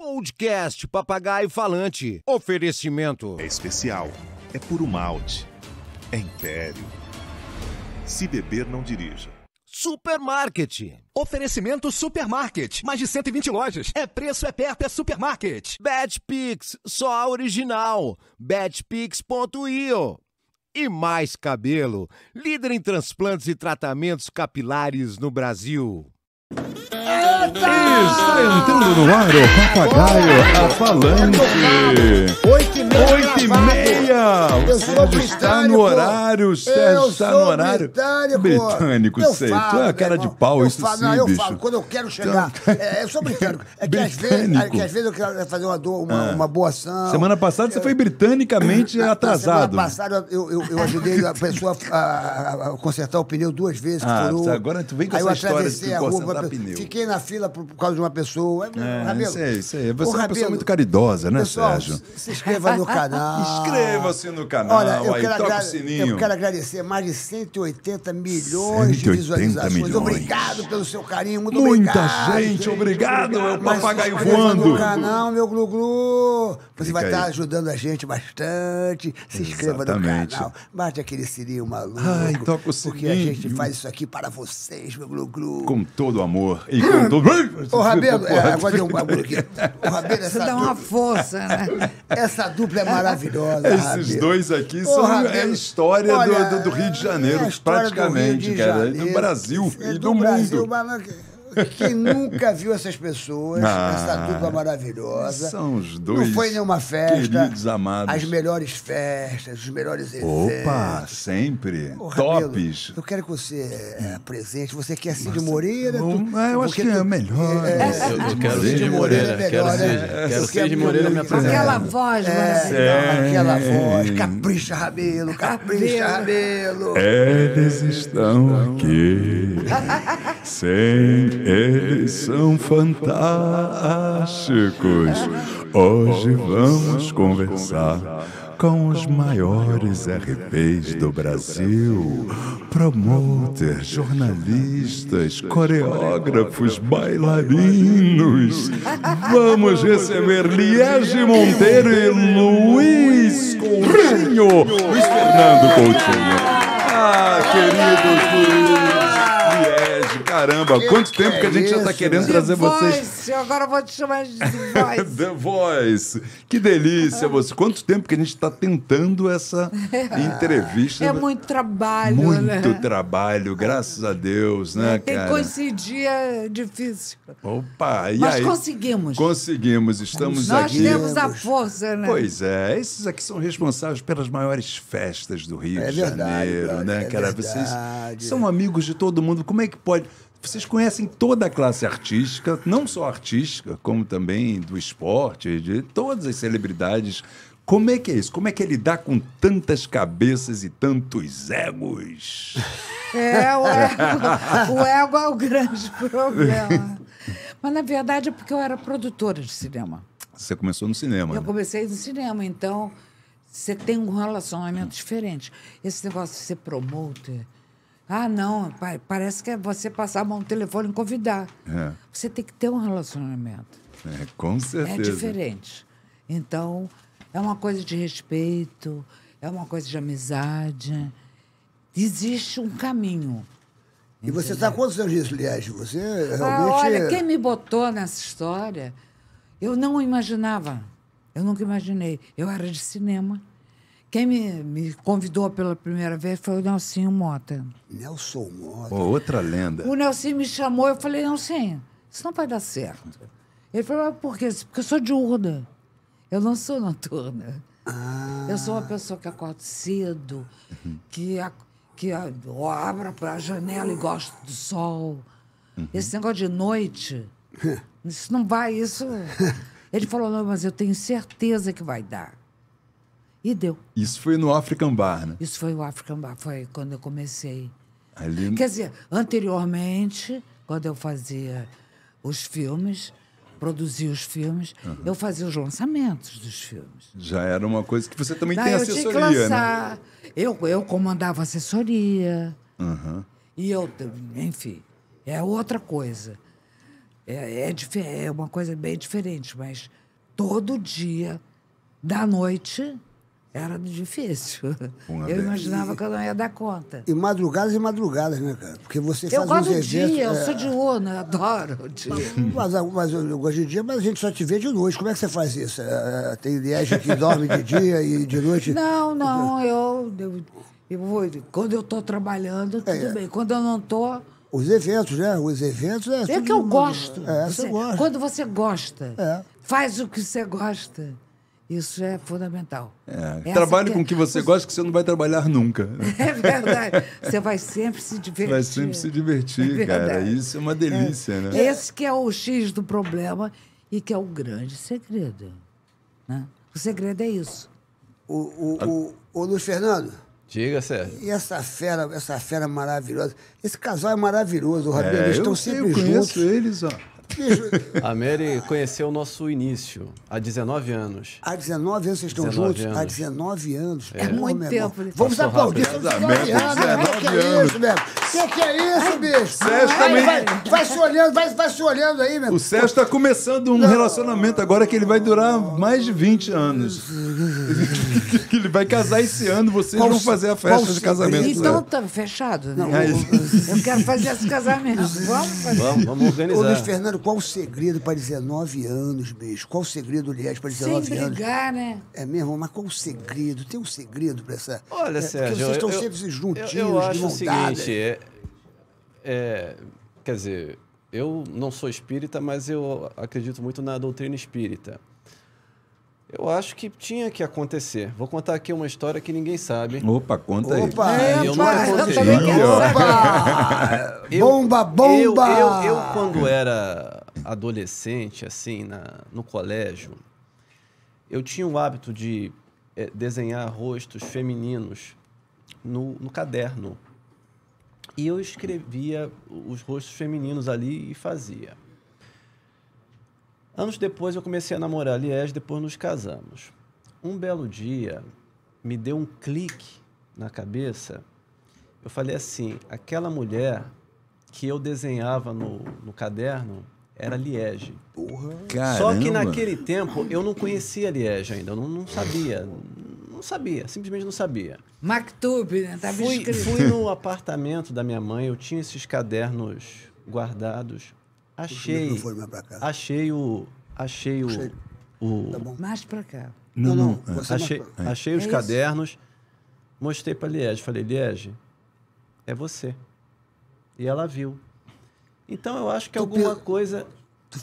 Podcast Papagaio Falante. Oferecimento. É especial. É puro malte. É império. Se beber, não dirija. Supermarket. Oferecimento Supermarket. Mais de 120 lojas. É preço, é perto, é supermarket. Betpix. Só a original. Betpix.io. E mais cabelo. Líder em transplantes e tratamentos capilares no Brasil. Está entrando no ar o papagaio a falante. Oito e meia. Oito e meia. O Sérgio está no horário. O Sérgio está no horário. Britânico. Britânico, eu sei. Falo, tu é a cara de pau, isso falo, sim, não, eu bicho. Falo, quando eu quero então, chegar. é, eu sou britânico. É que, às vezes, é que às vezes eu quero fazer uma, uma, ah. uma boa ação. Semana passada você foi britanicamente ah, tá, atrasado. Semana passada eu, eu, eu ajudei a pessoa a, a, a, consertar o pneu duas vezes. Ah, agora tu vem com Aí essa história. Aí eu atravessei a rua pneu. Fiquei na fila por, por causa de uma pessoa. É, é Rabelo, isso aí. Você é uma pessoa muito caridosa, né, pessoal, Sérgio? Se inscreva no canal. Inscreva-se no canal. Olha, eu, aí, quero toca o sininho. eu quero agradecer mais de 180 milhões 180 de visualizações. Milhões. Obrigado pelo seu carinho. Muito Muita obrigado, gente, gente, obrigado. obrigado. É o papagaio voando. No canal, meu glu-glu. Você Fica vai estar tá ajudando a gente bastante. Se inscreva Exatamente. no canal. Bate aquele sininho maluco. Ai, toca o sininho. Porque a gente faz isso aqui para vocês, meu glu-glu. Com todo o amor amor. E cantou. Ô, Rabelo, é, agora um bagulho aqui. Ô, Rabelo, essa Você dá uma força, né? Essa dupla é maravilhosa. Esses Rabelo. dois aqui são Rabelo, é história Olha, do, do, Rio de é Janeiro, é praticamente, do Rio de Janeiro, cara. Do Brasil é e do, do Brasil, mundo. Mas... Quem nunca viu essas pessoas, ah, essa dupla maravilhosa. São os dois. Não foi nenhuma festa. Queridos amados. As melhores festas, os melhores eventos. Opa, sempre. Oh, Tops. eu quero que você é, hum. apresente. Você quer é Cid Moreira? Hum, tu, é, eu acho que é tu, é melhor. É, eu, eu quero Cid Moreira. Moreira quero Cid, né? Moreira me apresentar. Aquela voz, é, Aquela voz. Capricha, Rabelo. Capricha, Rabelo. eles estão aqui. sempre. Eles são fantásticos. Hoje vamos conversar com os maiores RPs do Brasil, promoters, jornalistas, coreógrafos, bailarinos. Vamos receber Liege Monteiro e Luiz Coutinho. Luiz Fernando Coutinho. Ah, queridos Luiz. Jorge, caramba, que quanto que tempo é que a gente é tá isso, já está querendo né? trazer The vocês. Voice, agora vou te chamar de The Voice. The Voice. Que delícia, você. Quanto tempo que a gente está tentando essa entrevista. É muito trabalho, muito né? Muito trabalho, graças a Deus, né, Tem cara? coincidir é difícil. Opa, e Mas aí? conseguimos. Conseguimos, estamos Nós aqui. Nós temos a força, né? Pois é, esses aqui são responsáveis pelas maiores festas do Rio é de verdade, Janeiro, né, é cara? Verdade. Vocês são amigos de todo mundo. Como é que pode pode. Vocês conhecem toda a classe artística, não só artística, como também do esporte, de todas as celebridades. Como é que é isso? Como é que é lidar com tantas cabeças e tantos egos? É, o ego, o ego é o grande problema. Mas, na verdade, é porque eu era produtora de cinema. Você começou no cinema. Eu né? comecei no cinema, então você tem um relacionamento diferente. Esse negócio de ser promoter, ah, não, parece que é você passar a mão no telefone e convidar. É. Você tem que ter um relacionamento. É, com certeza. É diferente. Então, é uma coisa de respeito, é uma coisa de amizade. Existe um caminho. E você está quantos anos disso, aliás? Você ah, realmente. Ah, olha, quem me botou nessa história, eu não imaginava. Eu nunca imaginei. Eu era de cinema. Quem me, me, convidou pela primeira vez foi o Nelson Mota. Nelson Mota. Oh, outra lenda. O Nelson me chamou, eu falei, Nelson, isso não vai dar certo. Ele falou, por quê? Porque eu sou diurna. Eu não sou noturna. Ah. Eu sou uma pessoa que acorda cedo, que, a, que a, para a janela e gosta do sol. Uhum. Esse negócio de noite, isso não vai, isso... Ele falou, não, mas eu tenho certeza que vai dar. E deu. Isso foi no African Bar, né? Isso foi o African Bar, foi quando eu comecei. Ali... Quer dizer, anteriormente, quando eu fazia os filmes, produzia os filmes, uhum. eu fazia os lançamentos dos filmes. Já era uma coisa que você também Daí tem eu assessoria, tinha que né? lançar. né? Eu, eu comandava assessoria. Uhum. E eu, enfim, é outra coisa. É, é, é uma coisa bem diferente, mas todo dia, da noite, era difícil. eu imaginava que eu não ia dar conta. E madrugadas e madrugadas, né, cara? Porque você eu faz gosto do eventos, dia, é... eu sou eu adoro o dia. Mas, mas, mas eu, eu, gosto de dia, mas a gente só te vê de noite. Como é que você faz isso? É, é, tem gente que dorme de dia e de noite... Não, não, eu... eu, eu vou, quando eu estou trabalhando, é, tudo é, bem. Quando eu não estou... Os eventos, né? Os eventos... É, é que eu mundo. gosto. É, você, gosta. Quando você gosta, faz o que você gosta. Isso é fundamental. É, trabalhe é com o que você gosta, que você não vai trabalhar nunca. É verdade. Você vai sempre se divertir. Vai sempre se divertir, é cara. Isso é uma delícia, é. né? Esse que é o X do problema e que é o grande segredo. Né? O segredo é isso. O, o, o, o Luiz Fernando. Diga, Sérgio. E essa fera, essa fera maravilhosa. Esse casal é maravilhoso. O Rabelo, é, eles estão sempre eu conheço juntos. eles, ó. A Mary conheceu o nosso início há 19 anos. Há 19 anos vocês estão juntos? Anos. Há 19 anos. É, é muito tempo. Irmão. Tá vamos aplaudir. São 19 anos. 19 que, que é isso, meu? Que que é isso, bicho? Sérgio também. Vai, vai, se olhando, vai, vai se olhando aí, meu. O Sérgio está começando um Não. relacionamento agora que ele vai durar mais de 20 anos. ele vai casar esse ano, vocês qual, vão fazer a festa de casamento. Então tá fechado, né? Não, eu, eu quero fazer esse casamento. Vamos fazer. Vamos, vamos organizar. Ô, Luiz Fernando, Agora, qual o segredo para 19 anos, bicho? Qual o segredo, aliás, para 19 Sem brigar, anos? né? É mesmo, mas qual o segredo? Tem um segredo para essa. Olha, é, Sérgio. Porque vocês estão eu, sempre juntinhos, eu, eu acho de o seguinte, é, é, Quer dizer, eu não sou espírita, mas eu acredito muito na doutrina espírita. Eu acho que tinha que acontecer. Vou contar aqui uma história que ninguém sabe. Opa, conta aí. Opa, é, eu não contei. Opa! Eu, bomba, bomba! Eu, eu, eu, quando era adolescente, assim, na, no colégio, eu tinha o hábito de é, desenhar rostos femininos no, no caderno. E eu escrevia os rostos femininos ali e fazia. Anos depois eu comecei a namorar a Liege, depois nos casamos. Um belo dia me deu um clique na cabeça. Eu falei assim: aquela mulher que eu desenhava no, no caderno era Liege. Porra. Só que naquele tempo eu não conhecia Liege ainda, eu não, não sabia. Não sabia, simplesmente não sabia. Maktub, né? Tava fui, escrito. fui no apartamento da minha mãe, eu tinha esses cadernos guardados. Achei. Achei o. Achei o. Achei. o... Tá mais para cá. Não, não. não é. Achei, é. achei os é cadernos, mostrei para Liege. Falei, Liege, é você. E ela viu. Então eu acho que tu alguma pe... coisa.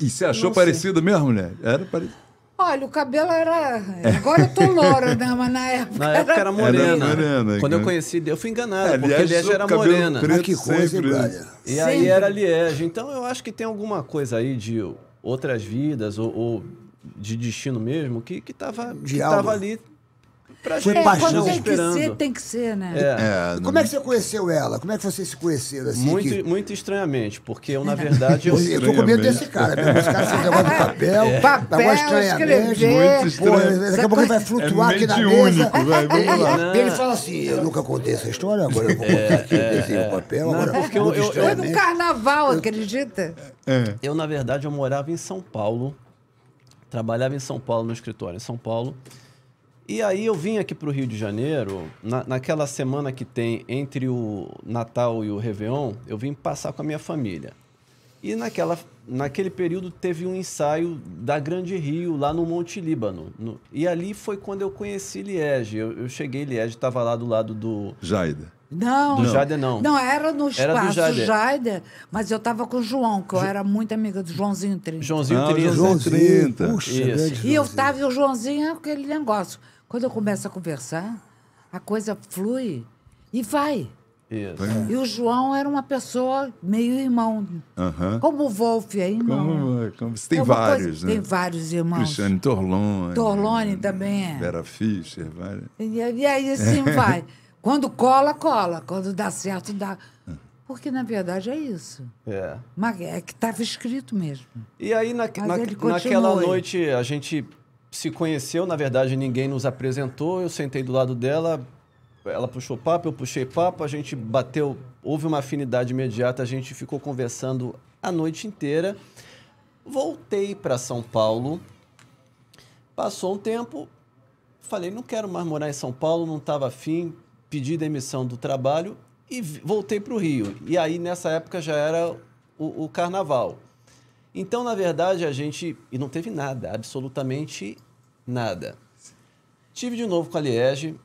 E você achou parecida mesmo, mulher? Era parecido. Olha, o cabelo era. Agora eu tô loura, né? Mas na época. Na época era morena. Era morena Quando eu conheci, eu fui enganado, é, porque a Liege era morena. Preto, ah, que coisa, sempre. E sempre. aí era Liege. Então eu acho que tem alguma coisa aí de outras vidas ou, ou de destino mesmo que, que, tava, de que tava ali Pra Foi gente. paixão. tem esperando. que ser, tem que ser, né? É. É, Como é que é? você conheceu ela? Como é que vocês se conheceram? Assim, muito, que... muito estranhamente, porque eu, na é. verdade... Eu, eu tô com medo desse cara. esse né? cara caras fazem papel. É. Papel, estranhamente. Muito estranho. daqui a pouco ele vai é? flutuar aqui na único, mesa. Vai, né? vamos lá. Ele fala assim, eu nunca contei essa história, agora eu vou contar aqui, eu desenho o papel. Não, agora porque eu, eu, Foi no carnaval, acredita? Eu, na verdade, eu morava em São Paulo. Trabalhava em São Paulo, no escritório em São Paulo. E aí eu vim aqui para o Rio de Janeiro, na, naquela semana que tem entre o Natal e o Réveillon, eu vim passar com a minha família. E naquela, naquele período teve um ensaio da Grande Rio, lá no Monte Líbano. No, e ali foi quando eu conheci Liege. Eu, eu cheguei Liege, estava lá do lado do... Jaida. Não. Do não. não. Não, era no espaço Jaida mas eu estava com o João, que eu jo... era muito amiga do Joãozinho 30. Joãozinho ah, 30. 30. Puxa, e eu estava, e o Joãozinho é aquele negócio. Quando eu começo a conversar, a coisa flui e vai. Isso. É. E o João era uma pessoa meio irmão. Como o Wolf aí é irmão. Como, como tem é como vários, coisa, né? Tem vários irmãos. Cristiane Torlone. Torlone também é. Vera Fischer, vários. E, e aí assim vai. Quando cola, cola. Quando dá certo, dá. Porque, na verdade, é isso. É. Mas é que estava escrito mesmo. E aí, na, na, naquela noite, a gente se conheceu, na verdade ninguém nos apresentou, eu sentei do lado dela, ela puxou papo, eu puxei papo, a gente bateu, houve uma afinidade imediata, a gente ficou conversando a noite inteira. Voltei para São Paulo. Passou um tempo, falei, não quero mais morar em São Paulo, não estava afim, pedi demissão do trabalho e voltei para o Rio. E aí, nessa época, já era o, o carnaval. Então, na verdade, a gente. E não teve nada, absolutamente nada. Tive de novo com a Liege.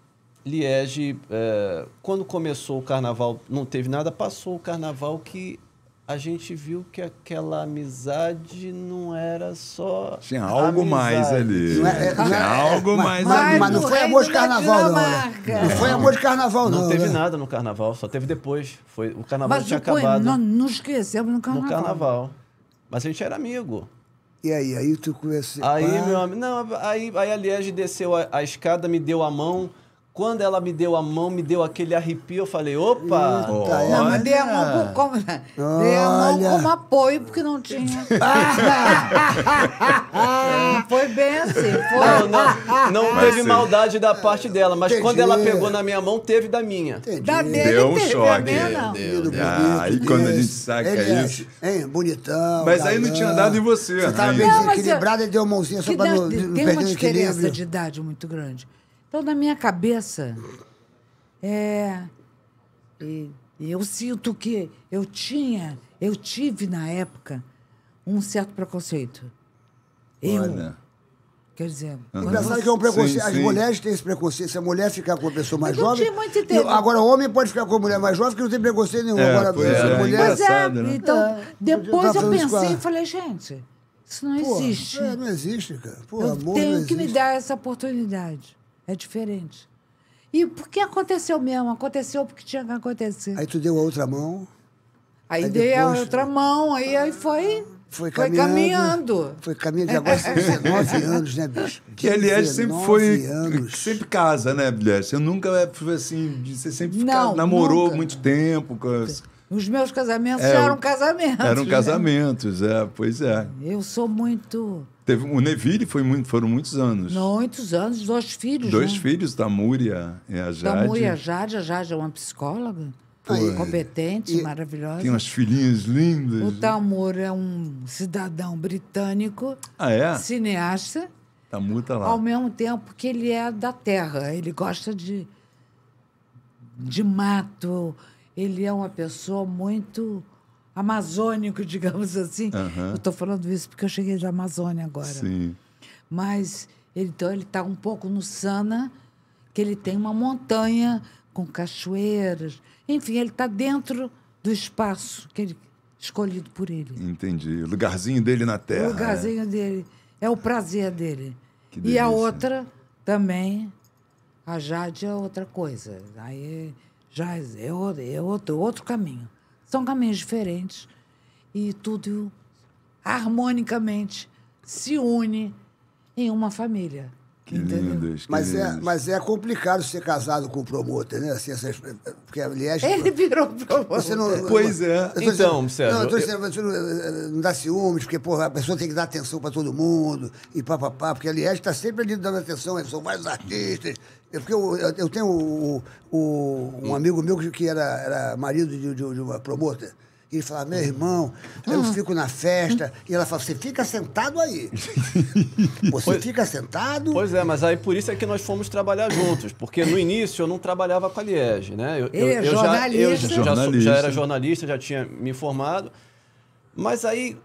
Liege, é, quando começou o carnaval, não teve nada, passou o carnaval que a gente viu que aquela amizade não era só. Tinha algo amizade. mais ali. É, é, tinha é, algo mais mas, ali. Mas não foi amor de carnaval, não. Né? Não foi amor de carnaval, não. Não teve né? nada no carnaval, só teve depois. Foi, o carnaval mas tinha depois, acabado. Nós nos esquecemos no carnaval. No carnaval. Mas a gente era amigo. E aí, aí tu começou. Aí, meu amigo. Não, aí, aí a Liege desceu a, a, escada, me deu a mão. Quando ela me deu a mão, me deu aquele arrepio, eu falei, opa! Eita, não, é, dei a mão por, como, né? dei a mão como apoio, porque não tinha. foi bem assim, foi. Não, não, não teve assim. maldade da parte ah, dela, mas Entendi. quando ela pegou na minha mão, teve da minha. Entendi. Da dele, deu um choque. Minha, deu, deu, ah, aí quando a é, gente saca é isso. Hein, bonitão. Mas galã. aí não tinha dado em você. Você estava né? bem desequilibrado e deu a mãozinha só para não, Tem uma diferença de idade muito grande. Então, na minha cabeça, é, eu sinto que eu tinha, eu tive na época um certo preconceito. Eu. Olha. Quer dizer. Uhum. que é um preconceito. Sim, As mulheres têm esse preconceito. Se a mulher ficar com a pessoa mais eu jovem. Tinha muito tempo. Agora, o homem pode ficar com a mulher mais jovem que não tem preconceito nenhum. É, agora, é, mulher. é, é né? então, é. depois eu, eu pensei a... e falei, gente, isso não Pô, existe. É, não existe, cara. Pô, eu amor, tenho que me dar essa oportunidade. É diferente. E porque aconteceu mesmo? Aconteceu porque tinha que acontecer. Aí tu deu a outra mão. Aí, aí dei depois... a outra mão, aí, aí foi. Foi caminhando. Foi caminhando. Agora são 19 anos, né, bicho? Que, aliás, sempre foi. Anos. Sempre casa, né, Bilhete? Você nunca foi assim. Você sempre fica, Não, namorou nunca. muito tempo. Com... Os meus casamentos é, já eram casamentos. Eram né? casamentos, é, pois é. Eu sou muito. Teve, o Neville foi muito, foram muitos anos. Muitos anos, dois filhos. Dois né? filhos, Tamúria e a Jade. Tamúria e a Jade, a Jade é uma psicóloga. Foi. competente, e maravilhosa. Tem umas filhinhas lindas. O Tamur é um cidadão britânico, ah, é? cineasta. Tamur tá lá. Ao mesmo tempo que ele é da terra, ele gosta de, de mato, ele é uma pessoa muito amazônico, digamos assim. Uhum. Eu estou falando isso porque eu cheguei da Amazônia agora. Sim. Mas ele, então ele está um pouco no Sana, que ele tem uma montanha com cachoeiras. Enfim, ele está dentro do espaço que ele, escolhido por ele. Entendi. O lugarzinho dele na Terra. O lugarzinho é. dele. É o prazer dele. e a outra também, a Jade é outra coisa. Aí já é, é, é outro, outro caminho. São caminhos diferentes e tudo harmonicamente se une em uma família. Que que mas, é, mas é complicado ser casado com o promotor, né? Assim, essas, porque, aliás. Ele virou promotor. Você não, pois é. Então, Sérgio. Não, eu tô dizendo, você não, não dá ciúmes, porque porra, a pessoa tem que dar atenção para todo mundo, e papapá, porque, aliás, está sempre ali dando atenção, são vários artistas, é eu, porque eu, eu tenho o, o, um amigo meu que, era, era marido de, de, de uma promotora. E ele falava, meu irmão, uhum. eu ah. fico na festa. E ela fala, você fica sentado aí. Você pois, fica sentado. Pois é, mas aí por isso é que nós fomos trabalhar juntos. Porque no início eu não trabalhava com a Liege, né? Eu, eu, eu, eu já, eu já, já, era jornalista, já tinha me formado. Mas aí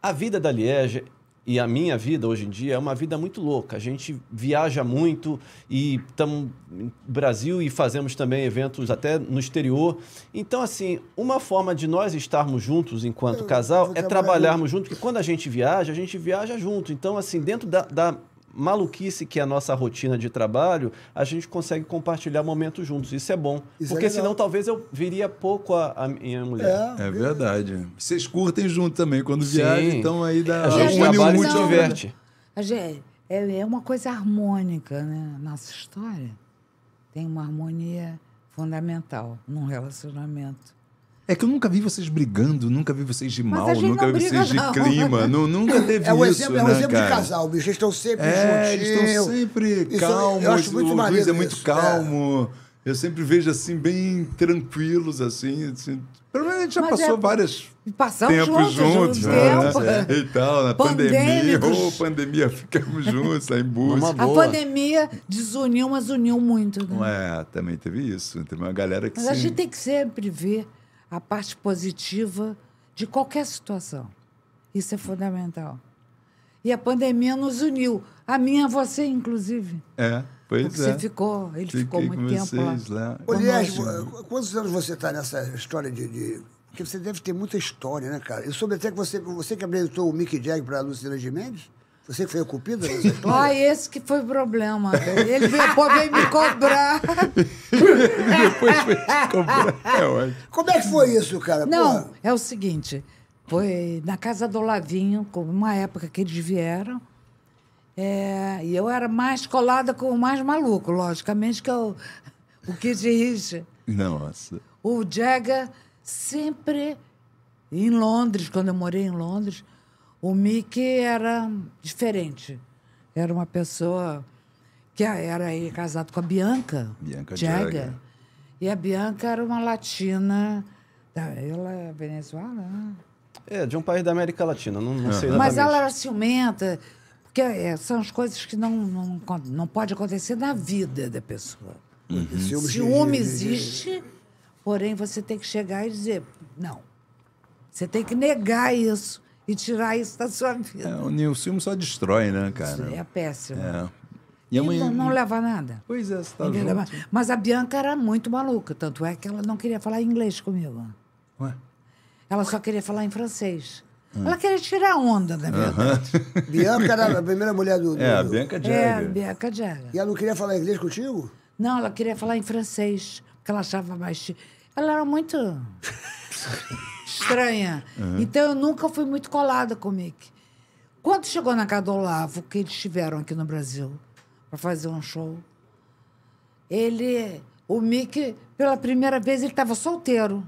a vida da Liege e a minha vida hoje em dia é uma vida muito louca. A gente viaja muito e estamos no Brasil e fazemos também eventos até no exterior. Então, assim, uma forma de nós estarmos juntos enquanto hum, casal é trabalharmos junto, porque quando a gente viaja, a gente viaja junto. Então, assim, dentro da, da maluquice que é a nossa rotina de trabalho, a gente consegue compartilhar momentos juntos. Isso é bom. Isso é porque é senão talvez eu viria pouco a, a minha mulher. É, é, é verdade. Vocês curtem junto também quando viajam, então aí dá a gente une trabalha diverte. A gente, é, é uma coisa harmônica, né? Nossa história tem uma harmonia fundamental num relacionamento. É que eu nunca vi vocês brigando, nunca vi vocês de mal, nunca vi vocês não. de clima, não, nunca é teve é um isso. Exemplo, é né, um exemplo de casal, bicho. Eles estão sempre é, juntinhos. Eles estão sempre é calmos. Eu acho muito o Luiz é muito isso, é. calmo. É. Eu sempre vejo assim, bem tranquilos, assim. assim. Provavelmente a gente já Mas passou é... várias Passamos tempos juntos, juntos né? tempo. e tal, na pandemia, ou oh, pandemia, ficamos juntos aí tá em busca. A pandemia desuniu, mas uniu muito. Né? é, também teve isso. Teve uma galera que. Mas a gente tem que sempre ver a parte positiva de qualquer situação. Isso é fundamental. E a pandemia nos uniu. A minha, a você, inclusive. É, pois Porque é. Você ficou, ele Fiquei ficou muito tempo vocês, lá. lá. Aliás, quantos anos você está nessa história de, de... Porque você deve ter muita história, né, cara? Eu soube até que você, você que apresentou o Mick Jagger para a Luciana Mendes? Você foi o cupido nessa história? Ah, esse que foi o problema. Ele veio, veio me cobrar. depois foi te cobrar. É ótimo. Como é que foi isso, cara? Não, Porra. é o seguinte. Foi na casa do Lavinho, uma época que eles vieram. É, e eu era mais colada com o mais maluco, logicamente, que é o, o Kid Richard. Nossa. O Jagger sempre em Londres, quando eu morei em Londres, o Mickey era diferente. Era uma pessoa que era aí casado com a Bianca. Bianca Jagger. E a Bianca era uma latina. Ela é venezuelana? É, de um país da América Latina, não, não sei exatamente. Mas ela era ciumenta, porque é, são as coisas que não, não, não pode acontecer na vida da pessoa. Uhum. Ciúme, Ciúme existe, porém você tem que chegar e dizer, não. Você tem que negar isso e tirar isso da sua vida. É, o Nilson só destrói, né, cara? Isso é péssimo. É. E a mãe... não leva nada. Pois é, você tá junto. Mas a Bianca era muito maluca, tanto é que ela não queria falar inglês comigo. Ué? Ela só queria falar em francês. Hum. Ela queria tirar onda, na verdade. Uh -huh. Bianca era a primeira mulher do. do é, a Bianca é, Jagger. É, a Bianca Jagger. E ela não queria falar inglês contigo? Não, ela queria falar em francês, porque ela achava mais. Ela era muito. estranha. Uhum. Então eu nunca fui muito colada com o Mick. Quando chegou na casa do Olavo, que eles estiveram aqui no Brasil para fazer um show, ele, o Mick, pela primeira vez, ele estava solteiro.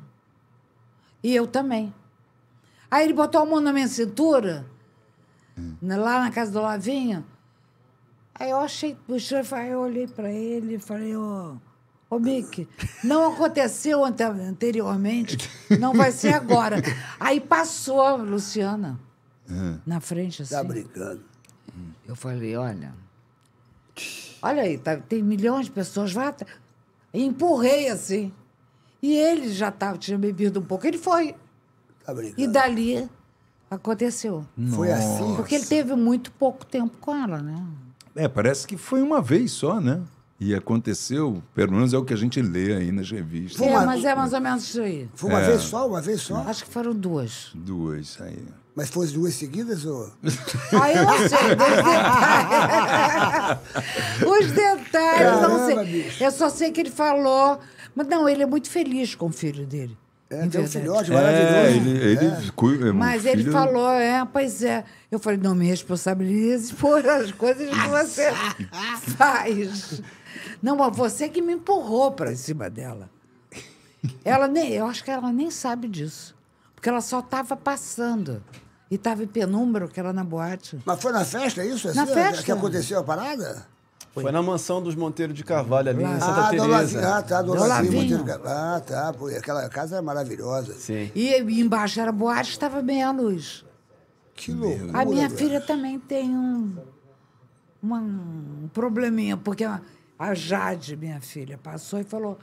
E eu também. Aí ele botou a mão na minha cintura, hum. lá na casa do Lavinho. Aí eu achei, puxou, eu olhei para ele e falei, ô. Oh, Ô, Mick, não aconteceu anteriormente, não vai ser agora. Aí passou a Luciana hum. na frente assim. Tá brincando. Eu falei, olha, olha aí, tá, tem milhões de pessoas, vá. E empurrei assim. E ele já tava, tá, tinha bebido um pouco, ele foi. Tá brincando. E dali aconteceu. Nossa. Foi assim. Porque ele teve muito pouco tempo com ela, né? É, parece que foi uma vez só, né? E aconteceu, pelo menos é o que a gente lê aí nas revistas. É, mas é mais ou menos isso aí. Foi uma é. vez só, uma vez só? Acho que foram duas. Duas, aí. Mas foram duas seguidas ou. Aí ah, eu não sei. Os detalhes. Caramba, não sei. Bicho. Eu só sei que ele falou. Mas não, ele é muito feliz com o filho dele. É, tem um filhote é, maravilhoso. É, ele, ele é. é mas filho... ele falou, é, pois é. Eu falei, não me responsabilize por as coisas que você faz. Não, você que me empurrou para cima dela. Ela nem, eu acho que ela nem sabe disso. Porque ela só estava passando. E estava em penumbra, que era na boate. Mas foi na festa é isso? É assim, na é, festa. Que aconteceu a parada? Foi. foi. na mansão dos Monteiro de Carvalho, ali ah, em Santa ah, Teresa. Ah, tá, do Olavinho. Monteiro de Carvalho. Ah, tá, pô, aquela casa é maravilhosa. Sim. E, e embaixo era boate, estava bem à luz. Que louco. A minha filha também tem um, uma, um probleminha, porque... Ela, a Jade, minha filha, passou e falou: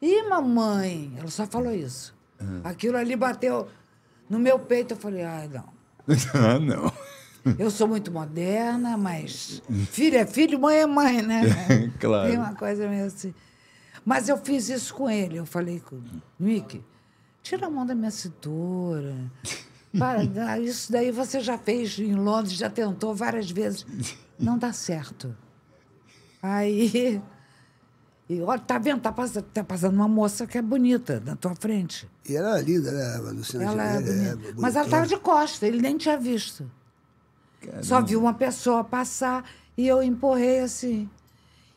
Ih, mamãe! Ela só falou isso. Uhum. Aquilo ali bateu no meu peito. Eu falei: Ah, não. ah, não. Eu sou muito moderna, mas filho é filho, mãe é mãe, né? É, claro. Tem uma coisa meio assim. Mas eu fiz isso com ele. Eu falei com Nick, tira a mão da minha cintura. Para, ah, isso daí você já fez em Londres, já tentou várias vezes. Não dá certo. Aí. E olha, tá vendo? Tá passando, tá passando uma moça que é bonita na tua frente. E ela é linda, né, Luciana? Ela é, é, bonita. é Mas ela estava de costa, ele nem tinha visto. Caramba. Só viu uma pessoa passar e eu empurrei assim.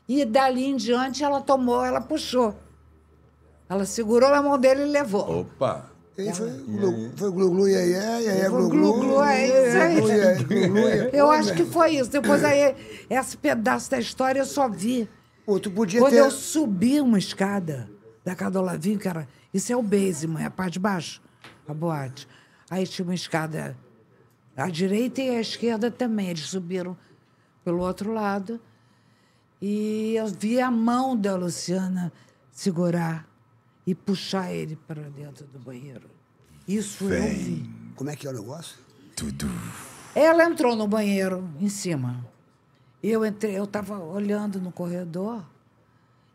E dali em diante ela tomou, ela puxou. Ela segurou a mão dele e levou. Opa! E foi, glu, foi glu glu é iê aí iê glu glu. Glu é isso aí. Eu acho que foi isso. Depois aí, esse pedaço da história eu só vi. Pô, tu podia Quando ter... eu subi uma escada da casa do Olavinho, que era... Isso é o basement, mãe, a parte de baixo, a boate. Aí tinha uma escada à direita e à esquerda também. Eles subiram pelo outro lado. E eu vi a mão da Luciana segurar e puxar ele para dentro do banheiro. Isso Vem. eu vi. Como é que é o negócio? Tudo. Ela entrou no banheiro em cima. Eu entrei, eu estava olhando no corredor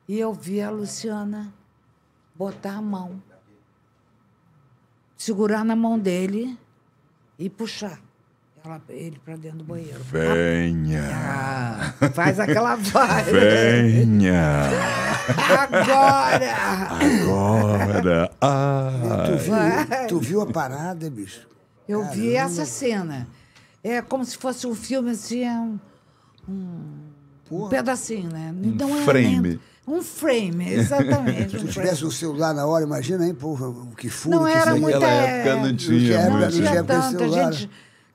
e eu vi a Luciana botar a mão, segurar na mão dele e puxar. Ela, ele para dentro do banheiro. Venha! Ah, faz aquela vibe. Venha! Agora! Agora! Ah. Tu, viu, tu viu a parada, bicho? Eu Caramba. vi essa cena. É como se fosse um filme assim, é um, um pedacinho, né? Então, um frame. É um frame, exatamente. Se tu tivesse o celular na hora, imagina, hein, porra, o que furo. Não que era muita é, época, não tinha. Não tinha, não tinha tanto, celular. a gente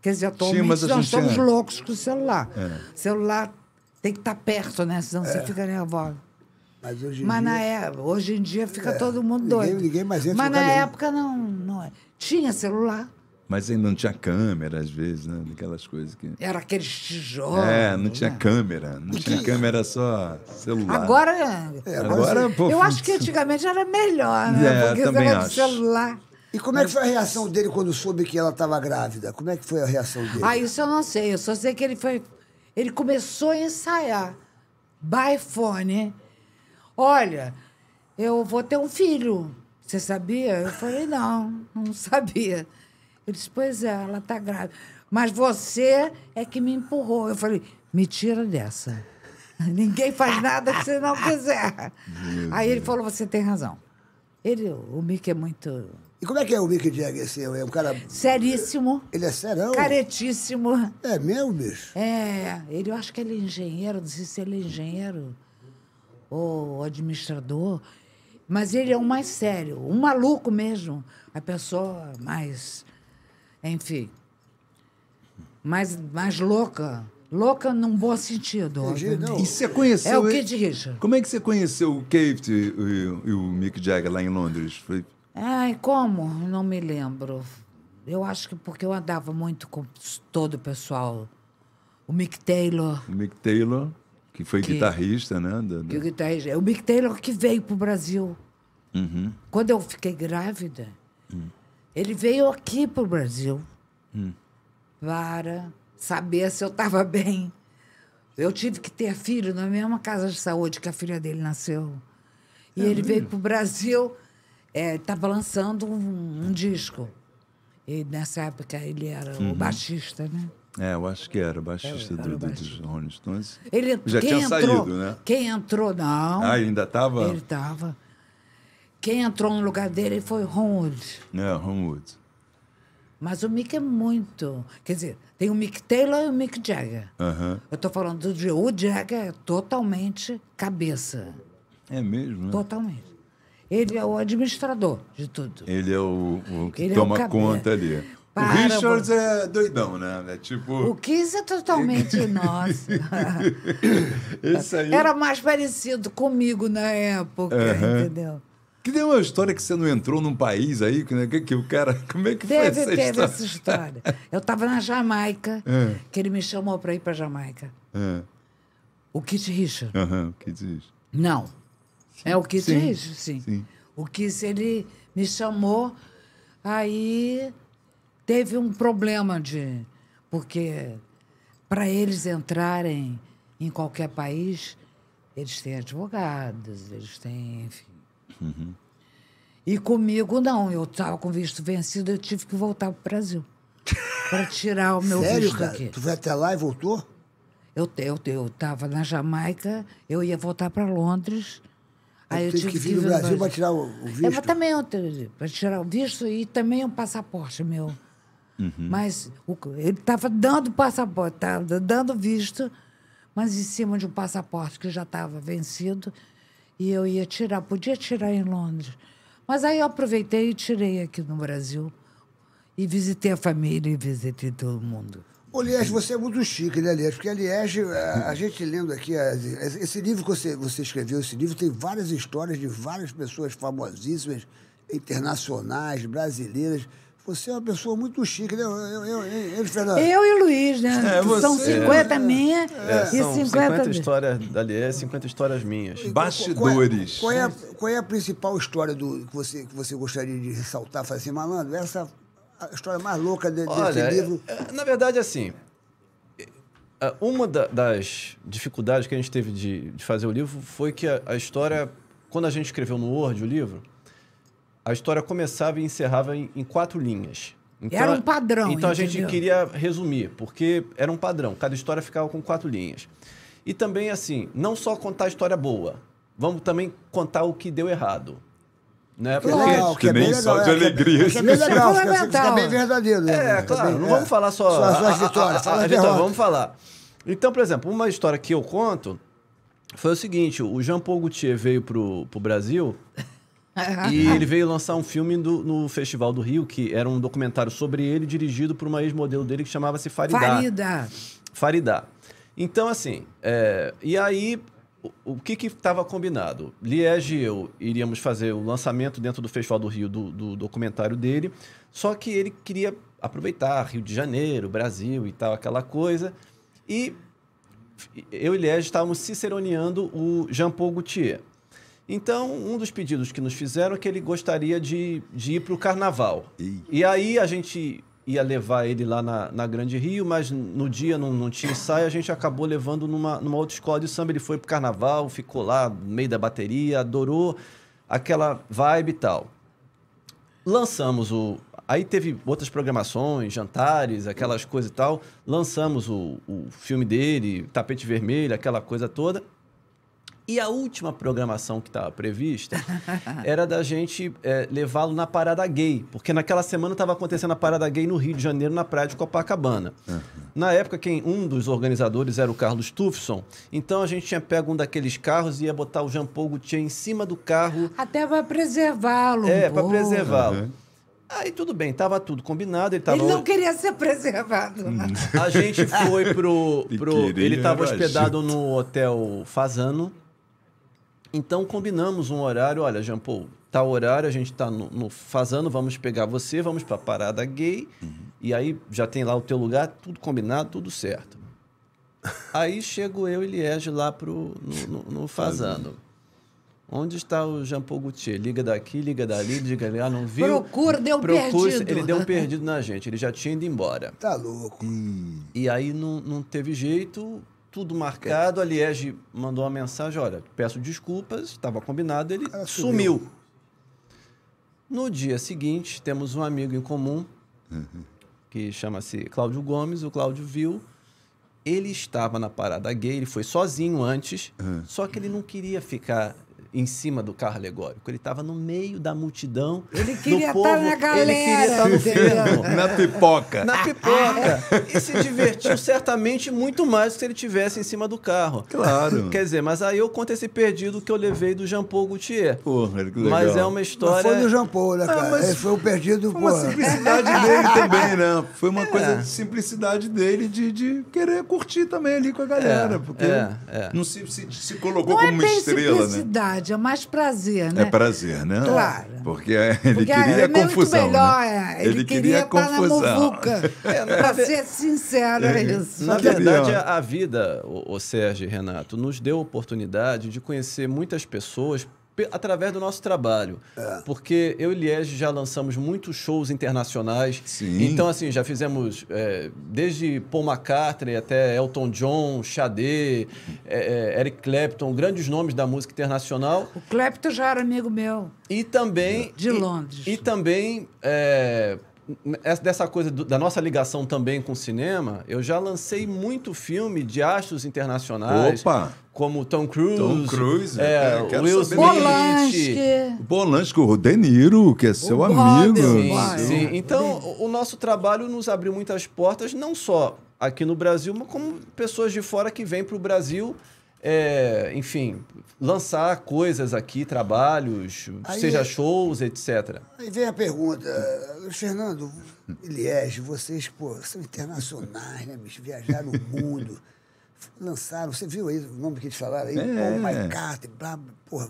Quer dizer, atualmente Sim, nós estamos é. loucos com o celular. É. celular tem que estar tá perto, né? Senão é. você fica nervosa. Mas, hoje em, Mas dia... na época, hoje em dia fica é. todo mundo doido. Ninguém, ninguém mais entra Mas na época não, não é. Tinha celular. Mas ainda não tinha câmera, às vezes, né? Aquelas coisas que. Era aqueles tijolos. É, não tinha né? câmera. Não tinha câmera, só celular. Agora. É, agora, agora pouco. pô, eu acho que antigamente era melhor, né? É, Porque também acho. celular. E como é que foi a reação dele quando soube que ela estava grávida? Como é que foi a reação dele? Ah, isso eu não sei. Eu só sei que ele foi. Ele começou a ensaiar by phone. Olha, eu vou ter um filho. Você sabia? Eu falei, não, não sabia. Ele disse, pois é, ela está grávida. Mas você é que me empurrou. Eu falei, me tira dessa. Ninguém faz nada que você não quiser. Meu Aí Deus. ele falou, você tem razão. Ele, o Mick é muito e como é que é o Mick Jagger seu? É um cara. Seríssimo. Ele é serão? Caretíssimo. É mesmo, bicho? É. Ele, eu acho que ele é engenheiro, não sei se ele é engenheiro ou administrador. Mas ele é o mais sério, um maluco mesmo. A pessoa mais. Enfim. Mais, mais louca. Louca num bom sentido. Entendi, não. E você conheceu. É o que diz. Como é que você conheceu o Kate e, e, e o Mick Jagger lá em Londres? Foi Ai, como? Não me lembro. Eu acho que porque eu andava muito com todo o pessoal. O Mick Taylor. O Mick Taylor, que foi que, guitarrista, né? Da, da... Que o guitarrista. É o Mick Taylor que veio para o Brasil. Uhum. Quando eu fiquei grávida, uhum. ele veio aqui para o Brasil uhum. para saber se eu estava bem. Eu tive que ter filho na mesma casa de saúde que a filha dele nasceu. E é ele veio para o Brasil estava é, lançando um, um, disco. E nessa época ele era uhum. o baixista, né? É, eu acho que era, baixista é, era do, baixista. Rolling Stones. Ele já tinha entrou, saído, né? Quem entrou, não. Ah, ele ainda estava? Ele estava. Quem entrou no lugar dele foi Ron Wood. É, Ron Mas o Mick é muito. Quer dizer, tem o Mick Taylor e o Mick Jagger. Uhum. Eu estou falando de. O Jagger é totalmente cabeça. É mesmo? Né? Totalmente. Ele é o administrador de tudo. Ele é o, o que Ele toma é o conta ali. Para, o Richards é doidão, né? É tipo... O Kiss é totalmente nosso. aí... Era mais parecido comigo na época, uhum. entendeu? Que deu uma história que você não entrou num país aí, que, né, que, o cara. Como é que Deve foi essa ter história? essa história. Eu estava na Jamaica, é. que ele me chamou para ir para Jamaica. É. O Kit Richard. Aham, uhum, o Kit Richard. Não, é o que sim, diz, sim. sim. O que ele me chamou, aí teve um problema de. Porque para eles entrarem em qualquer país, eles têm advogados, eles têm, enfim. Uhum. E comigo, não. Eu estava com visto vencido, eu tive que voltar para o Brasil. para tirar o meu Sério, visto cara? aqui. Tu foi até lá e voltou? Eu estava eu, eu na Jamaica, eu ia voltar para Londres. Ah, eu tive que vir no Brasil para tirar o, o é, visto. É, também, para tirar o visto e também é um passaporte meu. Uhum. Mas o, ele estava dando passaporte, estava tá, dando visto, mas em cima de um passaporte que já estava vencido. E eu ia tirar, podia tirar em Londres. Mas aí eu aproveitei e tirei aqui no Brasil. E visitei a família e visitei todo mundo. Ô, Liege, você é muito chique, né, Liege? Porque, aliás, a, a gente lendo aqui, a, esse livro que você, você escreveu, esse livro tem várias histórias de várias pessoas famosíssimas, internacionais, brasileiras. Você é uma pessoa muito chique, né? Eu, eu, eu, eu, Fernando. eu e o Luiz, né? É, você, são 50 é, é, e são 50, 50 histórias da Lié, 50 histórias minhas. Bastidores. Qual é, qual é, qual é a, qual é a principal história do, que, você, que você gostaria de ressaltar? Falar assim, malandro, essa a história mais louca de, Olha, desse livro? É, é, na verdade, assim, é, uma da, das dificuldades que a gente teve de, de fazer o livro foi que a, a, história, quando a gente escreveu no Word o livro, a história começava e encerrava em, em quatro linhas. Então, era um padrão. Então entendeu? a gente queria resumir, porque era um padrão. Cada história ficava com quatro linhas. E também, assim, não só contar a história boa, vamos também contar o que deu errado. Né? Porque legal, que é nem legal, só de alegria. É, é bem é bem verdadeiro. É, né? é claro, não vamos falar só... As vitórias. Vamos falar. Então, por exemplo, uma história que eu conto foi o seguinte, o Jean Paul Gaultier veio pro, pro Brasil... e ele veio lançar um filme do, no Festival do Rio, que era um documentário sobre ele, dirigido por uma ex-modelo dele que chamava-se Farida. Farida. Farida. Então, assim, é, e aí o que estava combinado? Liege e eu iríamos fazer o lançamento dentro do Festival do Rio do, do, documentário dele, só que ele queria aproveitar Rio de Janeiro, Brasil e tal, aquela coisa. E eu e Liege estávamos ciceroneando o Jean-Paul Gaultier. Então, um dos pedidos que nos fizeram é que ele gostaria de, de ir para o carnaval. e aí a gente ia levar ele lá na, na Grande Rio, mas no dia não, não tinha ensaio, a gente acabou levando numa, numa outra escola de samba. Ele foi pro carnaval, ficou lá no meio da bateria, adorou aquela vibe e tal. Lançamos o. Aí teve outras programações, jantares, aquelas coisas e tal. Lançamos o, o filme dele, Tapete Vermelho, aquela coisa toda. E a última programação que estava prevista era da gente é, levá-lo na Parada Gay, porque naquela semana estava acontecendo a Parada Gay no Rio de Janeiro, na praia de Copacabana. Uhum. Na época, quem um dos organizadores era o Carlos Tufson, então a gente tinha pego um daqueles carros e ia botar o Jean Paul Gaultier em cima do carro. Até para preservá-lo. É, para preservá-lo. Uhum. Aí tudo bem, tava tudo combinado. Ele, tava... ele não queria ser preservado. Hum. A gente foi pro. pro... Ele estava hospedado no Hotel Fazano, então combinamos um horário, olha, Jean Paul, tal horário a gente está no, no fazano, vamos pegar você, vamos para a parada gay, uhum. e aí já tem lá o teu lugar, tudo combinado, tudo certo. aí chego eu e Liege lá pro, no, no, no fazano. Onde está o Jean Paul Gaultier? Liga daqui, liga dali, liga ali. Ah, não viu? Procura, deu Procura, perdido. Ele deu um perdido na gente. Ele já tinha ido embora. Tá louco. Hum. E aí não, não teve jeito tudo é. marcado. A Liege mandou uma mensagem: olha, peço desculpas, estava combinado, ele sumiu. sumiu. No dia seguinte, temos um amigo em comum, uhum. que chama-se Cláudio Gomes. O Cláudio viu. Ele estava na parada gay, ele foi sozinho antes, uhum. só que ele não queria ficar em cima do carro alegórico. Ele estava no meio da multidão. Ele queria estar tá na galera. Ele queria estar tá no Na pipoca. Na pipoca. e se divertiu certamente muito mais do que se ele tivesse em cima do carro. Claro. Quer dizer, mas aí eu conto esse perdido que eu levei do Jean Paul Gaultier. Porra, que legal. Mas é uma história... Não foi do Jean Paul, né, ah, cara? Ah, mas... foi o perdido, foi porra. uma simplicidade dele também, né? Foi uma é. coisa de simplicidade dele de, de querer curtir também ali com a galera. É. Porque é. é. não se, se, se colocou não é como uma estrela, né? é mais prazer, né? É prazer, né? Claro. Porque é, ele Porque queria é confusão. Né? Melhor, né? ele, ele queria, queria confusão. É, Para ser sincero, é isso. Na verdade, a vida, o, o Sérgio e Renato, nos deu a oportunidade de conhecer muitas pessoas através do nosso trabalho. É. Porque eu e Liege já lançamos muitos shows internacionais. Sim. Então, assim, já fizemos é, desde Paul McCartney até Elton John, Xadê, é, é Eric Clapton, grandes nomes da música internacional. O Clapton já era amigo meu. E também... É. De Londres. E, e também... É, dessa coisa do, da nossa ligação também com o cinema, eu já lancei muito filme de astros internacionais. Opa! como Tom Cruise. Tom Cruise, é, é, Will Smith. Polanski. o De Niro, que é seu amigo. Sim, sim. Então, o nosso trabalho nos abriu muitas portas, não só aqui no Brasil, mas como pessoas de fora que vêm para o Brasil é, enfim, lançar coisas aqui, trabalhos, aí, seja é- shows, etc. Aí vem a pergunta, eh, Fernando Eliege, vocês pô, são internacionais, né, bicho? Viajaram o mundo lançaram, você viu aí o nome que eles falaram aí? É. Paul McCartney, blá, porra,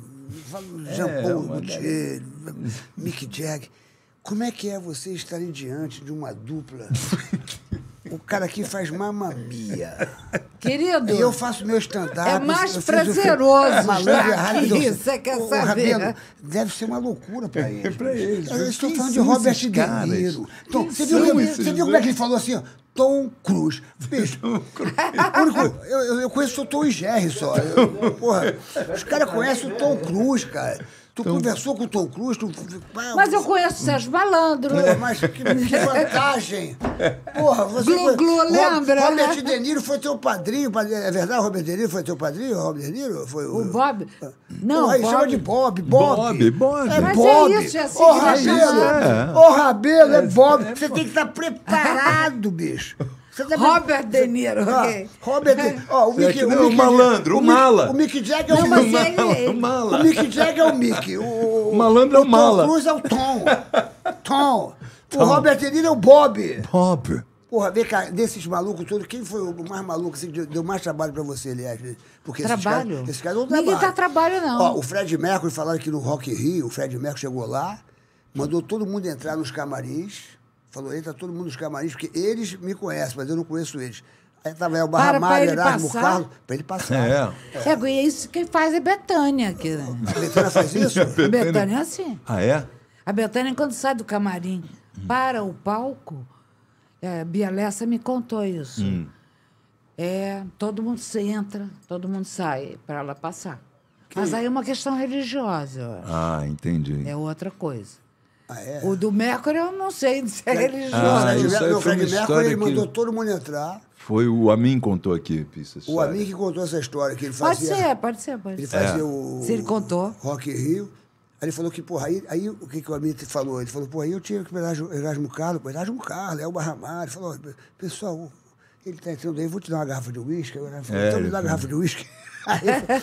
é, Jean-Paul Gaultier, Mick Jagger. Como é que é você estar diante de uma dupla? o cara aqui faz mamamia. Querido. E eu faço meu stand-up. É mais prazeroso. Malandro rápido. Isso, é que é saber. Né? deve ser uma loucura para é, ele. É pra ele. Eu estou falando de Robert De Niro. Então, você viu, é você viu como é que ele falou assim? Tom Cruise. Bicho, Tom Cruise. Único, eu, eu conheço o Tom e Jerry só. Eu, porra, os caras conhecem o Tom Cruise, cara. Tu então... conversou com o Tom Cruise, tu... Mas eu conheço o Sérgio Malandro. mas que, vantagem. Porra, você... Glu, glu, lembra? Né? Robert De Niro foi teu padrinho, é verdade? Robert De Niro foi teu padrinho? Robert De Niro? Foi o... o Bob? Ah. Não, Porra, Bob. chama de Bob, Bob. Bob, Bob. É mas é Bob. é isso, é assim Ô, Rabelo, é. ô Rabelo, é, é Bob. É você tem que estar preparado, bicho. Tá Robert De Niro. Ah, Robert De Niro. oh, o Mick, é o, malandro, o, mala. O Mick Jagger é o Mick. É o mala. O Mick Jagger é o Mickey. O, o malandro é o mala. O Tom Cruise é o Tom. Tom. Tom. O Robert De Niro é o Bob. Bob. Porra, vem cá, desses malucos todos, quem foi o mais maluco assim, que deu mais trabalho pra você, aliás? Porque trabalho? Esses caras, esses caras não trabalham. Ninguém dá trabalho, não. Ó, o Fred Mercury, falaram que no Rock Rio, o Fred Mercury chegou lá, mandou todo mundo entrar nos camarins Falou, entra todo mundo nos camarins, porque eles me conhecem, mas eu não conheço eles. Aí tava o Barra Mário, Erasmo passar. Carlos, para ele passar. É. É. é. é. isso que faz é Betânia aqui. Né? A Betânia faz isso? a Betânia... é assim. Ah, é? A Betânia, quando sai do camarim hum. para o palco, é, Bia Lessa me contou isso. Hum. É, todo mundo entra, todo mundo sai para ela passar. Que... Mas aí é uma questão religiosa, eu acho. Ah, entendi. É outra coisa. Ah, é? O do Mercury eu não sei se é religioso. Ah, isso aí não, foi Fred Mercury ele mandou que... todo mundo entrar. Foi o Amin que contou aqui, O Amin que contou essa história que ele fazia. Pode ser, pode ser, pode ser. Ele fazia é. o. Se ele contou. Rock Rio. Aí ele falou que, porra, aí, aí o que, que o Amit falou? Ele falou, porra, aí eu tinha que o Erasmo, Carlos, Erasmo Carlos, é o Barramar. Ele falou, pessoal, ele está entrando aí, vou te dar uma garrafa de uísque. Eu né? falei, então é, me dá uma garrafa de uísque. Aí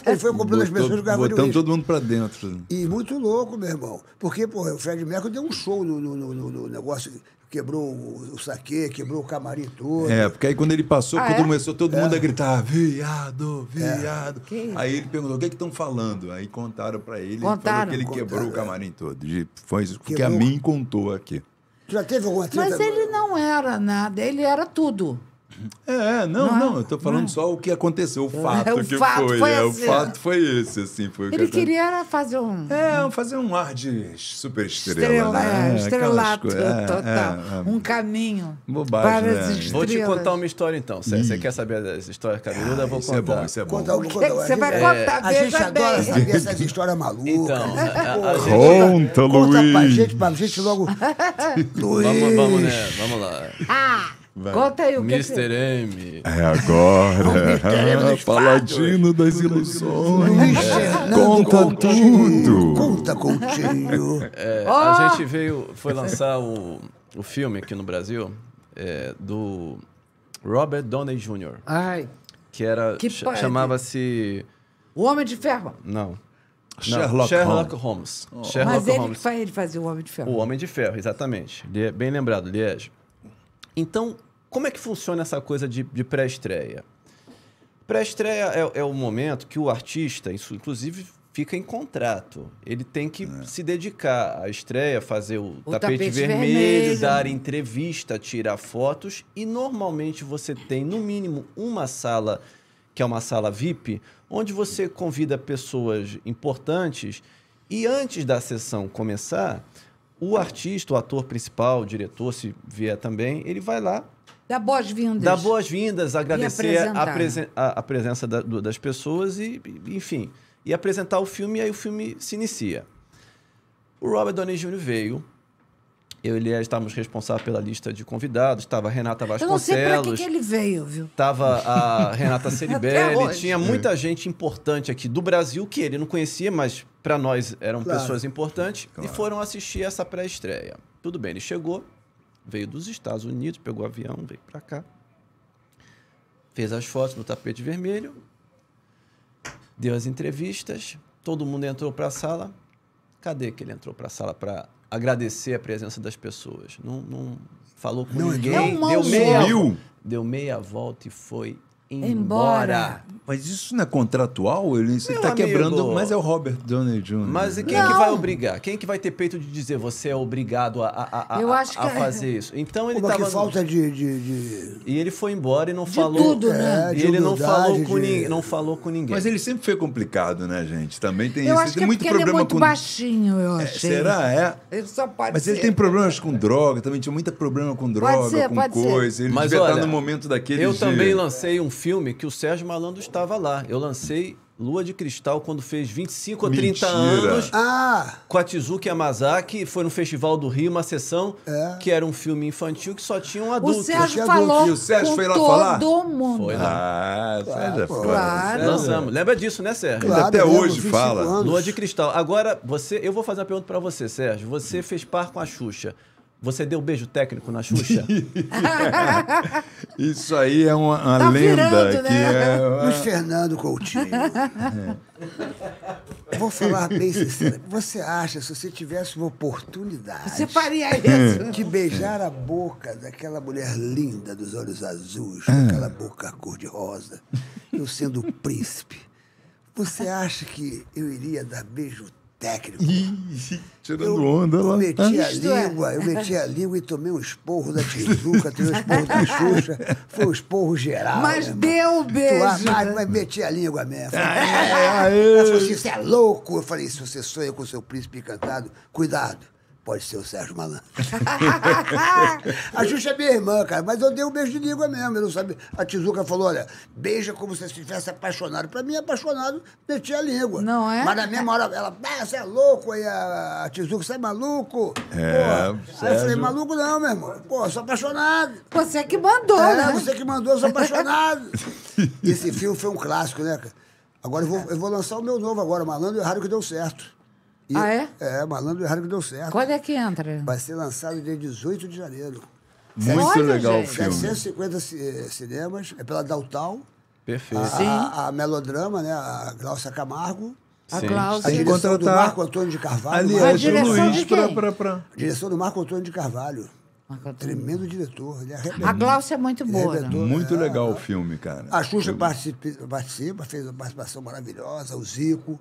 ele foi comprando as pessoas com garrafa de uísque. Botamos todo mundo para dentro. E muito louco, meu irmão. Porque, pô, o Fred Merkel deu um show no, no, no, no negócio quebrou o, o saque, quebrou o camarim todo. É, porque aí quando ele passou, ah, é? começou todo é. mundo a gritar, viado, viado. É. Aí ele perguntou, o que é que estão falando? Aí contaram para ele, contaram. que ele contaram, quebrou o camarim todo. Foi isso que a mim contou aqui. Já teve alguma treta? Mas ele não era nada, ele era tudo. É, é, não, não, é? não eu estou falando não. É? só o que aconteceu, o fato é, o que fato foi. foi é, assim. O fato foi esse, assim. Foi Ele queria fazer um. É, fazer um ar de super estrela. estrela né? Estrelato é, total. É, um caminho. Bobagem. Para né? as estrelas. Vou te contar uma história, então. Você, você quer saber das história cabeludas? Ah, eu vou ah, isso É bom, isso é bom. Conta, conta, conta, você vai contar, A gente adora bem. saber essas histórias malucas. Então, né? a, a gente... Conta, conta, Luiz. Conta pra gente, pra gente logo. Luiz. Vamos, vamos, né? Vamos lá. Ah! Vai. Conta aí o Mr. que é é. M. É agora. é, ah, paladino das ilusões. É. Conta tudo. Conta, contigo. É, oh. A gente veio, foi lançar o, o filme aqui no Brasil é, do Robert Downey Jr. Ai. Que era. Que chamava-se. O Homem de Ferro. Não. Sherlock, Sherlock Holmes. Holmes. Oh. Sherlock Mas ele, Holmes. Faz, ele fazia o Homem de Ferro. O Homem de Ferro, exatamente. É bem lembrado, Liege. Então, como é que funciona essa coisa de, de pré-estreia? Pré-estreia é, é, o momento que o artista, isso, inclusive, fica em contrato. Ele tem que é. se dedicar à estreia, fazer o, o tapete, tapete vermelho, vermelho, dar entrevista, tirar fotos. E normalmente você tem, no mínimo, uma sala, que é uma sala VIP, onde você convida pessoas importantes. E antes da sessão começar, o artista, o ator principal, o diretor, se vier também, ele vai lá. Dá boas-vindas. Dá boas-vindas, agradecer a, presen a, a, presença da, do, das pessoas e, enfim, e apresentar o filme, e aí o filme se inicia. O Robert Downey Jr. veio, eu e ele estávamos responsáveis pela lista de convidados. Estava Renata Vasconcelos. Eu não sei para que, que, ele veio, viu? Estava a Renata Ceribelli. tinha é. muita gente importante aqui do Brasil que ele não conhecia, mas para nós eram claro. pessoas importantes. Claro. E foram assistir essa pré-estreia. Tudo bem, ele chegou, veio dos Estados Unidos, pegou o avião, veio para cá. Fez as fotos no tapete vermelho. Deu as entrevistas. Todo mundo entrou para a sala. Cadê que ele entrou para a sala para agradecer a presença das pessoas. Não, não falou com não, é ninguém. Não, deu meia, deu meia volta e foi embora. Mas isso não é contratual? Ele está quebrando. Mas é o Robert Downey Jr. Mas e quem é que vai obrigar? Quem é que vai ter peito de dizer você é obrigado a, a, a, Eu acho a, a é- fazer isso? Então ele estava. falta de, de, de, E ele foi embora e não de falou. Tudo, né? É, e ele não falou, com de... não falou com ninguém. Mas ele sempre foi complicado, né, gente? Também tem eu isso. Acho tem que muito é problema ele é muito com... baixinho, eu achei. É, será? É. Ele só pode Mas ser. ele tem problemas com droga, também tinha muito problema com droga, ser, com coisa. Ser. Ele Mas devia olha, estar no momento daquele. Eu também lancei um filme que o Sérgio Malandro estava lá. Eu lancei Lua de Cristal quando fez 25 ou 30 anos. Ah! Com a Tizuki Yamazaki, foi no Festival do Rio, uma sessão é. que era um filme infantil que só tinha um adulto. O Sérgio falou e o Sérgio foi lá todo falar? mundo. Foi lá. Ah, claro, é claro. claro. Lançamos. Lembra disso, né, Sérgio? Claro, até hoje fala. Anos. Lua de Cristal. Agora, você, eu vou fazer uma pergunta para você, Sérgio. Você fez par com a Xuxa. Você deu beijo técnico na Xuxa? Isso aí é uma, uma tá lenda. Virando, né? que é uma... Luiz Fernando Coutinho. É. Vou falar bem sincero. Você acha, se você tivesse uma oportunidade. Você faria isso? De beijar a boca daquela mulher linda dos olhos azuis, com aquela ah. boca cor-de-rosa, eu sendo o príncipe. Você acha que eu iria dar beijo técnico? técnico. tirando eu onda lá. Eu meti a é. língua, eu meti a língua e tomei um esporro da Tizuca, tomei um esporro da Xuxa, foi um esporro geral. Mas né, deu um ah, beijo. Tu, mas, mas meti a língua mesmo. Aê, Ela falou assim, você é louco. Eu falei, se você sonha com seu príncipe encantado, cuidado Pode ser o Sérgio Malandro. a Xuxa é minha irmã, cara, mas eu dei um beijo de língua mesmo. Eu não sabia. A Tizuka falou: olha, beija como se estivesse apaixonado. Pra mim, apaixonado, metia a língua. Não é? Mas na mesma hora, ela, ah, você é louco. Aí a, a Tizuka, você é maluco. É, Pô. Aí eu falei: maluco não, meu irmão. Pô, sou apaixonado. Você que mandou, é, né? Você que mandou, sou apaixonado. Esse filme foi um clássico, né, cara? Agora eu vou, eu vou lançar o meu novo agora, Malandro, e raro que deu certo. E, ah, é? É, Malandro Errado que deu certo. Quando é que entra? Vai ser lançado dia 18 de janeiro. Muito Olha, legal gente. o filme. 750 eh, cinemas, é pela Daltal. Perfeito. A, Sim. A, Melodrama, né? A Glaucia Camargo. A Cláudia. A direção contratar... do Marco Antônio de Carvalho. Aliás, o Luiz para... Pra, pra... Direção do Marco Antônio de Carvalho. Tremendo diretor. Ele é A Glaucia é muito boa. Né? Muito é, legal é, o filme, cara. A Xuxa participa, participa, fez uma participação maravilhosa. O Zico,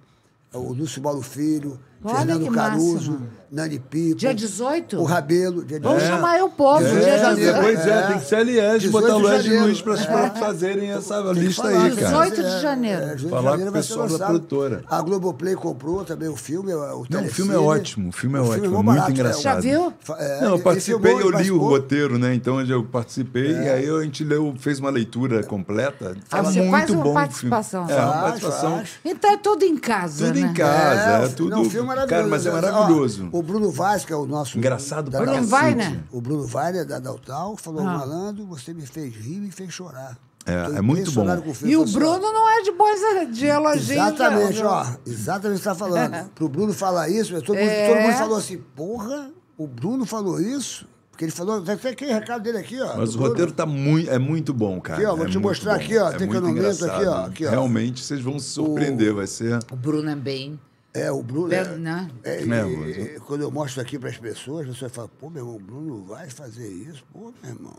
o Lúcio Paulo Filho, Olha Fernando Caruso, massa, Nani Pico. Dia 18? O Rabelo, dia 18. Vamos é. chamar eu posso, é, dia 18. pois é, é, tem que ser a Liege, botar o Ed Luiz para é. fazerem essa lista falar, aí, cara. 18 de janeiro. É, falar de janeiro com o pessoal da produtora. A Globoplay comprou também o filme, o Não, o filme é ótimo, o filme é o é ótimo, filme muito barato, é. engraçado. Já viu? Não, eu participei, eu li o roteiro, né? Então eu participei e aí a gente leu, fez uma leitura completa. Ah, você faz uma bom participação. É, uma participação. Então é tudo em casa, Tudo em né? casa, é tudo maravilhoso. Cara, mas é maravilhoso. Ó, o Bruno Vaz, que é o nosso. Engraçado da, Bruno Vai, né? O Bruno Vaz é da Daltal, falou: ah. malandro, você me fez rir e me fez chorar. É, é muito bom. E o Bruno assim, não é de bons de elogios. Exatamente, não. ó. Exatamente o que você está falando. Para Pro Bruno falar isso, todo, é. mundo, todo mundo é. falou assim, porra, o Bruno falou isso? Porque ele falou, Tem aqui o recado dele aqui, ó. Mas o roteiro tá muito, é muito bom, cara. Aqui, ó, vou é te mostrar bom. aqui, ó. É tem que eu aqui, Aqui, ó. Realmente, vocês vão se surpreender, o, vai ser. O Bruno é bem. É, o Bruno. É, né? é, é quando eu mostro aqui para as pessoas, as pessoas falam, pô, meu irmão, o Bruno vai fazer isso, pô, meu irmão.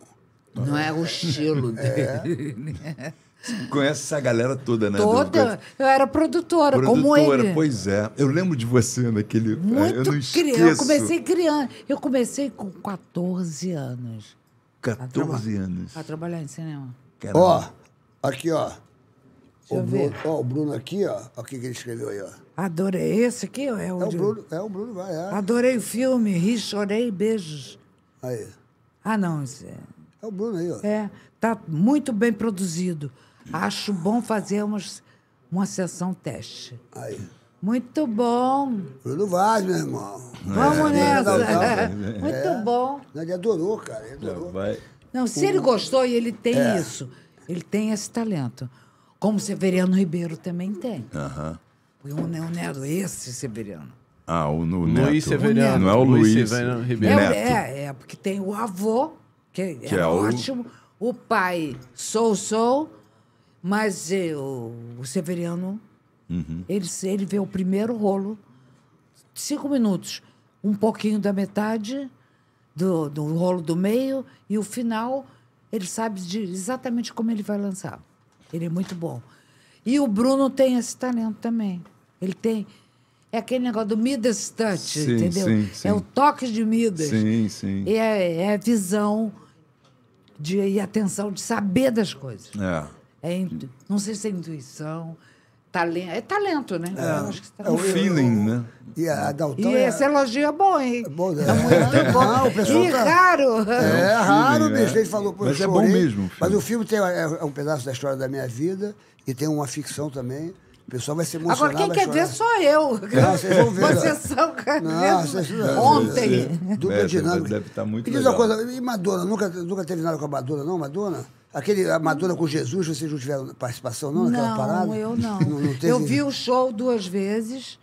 Não é, é o estilo é. dele. Né? Você conhece essa galera toda, né? Toda. Eu era produtora, produtora como ele. Pois é. Eu lembro de você naquele. Né, é, Muito eu criança. Eu comecei criança. Eu comecei com 14 anos. 14 a anos. A trabalhar em cinema. Caramba. Ó, aqui, ó. Deixa o Bruno, ó, o Bruno aqui, ó. o que ele escreveu aí, ó. Adorei. Esse aqui é o. É o Bruno, é o Bruno vai. É. Adorei o filme, ri, chorei, beijos. Aí. Ah, não. Esse é... é o Bruno aí, ó. É. Tá muito bem produzido. Acho bom fazer uma sessão teste. Aí. Muito bom. Bruno Vaz, meu irmão. Vamos é, nessa. É, muito bom. Ele adorou, cara. Ele adorou. Não, se ele gostou e ele tem é. isso, ele tem esse talento. Como Severiano Ribeiro também tem. Aham. Foi um, né, neonero esse Severiano. Ah, o, o Luiz neto. Severiano. Não é o Luiz, Luiz Severiano Ribeiro. É, é, é, porque tem o avô, que, é que é, é, ótimo. O... o pai, sou, sou. Mas eu, é, o Severiano, uhum. ele, ele vê o primeiro rolo, cinco minutos, um pouquinho da metade do, do rolo do meio e o final, ele sabe de, exatamente como ele vai lançar. Ele é muito bom. E o Bruno tem esse talento também. Ele tem. É aquele negócio do Midas Touch, sim, entendeu? Sim, sim. É o toque de Midas. Sim, sim. É, é a visão de, e atenção de saber das coisas. É. é não sei se é intuição, Talento. É talento, né? É, tá é o feeling, né? E a Daltão. E é... esse elogio é bom, hein? É bom, né? é. muito é. bom. Ah, e tá... raro. É, é raro, né? Ele falou, Mas é bom mesmo. Mas o filme tem, é, é um pedaço da história da minha vida e tem uma ficção também. O pessoal vai se emocionar. Agora, quem quer chorar. ver sou eu. Não, vocês vão ver. Vocês são caras. Ontem. Dupla dinâmica. Deve estar tá muito e legal. uma coisa, e Madonna? Nunca, nunca teve nada com a Madonna, não? Madonna? Aquele a Madonna com Jesus, vocês não tiveram participação não naquela não, parada? Não, eu não. não, não eu vi o show duas vezes,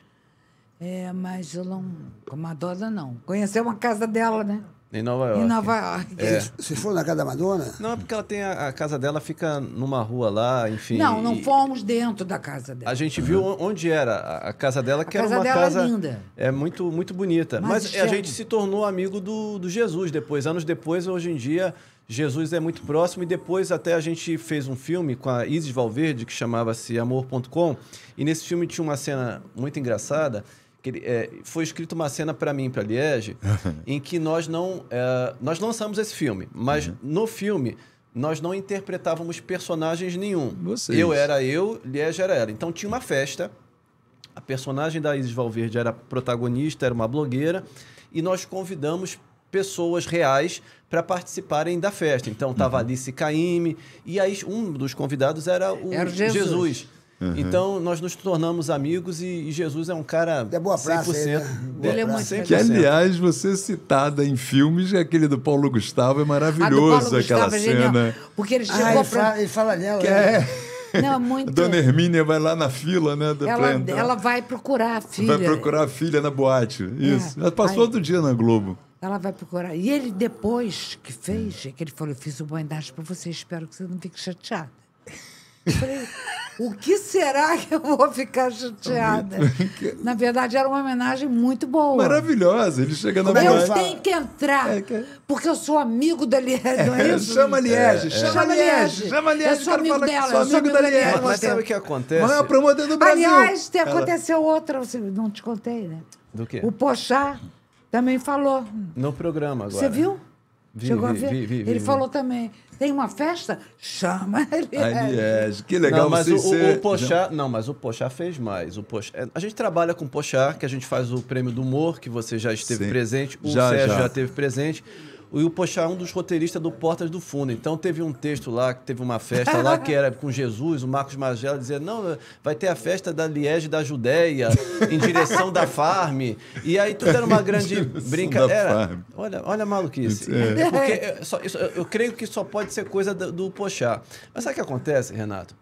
é, mas eu não. Com a Madonna, não. Conheceu uma casa dela, né? Em Nova York. Em Nova é. York. É. Vocês foram na casa da Madonna? Não, é porque ela tem a, a, casa dela fica numa rua lá, enfim. Não, não fomos dentro da casa dela. A gente viu uhum. onde era a, a casa dela, que a era casa uma dela é casa é linda. É muito muito bonita. Mas, Mas a gente se tornou amigo do, do Jesus depois, anos depois, hoje em dia Jesus é muito próximo e depois até a gente fez um filme com a Isis Valverde que chamava-se Amor.com e nesse filme tinha uma cena muito engraçada que ele, é, foi escrita uma cena para mim para Liege em que nós não é, nós lançamos esse filme mas uhum. no filme nós não interpretávamos personagens nenhum Vocês. eu era eu Liege era ela então tinha uma festa a personagem da Isis Valverde era protagonista era uma blogueira e nós convidamos pessoas reais para participarem da festa. Então estava uhum. ali Caime e aí um dos convidados era o, era Jesus. Jesus. Uhum. Então, nós nos tornamos amigos e, e, Jesus é um cara é boa praça, 100%. Ele, né? boa ele é muito Que, aliás, você citada em filmes, aquele do Paulo Gustavo é maravilhoso, ah, Gustavo aquela é cena. Porque ele ah, chegou ah, ele, pra... fala, ele fala nela. Que né? é... Não, é muito... Dona Hermínia vai lá na fila, né? Ela, ela vai procurar a filha. Vai procurar a filha na boate. Isso. É, ela passou todo outro dia na Globo. Ela vai procurar. E ele, depois que fez, é que ele falou: eu fiz uma homenagem para você, espero que você não fique chateada. falei, o que será que eu vou ficar chateada? na verdade, era uma homenagem muito boa. Maravilhosa, ele chega na Eu tenho que entrar, é, porque eu sou amigo da Liege, não é, é isso? Chama a Liege, é. é. chama a Liege, chama a Liege. Eu sou amigo dela, sou amigo, da, Liege. Mas sabe o que acontece? Mas é do Brasil. Aliás, te aconteceu Ela... outra, não te contei, né? Do quê? O Pochá também falou. No programa agora. Você viu? Vi, Chegou vi, a ver? Vi, vi, ele falou também. Tem uma festa? Chama ele. Aliás, é. é, que legal não, mas o, ser... o Pochá, Não, mas o Pochá fez mais. O Pochá, é, a gente trabalha com o Pochá, que a gente faz o prêmio do humor, que você já esteve Sim. presente, o já, Sérgio já. já. esteve presente. O Will Pochá é um dos roteiristas do Portas do Fundo. Então teve um texto lá, teve uma festa lá que era com Jesus, o Marcos Magela dizendo, não, vai ter a festa da Liege da Judéia, em direção da Farm. E aí tudo era uma grande brincadeira. Olha, olha a maluquice. É. é porque, é, só, isso, eu, creio que só pode ser coisa do, do Pochá. Mas sabe o que acontece, Renato?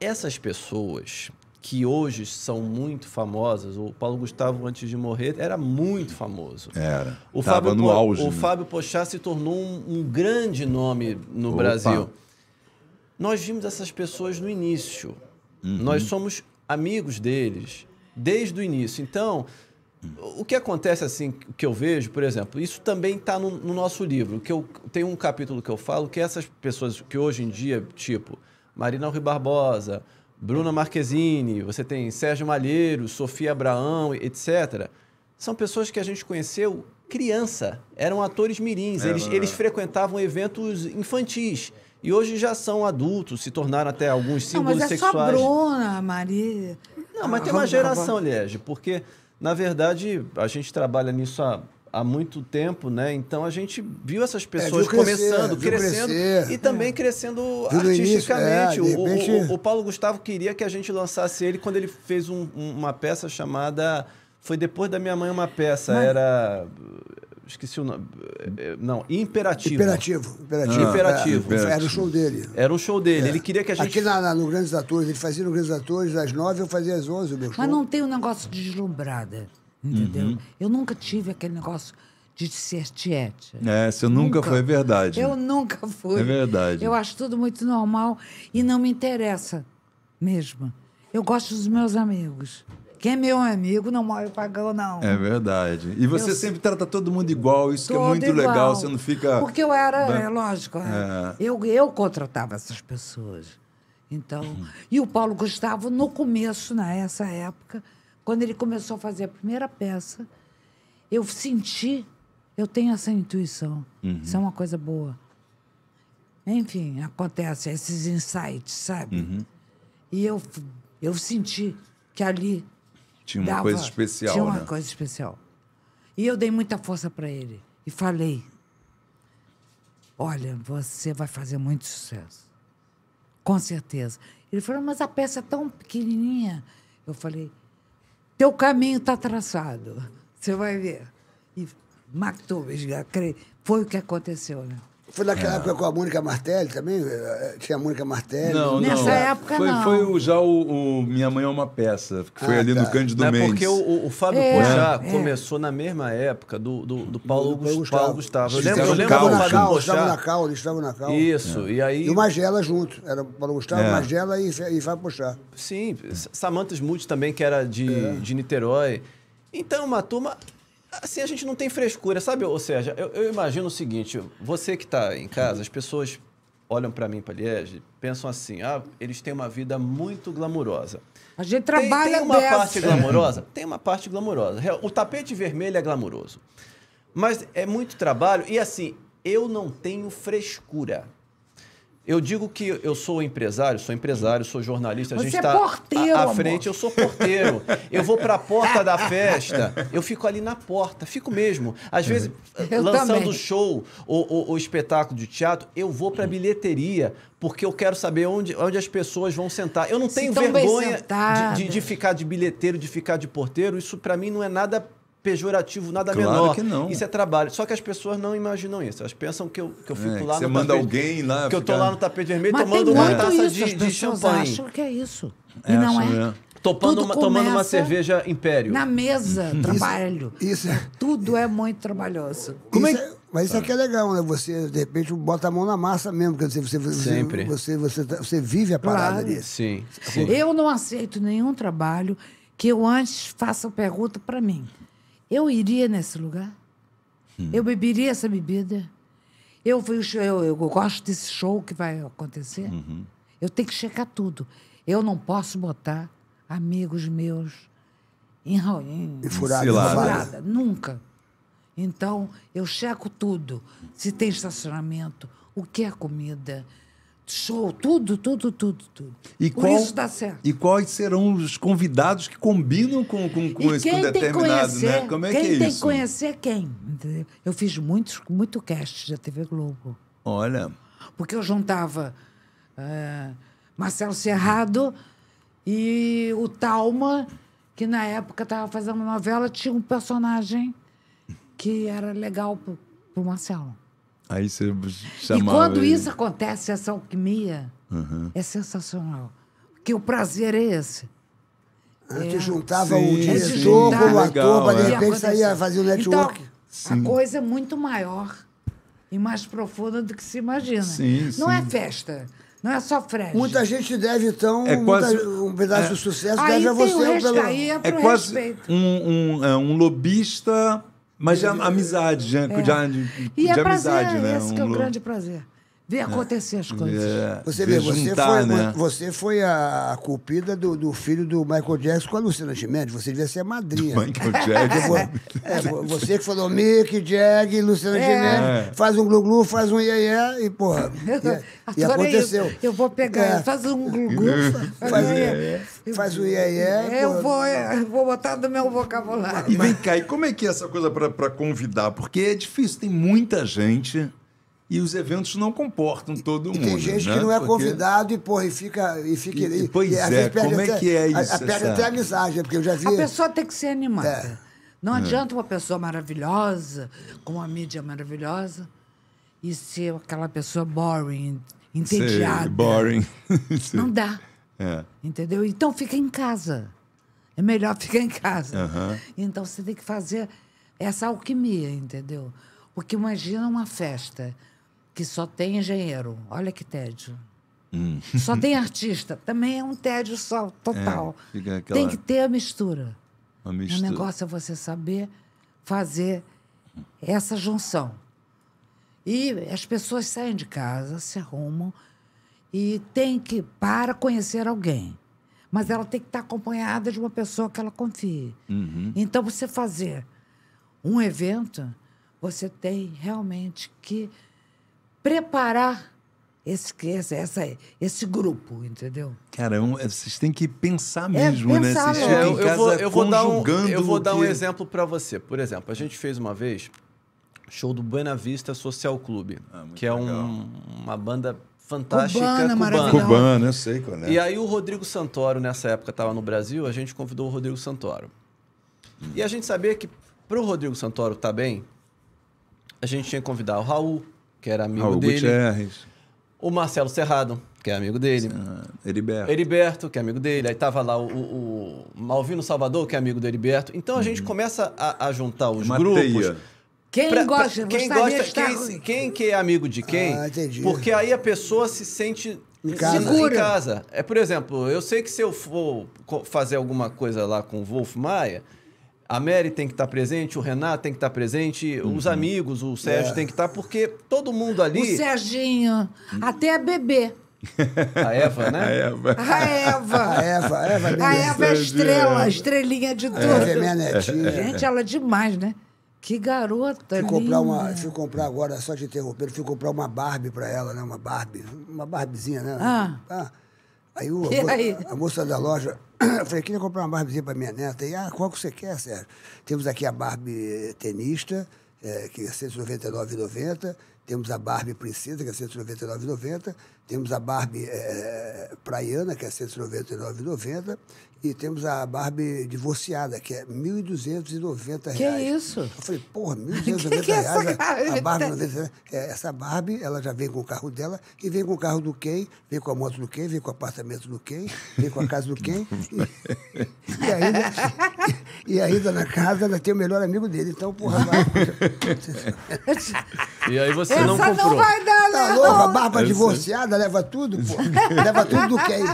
Essas pessoas que hoje são muito famosas. O Paulo Gustavo, antes de morrer, era muito famoso. Era. O Tava Fábio, no auge. O né? Fábio Pochá se tornou um, um grande nome no Opa. Brasil. Nós vimos essas pessoas no início. Uhum. Nós somos amigos deles desde o início. Então, o que acontece assim, que eu vejo, por exemplo, isso também está no, no, nosso livro. Que eu Tem um capítulo que eu falo que essas pessoas que hoje em dia, tipo Marina Rui Barbosa, Bruna Marquezine, você tem Sérgio Malheiro, Sofia Abraão, etc. São pessoas que a gente conheceu criança, eram atores mirins, é, eles, eles é. frequentavam eventos infantis. E hoje já são adultos, se tornaram até alguns símbolos não, mas é sexuais. Só Bruna, Maria. Não, mas ah, tem uma geração, Lege. porque, na verdade, a gente trabalha nisso há há muito tempo, né? Então a gente viu essas é, pessoas é, viu crescer, começando, viu crescendo crescer, e é. também é. crescendo viu artisticamente. Início, é, repente... o, o, Paulo Gustavo queria que a gente lançasse ele quando ele fez um, uma peça chamada. Foi depois da minha mãe uma peça, Mas... era esqueci o nome. É, não, Imperativo. Imperativo. Imperativo. Ah, imperativo. Era, era, o show dele. Era o show dele. É. Ele queria que a gente. Aqui na, na, no Grandes Atores, ele fazia no Grandes Atores às nove, eu fazia às onze o meu show. Mas não tem um negócio deslumbrada entendeu? Uhum. Eu nunca tive aquele negócio de ser tiete. É, isso nunca, nunca foi verdade. Eu nunca fui. É verdade. Eu acho tudo muito normal e não me interessa mesmo. Eu gosto dos meus amigos. Quem é meu amigo não morre pagão, não. É verdade. E você eu sempre trata todo mundo igual, isso que é muito igual. legal, você não fica. Porque eu era, né? é lógico, é. é. Eu, eu contratava essas pessoas. Então, uhum. e o Paulo Gustavo, no começo, nessa né, época, quando ele começou a fazer a primeira peça, eu senti, eu tenho essa intuição. Uhum. Isso é uma coisa boa. Enfim, acontece esses insights, sabe? Uhum. E eu, eu senti que ali. Tinha uma dava, coisa especial. Tinha uma né? coisa especial. E eu dei muita força para ele. E falei: Olha, você vai fazer muito sucesso. Com certeza. Ele falou: Mas a peça é tão pequenininha. Eu falei: teu caminho está traçado. Você vai ver. E Mactubes, foi o que aconteceu, né? Foi naquela é. época com a Mônica Martelli também? É, é, tinha a Mônica Martelli? Não, Nessa não. época, foi, não. Foi já o, o, Minha Mãe é uma Peça, que foi ah, ali tá. no Cândido não, é Mendes. É porque o, o Fábio é, Pochá é. começou na mesma época do, do, do Paulo, do, do Gustavo. Paulo Gustavo. Eu lembro, eu lembro Cal, do Fábio Pochá. Estava na Cal, eles estavam na Cal. Isso, e aí... E o Magela junto. Era o Paulo Gustavo, é. Magela e, e Fábio Pochá. Sim, Samantha Smooth também, que era de, de Niterói. Então, uma turma Assim, a gente não tem frescura, sabe, ou seja, eu, eu imagino o seguinte, você que está em casa, as pessoas olham para mim, para Liege, pensam assim: ah, eles têm uma vida muito glamurosa. A gente trabalha Tem, tem uma dessa. parte glamurosa? Tem uma parte glamurosa. O tapete vermelho é glamuroso. Mas é muito trabalho e assim, eu não tenho frescura. Eu digo que eu sou empresário, sou empresário, sou jornalista, a gente está é tá porteiro, à, à frente, eu sou porteiro. Eu vou para a porta da festa, eu fico ali na porta, fico mesmo. Às vezes, eu eh, lançando também. show ou, ou, ou, espetáculo de teatro, eu vou para a hum. bilheteria, porque eu quero saber onde, onde as pessoas vão sentar. Eu não tenho vergonha de, de, de, ficar de bilheteiro, de ficar de porteiro, isso para mim não é nada pejorativo, nada claro menor. Que não. Isso é trabalho. Só que as pessoas não imaginam isso. Elas pensam que eu, que eu fico é, lá que no você tapete, manda alguém lá. Que ficar... eu tô lá no tapete vermelho Mas tomando uma taça isso, de, as de champanhe. acham que é isso. É, e não é. é. Topando uma, tomando uma cerveja império. Na mesa, trabalho. Isso, isso é- Tudo é muito trabalhoso. Como isso é? Mas isso ah. aqui é legal, né? Você, de repente, bota a mão na massa mesmo. Quer dizer, você, você, você, você, tá, você, vive a parada claro. Sim, sim. Eu não aceito nenhum trabalho que eu antes faça pergunta para mim. Eu iria nesse lugar. Hum. Eu beberia essa bebida. Eu, eu, eu gosto desse show que vai acontecer. Uhum. Eu tenho que checar tudo. Eu não posso botar amigos meus em, em, furada. Nunca. Então, eu checo tudo. Se tem estacionamento, o que é comida, Show, tudo, tudo, tudo, tudo. E Por qual, isso dá certo. E quais serão os convidados que combinam com, com, com esse determinado, conhecer, né? Como é que é isso? Quem tem que né? é é conhecer quem? Eu fiz muitos, muito cast da TV Globo. Olha. Porque eu juntava uh, Marcelo Serrado e o Talma, que na época estava fazendo uma novela, tinha um personagem que era legal pro, pro Marcelo. Aí você chamava. E quando ele. isso acontece, essa alquimia uhum. é sensacional. Porque o prazer é esse. Antes ah, é. juntava sim, o diretor com o ator, para de é. repente saía fazer o então, network. Então, a coisa é muito maior e mais profunda do que se imagina. Sim, não é festa. Não é só festa Muita gente deve, então, é quase, muita, um pedaço é, de sucesso deve a você. Pelo... É, é quase um, um, é, um lobista mas de é amizade, de, de, é. de, e é de é amizade, né? Esse um que é o grande prazer ver né? acontecer as coisas. É, você vê, você, juntar, foi, né? você foi a culpida do, do, filho do Michael Jackson com a Luciana Gimenez. Você devia ser a madrinha. Michael Jackson. é, você que falou Mick, Jag, Luciana é. faz um glu-glu, faz um iê e, porra. E, é, e aconteceu. Eu, eu, vou pegar, é. faz um glu-glu, faz, um faz um iê Eu vou, eu vou botar do meu vocabulário. E vem cá, e como é que é essa coisa para convidar? Porque é difícil, tem muita gente e os eventos não comportam todo mundo. E tem gente né? que não é convidado porque... e, porra, e fica. E fica e, e pois e, é, como é que é isso? A, perde essa... até amizade, né? porque eu já vi. A pessoa tem que ser animada. É. Não é. adianta uma pessoa maravilhosa, com uma mídia maravilhosa, e ser aquela pessoa boring, entediada. Sei, boring. não dá. É. Entendeu? Então fica em casa. É melhor ficar em casa. Uhum. Então você tem que fazer essa alquimia, entendeu? Porque imagina uma festa que só tem engenheiro. Olha que tédio. Hum. Só tem artista. Também é um tédio só, total. É, aquela... Tem que ter a mistura. a mistura. O negócio é você saber fazer essa junção. E as pessoas saem de casa, se arrumam e tem que para conhecer alguém. Mas ela tem que estar acompanhada de uma pessoa que ela confie. Uhum. Então, você fazer um evento, você tem realmente que preparar esse, essa, esse grupo, entendeu? Cara, é, vocês têm que pensar é, mesmo, é, pensar, né? Vocês é, eu, eu, vou, eu vou dar um, eu vou dar um que... exemplo para você. Por exemplo, a gente fez uma vez show do Buena Vista Social Clube, ah, que é um, uma banda fantástica cubana. Cubana, cubana eu sei qual é. E aí o Rodrigo Santoro, nessa época, estava no Brasil, a gente convidou o Rodrigo Santoro. E a gente sabia que para o Rodrigo Santoro estar tá bem, a gente tinha que convidar o Raul, que era amigo Raul dele. Gutierrez. O Marcelo Cerrado, que é amigo dele. Ah, Heriberto. Heriberto, que é amigo dele. Aí tava lá o, o Malvino Salvador, que é amigo do Heriberto. Então a uhum. gente começa a, a juntar os Uma grupos. Quem pra, gosta, pra, quem gosta, quem, quem, que é amigo de ah, quem? Ah, porque aí a pessoa se sente em casa. Segura. em casa. É, por exemplo, eu sei que se eu for fazer alguma coisa lá com o Wolf Maia, a Mary tem que estar presente, o Renato tem que estar presente, uhum. os amigos, o Sérgio é. tem que estar, porque todo mundo ali. O Serginho, até a bebê. A Eva, né? A Eva. A Eva. A Eva, a Eva, é a Eva é estrela, estrelinha de é. tudo. Eva é minha netinha. Gente, ela é demais, né? Que garota, fui comprar uma, Fui comprar agora, só de interromper, fui comprar uma Barbie pra ela, né? Uma Barbie. Uma Barbizinha, né? Ah. ah Aí, o, a, aí? a moça da loja, eu falei, queria comprar uma Barbiezinha para minha neta. E, ah, qual que você quer, Sérgio? Temos aqui a Barbie eh, tenista, é, que é R$ 199,90. Temos a Barbie Princesa, que é R$ 199,90. Temos a Barbie é, Praiana, que é R$ 199,90. E temos a Barbie divorciada, que é R$ 1.290. Que isso? Eu falei, porra, R$ 1.290 que é reais. É essa, a Barbie, é, essa Barbie, ela já vem com o carro dela e vem com o carro do quem vem com a moto do quem vem com o apartamento do quem vem com a casa do quem e, e, ainda, e, ainda na casa ela tem o melhor amigo dele. Então, porra, vai. e aí você essa não comprou. Essa não vai dar, Tá né? não. louco? A Barbie divorciada leva tudo, porra. leva tudo do quem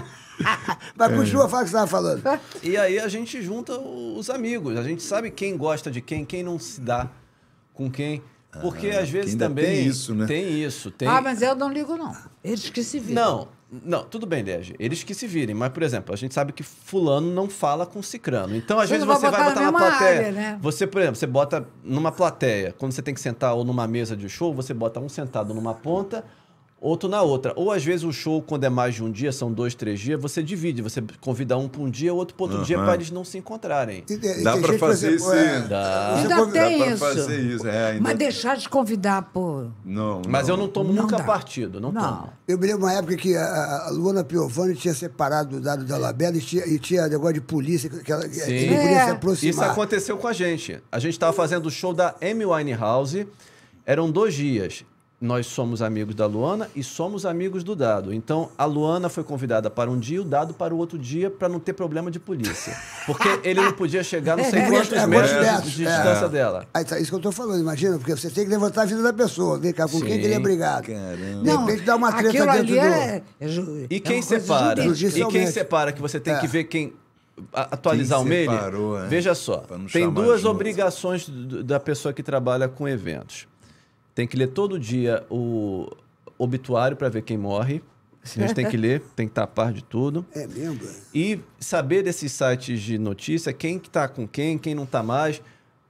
Mas continua, é. fala o que você estava falando. E aí a gente junta os amigos. A gente sabe quem gosta de quem, quem não se dá com quem. Porque ah, às vezes também tem isso, né? Tem isso. Tem... Ah, mas eu não ligo, não. Eles que se viram. Não, não, tudo bem, Dege. Eles que se virem. Mas, por exemplo, a gente sabe que fulano não fala com cicrano. Então, às você vezes, você vai botar na plateia. Área, né? Você, por exemplo, você bota numa plateia. Quando você tem que sentar ou numa mesa de show, você bota um sentado numa ponta outro na outra. Ou às vezes o show, quando é mais de um dia, são dois, três dias, você divide. Você convida um para um dia, outro para outro uhum. dia, para eles não se encontrarem. E, e, dá para fazer, isso. É, dá. Ainda dá para fazer isso. É, ainda... Mas deixar de convidar, pô. Não, não. Mas eu não tomo não nunca dá. partido, não, não tomo. Eu me lembro uma época que a, a Luana Piovani tinha separado o dado da Labela e tinha, e tinha negócio de polícia, que ela Sim. Que podia é. se aproximar. Isso aconteceu com a gente. A gente estava fazendo o show da Amy Winehouse, eram dois dias nós somos amigos da Luana e somos amigos do Dado. Então, a Luana foi convidada para um dia o Dado para o outro dia para não ter problema de polícia. Porque ele não podia chegar não é, sei é, quantos é, metros é, de é. distância dela. É isso que eu estou falando, imagina, porque você tem que levantar a vida da pessoa, ver cá, com Sim, quem que ele é brigado. Caramba. De repente dá uma treta dentro ali do... É... E quem separa? E quem separa que você tem que ver quem atualizar Quem o meio, veja só, tem duas obrigações da pessoa que trabalha com eventos tem que ler todo dia o obituário para ver quem morre. A gente tem que ler, tem que tapar de tudo. É mesmo? E saber desses sites de notícia, quem está com quem, quem não está mais.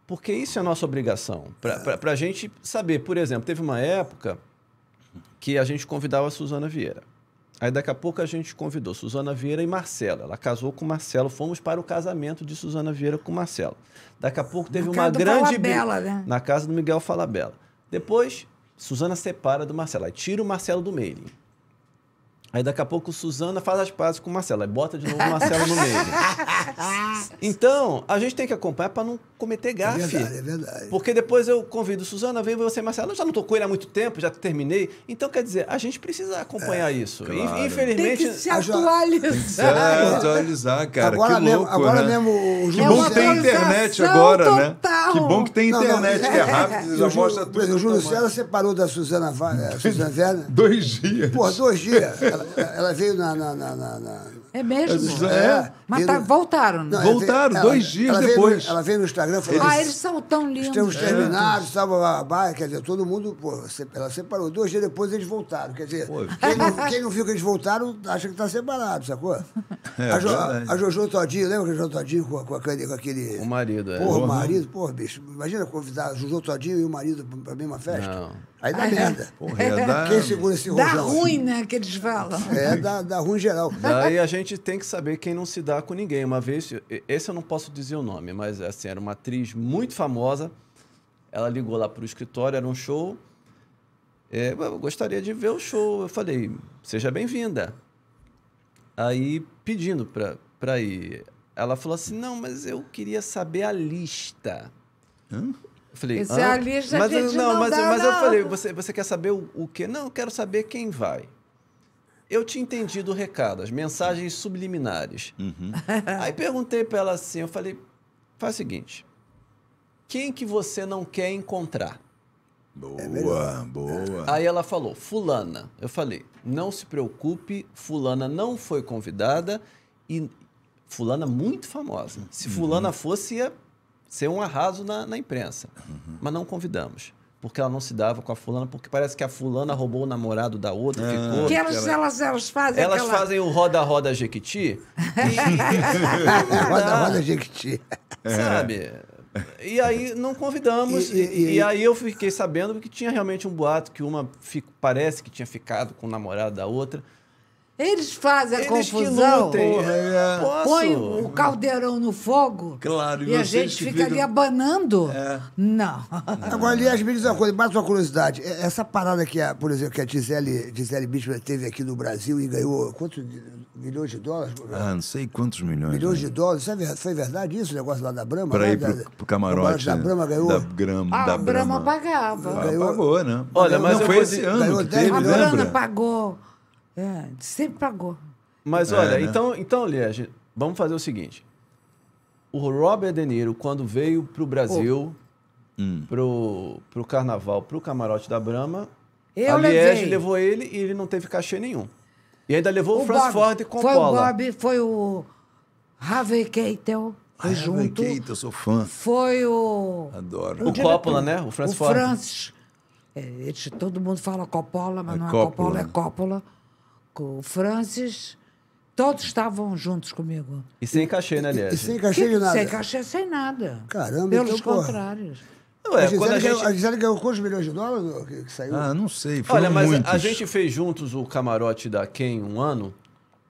Porque isso é a nossa obrigação. Para a gente saber, por exemplo, teve uma época que a gente convidava a Suzana Vieira. Aí daqui a pouco a gente convidou Suzana Vieira e Marcelo. Ela casou com Marcelo. Fomos para o casamento de Suzana Vieira com Marcelo. Daqui a pouco teve uma grande. Falabella, né? Na casa do Miguel Falabella. Depois, Suzana separa do Marcelo. Aí tira o Marcelo do meio. Aí daqui a pouco Suzana faz as pazes com o Marcelo. Aí bota de novo o Marcelo no meio. Então, a gente tem que acompanhar para não cometer é gafe. É verdade, é verdade. Porque depois eu convido Suzana, vem você, Marcelo. Eu já não tô com ele há muito tempo, já terminei. Então, quer dizer, a gente precisa acompanhar é, isso. Claro. Infelizmente. Tem que se atualizar. atualizar, cara. Agora que mesmo, louco, agora né? mesmo o Júlio né? Que bom que tem internet agora, total. né? Que bom que tem internet, não, não, que é, é, é rápido, já mostra tudo. O Júlio César tá separou da Suzana, eh, Suzana Werner. dois dias. Pô, dois dias. Ela, ela veio na, na, na, na. É mesmo? É. Mas tá, voltaram, né? voltaram, dois ela, dias ela depois. Veio, ela veio no Instagram Instagram Ah, eles são tão lindos. Estamos é. terminados, estava a quer dizer, todo mundo, pô, ela separou. Dois dias depois eles voltaram. Quer dizer, quem não, quem não, viu que eles voltaram acha que está separado, sacou? É, a, jo, é a, Jojo Todinho, lembra que a Jojo Todinho com, com, com aquele. O marido, é. Porra, o uhum. marido, porra, bicho. Imagina convidar a Jojo Todinho e o marido para a mesma festa. Não. Aí dá ah, é? merda. Porra, é, dá... Quem segura esse rojão? Dá ruim, né, que eles falam. É, dá, dá ruim geral. Daí a gente tem que saber quem não se dá com ninguém. Uma vez, esse eu não posso dizer o nome, mas assim, era uma atriz muito famosa. Ela ligou lá pro escritório, era um show. É, eu gostaria de ver o show. Eu falei, seja bem-vinda. Aí, pedindo pra, pra ir. Ela falou assim, não, mas eu queria saber a lista. Hã? Eu falei, Esse ah, ali já mas, não, não, mas, dá, mas não. eu falei, você, você quer saber o, o quê? Não, eu quero saber quem vai. Eu tinha entendido o recado, as mensagens subliminares. Uhum. Aí perguntei para ela assim, eu falei, faz o seguinte, quem que você não quer encontrar? Boa, é boa. Aí ela falou, fulana. Eu falei, não se preocupe, fulana não foi convidada e fulana muito famosa. Se uhum. fulana uhum. fosse, ia ser um arraso na, na imprensa. Uhum. Mas não convidamos. Porque ela não se dava com a fulana, porque parece que a fulana roubou o namorado da outra, ah, ficou. Que elas, elas, elas fazem. Elas aquela... fazem o roda-roda Jequiti. roda-roda Jequiti. É. Sabe? E aí não convidamos. E, e, e, e, aí eu fiquei sabendo que tinha realmente um boato que uma parece que tinha ficado com o namorado da outra. Eles fazem a Eles confusão. Que lutem. É. Põe o caldeirão no fogo. Claro, e, e a gente fica viram... ali abanando. É. Não. Agora, aliás, me diz uma coisa, mais uma curiosidade. É, essa parada que, a, por exemplo, que a Gisele, Gisele Bichmann teve aqui no Brasil e ganhou quantos milhões de dólares? Ah, não sei quantos milhões. Milhões né? de dólares. Isso é, foi verdade isso, o negócio lá da Brama Para ir né? pro, pro camarote. Da Brama ganhou? Da, Brama ah, da a Brahma, pagava. Ah, ganhou. pagou, né? Olha, mas não, foi esse ano. Ganhou 10 A Brama pagou. É, sempre pagou. Mas é, olha, né? então, então, Liege, vamos fazer o seguinte. O Robert De Niro, quando veio pro Brasil, oh. hum. pro, pro carnaval, pro camarote da Brahma, eu a Liege levou ele e ele não teve cachê nenhum. E ainda levou o, o Francis Ford com Foi o Bob, foi o Harvey Keitel. Foi ah, junto. Harvey Keitel, sou fã. Foi o... Adoro. O, o Coppola, né? O Francis o Ford. Francis. É, todo mundo fala Coppola, mas é não é Coppola, Coppola é Coppola com o Francis, todos estavam juntos comigo. E sem cachê, né, aliás? E sem cachê de nada. Sem cachê, sem nada. Caramba, Pelos então, contrários. Não a, Gisele a, gente... ganhou, a Gisele ganhou quantos milhões de dólares que, que saiu? Ah, não sei. Olha, mas muitos. a gente fez juntos o camarote da Ken um ano.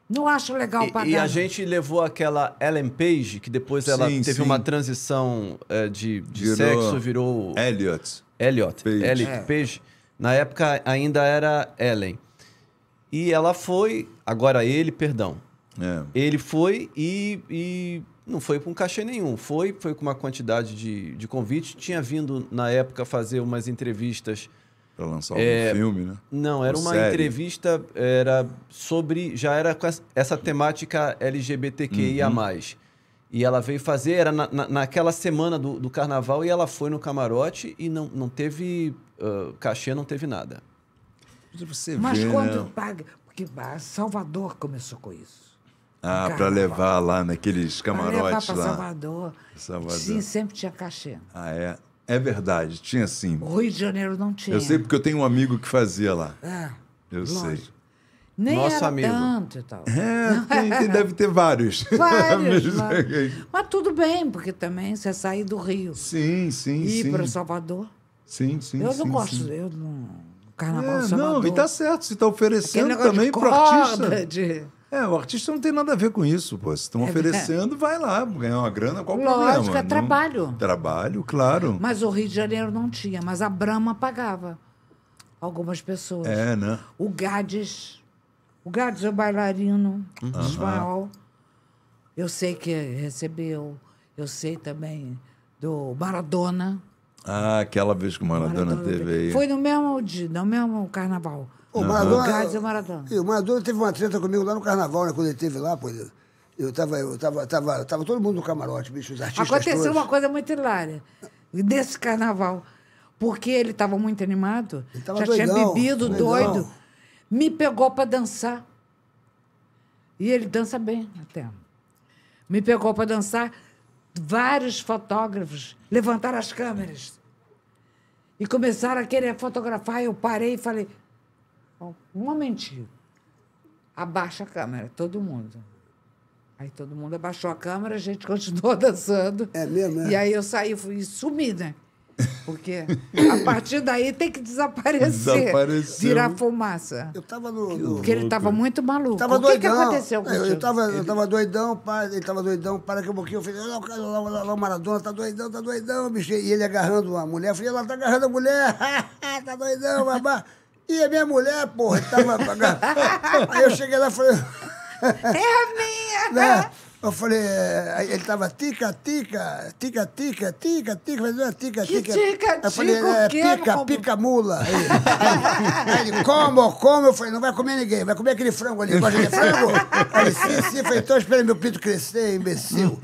Não acho legal para E, e a gente levou aquela Ellen Page, que depois ela sim, teve sim. uma transição é, de, de virou sexo, virou. Elliot. Elliot. Page. Elliot é. Page. Na época ainda era Ellen. E ela foi, agora ele, perdão. É. Ele foi e, e não foi com um cachê nenhum. Foi, foi com uma quantidade de, de convites. Tinha vindo, na época, fazer umas entrevistas. Para lançar é, um filme, né? Não, era uma, entrevista era sobre. Já era com essa, essa temática LGBTQIA. Uhum. E ela veio fazer, era na, na, naquela semana do, do carnaval, e ela foi no camarote e não, não teve uh, cachê, não teve nada. Você Mas vê, quando né? paga. Porque Salvador começou com isso. Ah, para levar lá naqueles camarotes levar pra lá. Salvador. Salvador. Sim, sempre tinha cachê. Ah, é? É verdade, tinha sim. O Rio de Janeiro não tinha. Eu sei porque eu tenho um amigo que fazia lá. É. Eu lógico. sei. Nem Nosso amigo. tanto e tal. É, tem, deve ter vários. Vários. mas, mas, tudo bem, porque também você sair do Rio. Sim, sim, e sim. E ir para Salvador. Sim, sim, Eu sim, não gosto, sim. eu não carnaval é, Não, e tá certo, você está oferecendo também para o artista. De... É, o artista não tem nada a ver com isso, pô. Se estão é oferecendo, vai lá, ganhar uma grana, qual o problema? Lógico, é trabalho. Não... Trabalho, claro. Mas o Rio de Janeiro não tinha, mas a Brahma pagava algumas pessoas. É, né? O Gades, o Gades é o bailarino uhum. espanhol. Eu sei que recebeu, eu sei também do Maradona. Ah, aquela vez que o Maradona, Maradona teve aí. Foi no mesmo dia, no mesmo carnaval. O Maradona, Maradona. O Maradona teve uma treta comigo lá no carnaval, né, quando ele teve lá, pô. Eu tava, eu tava, tava, tava todo mundo no camarote, bicho, os artistas. Aconteceu todos. uma coisa muito hilária desse carnaval, porque ele estava muito animado, já doidão, tinha bebido, doidão. doido, me pegou para dançar. E ele dança bem até. Me pegou para dançar vários fotógrafos levantaram as câmeras e começaram a querer fotografar. Eu parei e falei: um momentinho, abaixa a câmera, todo mundo. Aí todo mundo abaixou a câmera, a gente continuou dançando. É mesmo? É? E aí eu saí, fui sumida. Né? Porque a partir daí tem que desaparecer. Desapareceu. Virar fumaça. Eu tava no. no porque ele estava muito maluco. Tava o que, que aconteceu com é, ele? Eu estava eu tava doidão, pai ele estava doidão, para que um pouquinho. Eu falei, olha lá, lá, lá, o Maradona tá doidão, tá doidão, bicho. E ele agarrando uma mulher. Eu falei, ela tá agarrando a mulher. tá doidão, babá. E a minha mulher, porra, tava. Aí eu cheguei lá e falei. É a minha! Né? Eu falei, eh, ele tava tica, tica, tica, tica, tica, tica, é tica, tica, tica. tica eu falei, é, pica, como... pica mula. aí, aí ele, como, como? Eu falei, não vai comer ninguém, vai comer aquele frango ali. Gosta de frango? Aí sim, sim, eu falei, então espera meu pinto crescer, imbecil.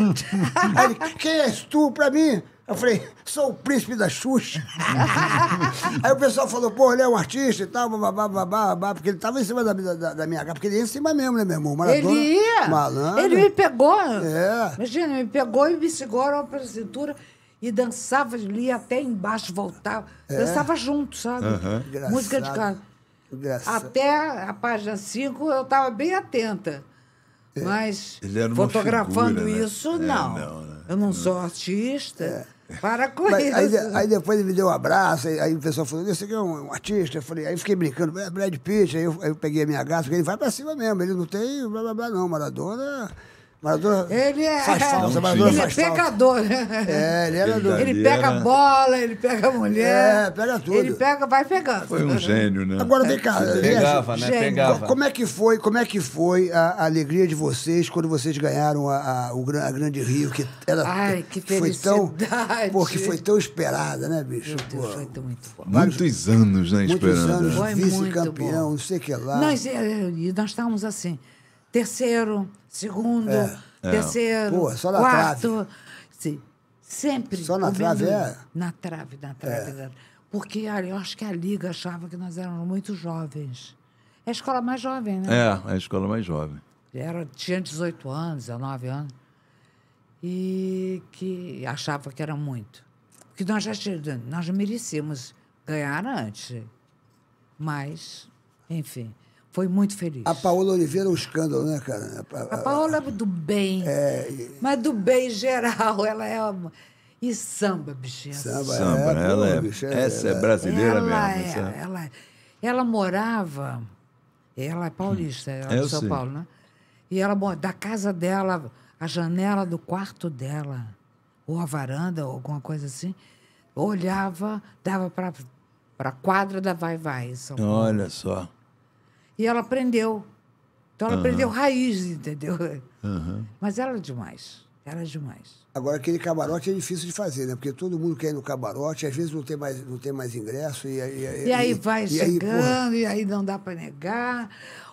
Aí ele, quem és tu pra mim? Eu falei, sou o príncipe da Xuxa. Aí o pessoal falou, pô, ele é um artista e tal, babá, babá, babá, porque ele tava em cima da, da, da minha cara porque ele ia em cima mesmo, né, meu irmão? Maradona, ele ia. Malandro. Ele me pegou. É. Imagina, me pegou e me segurou pela cintura e dançava ali até embaixo, voltava. É. Dançava junto, sabe? Uhum. Música de casa. Engraçado. Até a página 5 eu estava bem atenta. É. Mas fotografando figura, né? isso, é, não. não né? Eu não, não sou artista. É. Para com Mas, isso. Aí, aí, depois ele me deu um abraço, aí, aí o pessoal falou, esse aqui é um, um, artista. Eu falei, aí eu fiquei brincando, é Brad Pitt, aí eu, aí eu peguei a minha gata, porque ele vai pra cima mesmo, ele não tem blá blá blá não, Maradona Maradona é ele é, faz falta, Maradona ele faz é pecador, né? É, ele era do... Ele pega bola, ele pega mulher. É, pega tudo. Ele pega, vai pegando. Foi um gênio, né? Agora vem é, cá. Pegava, né? Pegava. Como é que foi, como é que foi a, a alegria de vocês quando vocês ganharam a, a, o, a Grande Rio, que era Ai, que felicidade. Foi tão, porque foi tão esperada, né, bicho? Meu Deus, foi tão muito forte. Muitos anos, né, esperando. Muitos anos, vice-campeão, não sei o que lá. Nós, é, nós estávamos assim terceiro, segundo, é, é. terceiro, Pô, só na quarto. Trave. Sim. Sempre. Só é? na trave, é? Na trave, na trave. Na... Porque eu acho que a Liga achava que nós éramos muito jovens. É a escola mais jovem, né? É, é a escola mais jovem. Era, tinha 18 anos, 19 anos. E que achava que era muito. Porque nós já nós merecíamos ganhar antes. Mas, enfim. Foi muito feliz. A Paola Oliveira é um escândalo, né, cara? A, a, a Paola é do bem. É, e... Mas do bem geral. Ela é uma. E samba, bichinha. É samba, samba é, ela é, é Essa é brasileira ela mesmo. É, ela, ela morava. Ela é paulista, ela é de São Paulo, né? E ela, da casa dela, a janela do quarto dela, ou a varanda, ou alguma coisa assim, olhava, dava para a quadra da Vai Vai. Olha só. E ela aprendeu. Então ela uhum. aprendeu raiz, entendeu? Uhum. Mas ela é demais. Era demais. Agora, aquele camarote é difícil de fazer, né? Porque todo mundo quer ir no camarote, às vezes não tem mais, não tem mais ingresso. E, e, e aí e, vai chegando, aí, e aí não dá para negar.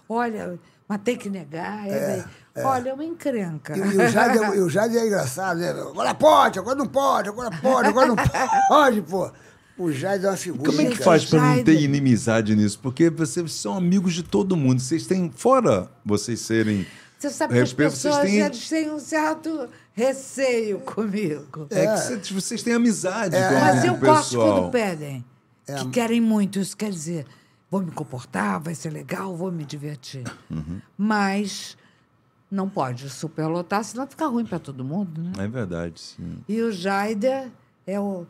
Olha, mas tem que negar. É, é, né? é. Olha, é uma encrenca. E, e o, Jade, é o Jade é engraçado, né? Agora pode, agora não pode, agora pode, agora não pode pode, pô. O Jair é uma figura. Como é que faz para não ter inimizade nisso? Porque vocês são amigos de todo mundo. Vocês têm, fora vocês serem. Você sabe que é, as pessoas têm... eles têm um certo receio comigo. É, é que vocês, vocês têm amizade é. com é. Mas eu pessoal. gosto quando pedem. É. Que querem muito. Isso quer dizer, vou me comportar, vai ser legal, vou me divertir. Uhum. Mas não pode superlotar, senão fica ruim para todo mundo, né? É verdade, sim. E o Jaider é o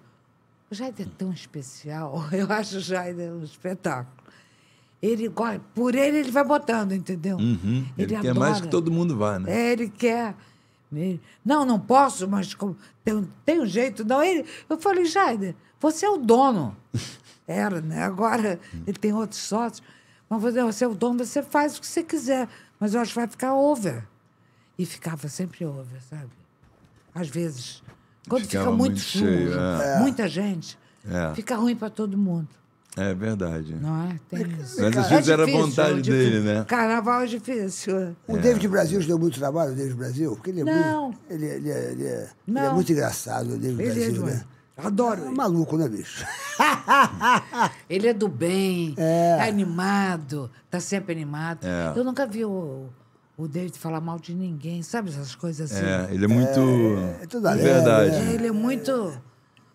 o Jair é tão especial, eu acho o Jair um espetáculo. Ele gosta, por ele ele vai botando, entendeu? Uhum. Ele, ele quer adora. mais que todo mundo vá, né? É, ele quer. Ele, não, não posso, mas como, tem, tem um jeito. Não, ele, eu falei, Jair, você é o dono. Era, né? Agora hum. ele tem outros sócios. Mas você é o dono, você faz o que você quiser. Mas eu acho que vai ficar over. E ficava sempre over, sabe? Às vezes quando fica muito, muito sujo, cheio, é. é. muita gente, é. fica ruim para todo mundo. É verdade. Não é? Tem isso. Mas às é era a vontade tipo, dele, né? Carnaval é difícil. O é. David Brasil deu muito trabalho, o David Brasil? Porque ele é Não. muito. Ele, é, ele, é, ele, é, Não. ele é muito engraçado, o David ele Brasil, é né? Adoro. É maluco, né, bicho? ele é do bem, é, tá animado, tá sempre animado. Eu nunca vi o, o David falar mal de ninguém, sabe essas coisas assim? É, ele é muito. É, é tudo é ali, verdade. É, ele é muito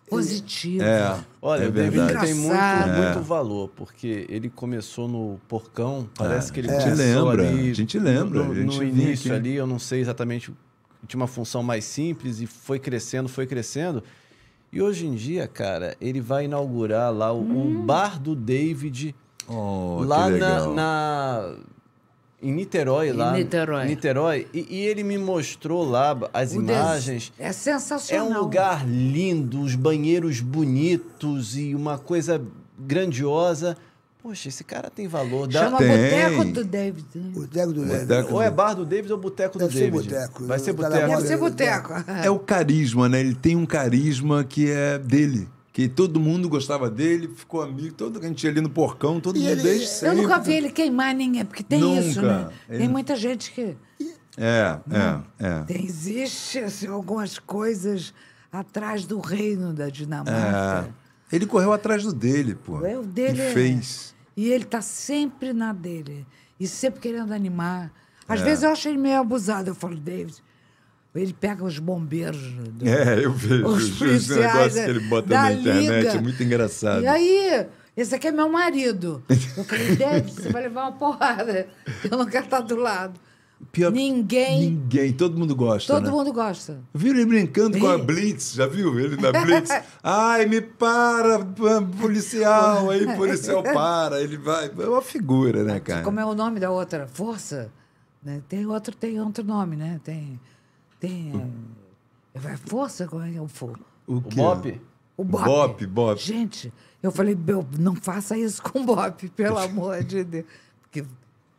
positivo. É, olha, é o David tem muito, é. muito valor, porque ele começou no Porcão, é. parece é. que ele começou lembra, ali... A gente lembra. No, no, gente no início ali, eu não sei exatamente, tinha uma função mais simples e foi crescendo, foi crescendo. E hoje em dia, cara, ele vai inaugurar lá o, hum. o Bar do David, oh, lá na, na em Niterói lá. Em Niterói. Niterói. E, e, ele me mostrou lá as o imagens. Des... É sensacional. É um lugar lindo, os banheiros bonitos e uma coisa grandiosa. Poxa, esse cara tem valor. Dá... Chama tem. Boteco do David. Né? Boteco do David. Boteco ou é bar do David ou Boteco do David. Boteco. Vai ser Boteco. Vai ser Boteco. É o carisma, né? Ele tem um carisma que é dele que todo mundo gostava dele, ficou amigo, todo a gente ia ali no porcão, todo e mundo ele, desde sempre. Eu nunca vi ele queimar ninguém, porque tem nunca. isso, né? Tem muita gente que. É, é, é. Tem, existe assim, algumas coisas atrás do reino da Dinamarca. É. Ele correu atrás do dele, pô. É o dele. E é. fez. E ele tá sempre na dele. E sempre querendo animar. Às é. vezes eu acho ele meio abusado. Eu falo, David, ele pega os bombeiros. Do, é, eu vejo. Os policiais. negócio que ele bota na internet, é liga. é muito engraçado. E aí, esse aqui é meu marido. Eu falei, Dede, você vai levar uma porrada. Eu não quero estar do lado. Pior, ninguém. Ninguém. Todo mundo gosta. Todo né? mundo gosta. Viu ele brincando e... com a Blitz? Já viu ele na Blitz? Ai, me para, policial. Aí policial para, ele vai. É uma figura, né, cara? Como é o nome da outra? Força? Né? Tem outro, tem outro nome, né? Tem. Tem é, é, força, como é que é o fogo? O, o Bop? O Bop. Bop, Bop. Gente, eu falei, meu, não faça isso com o Bop, pelo amor de Deus. Porque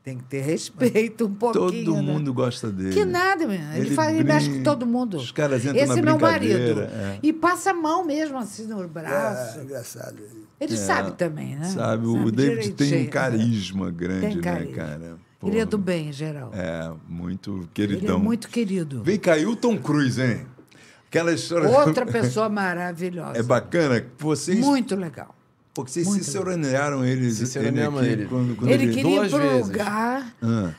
tem que ter respeito um pouquinho. Todo né? mundo né? gosta dele. Que nada, menino. Ele, ele, faz, ele mexe com todo mundo. Os caras entram Esse na meu marido. É. E passa a mão mesmo assim no braço. É, engraçado. Ele é, sabe também, né? Sabe, o David direitinho. tem um carisma grande, tem né, carisma. né, cara? Pô, ele é do bem, em geral. É, muito queridão. Ele é muito querido. Vem cá, Cruz, hein? Aquela história. Outra pessoa maravilhosa. É bacana. Vocês... Muito legal. Porque vocês muito ciceronearam ele, Se ele, ele. Quando, quando ele, ele queria ir para um lugar ah.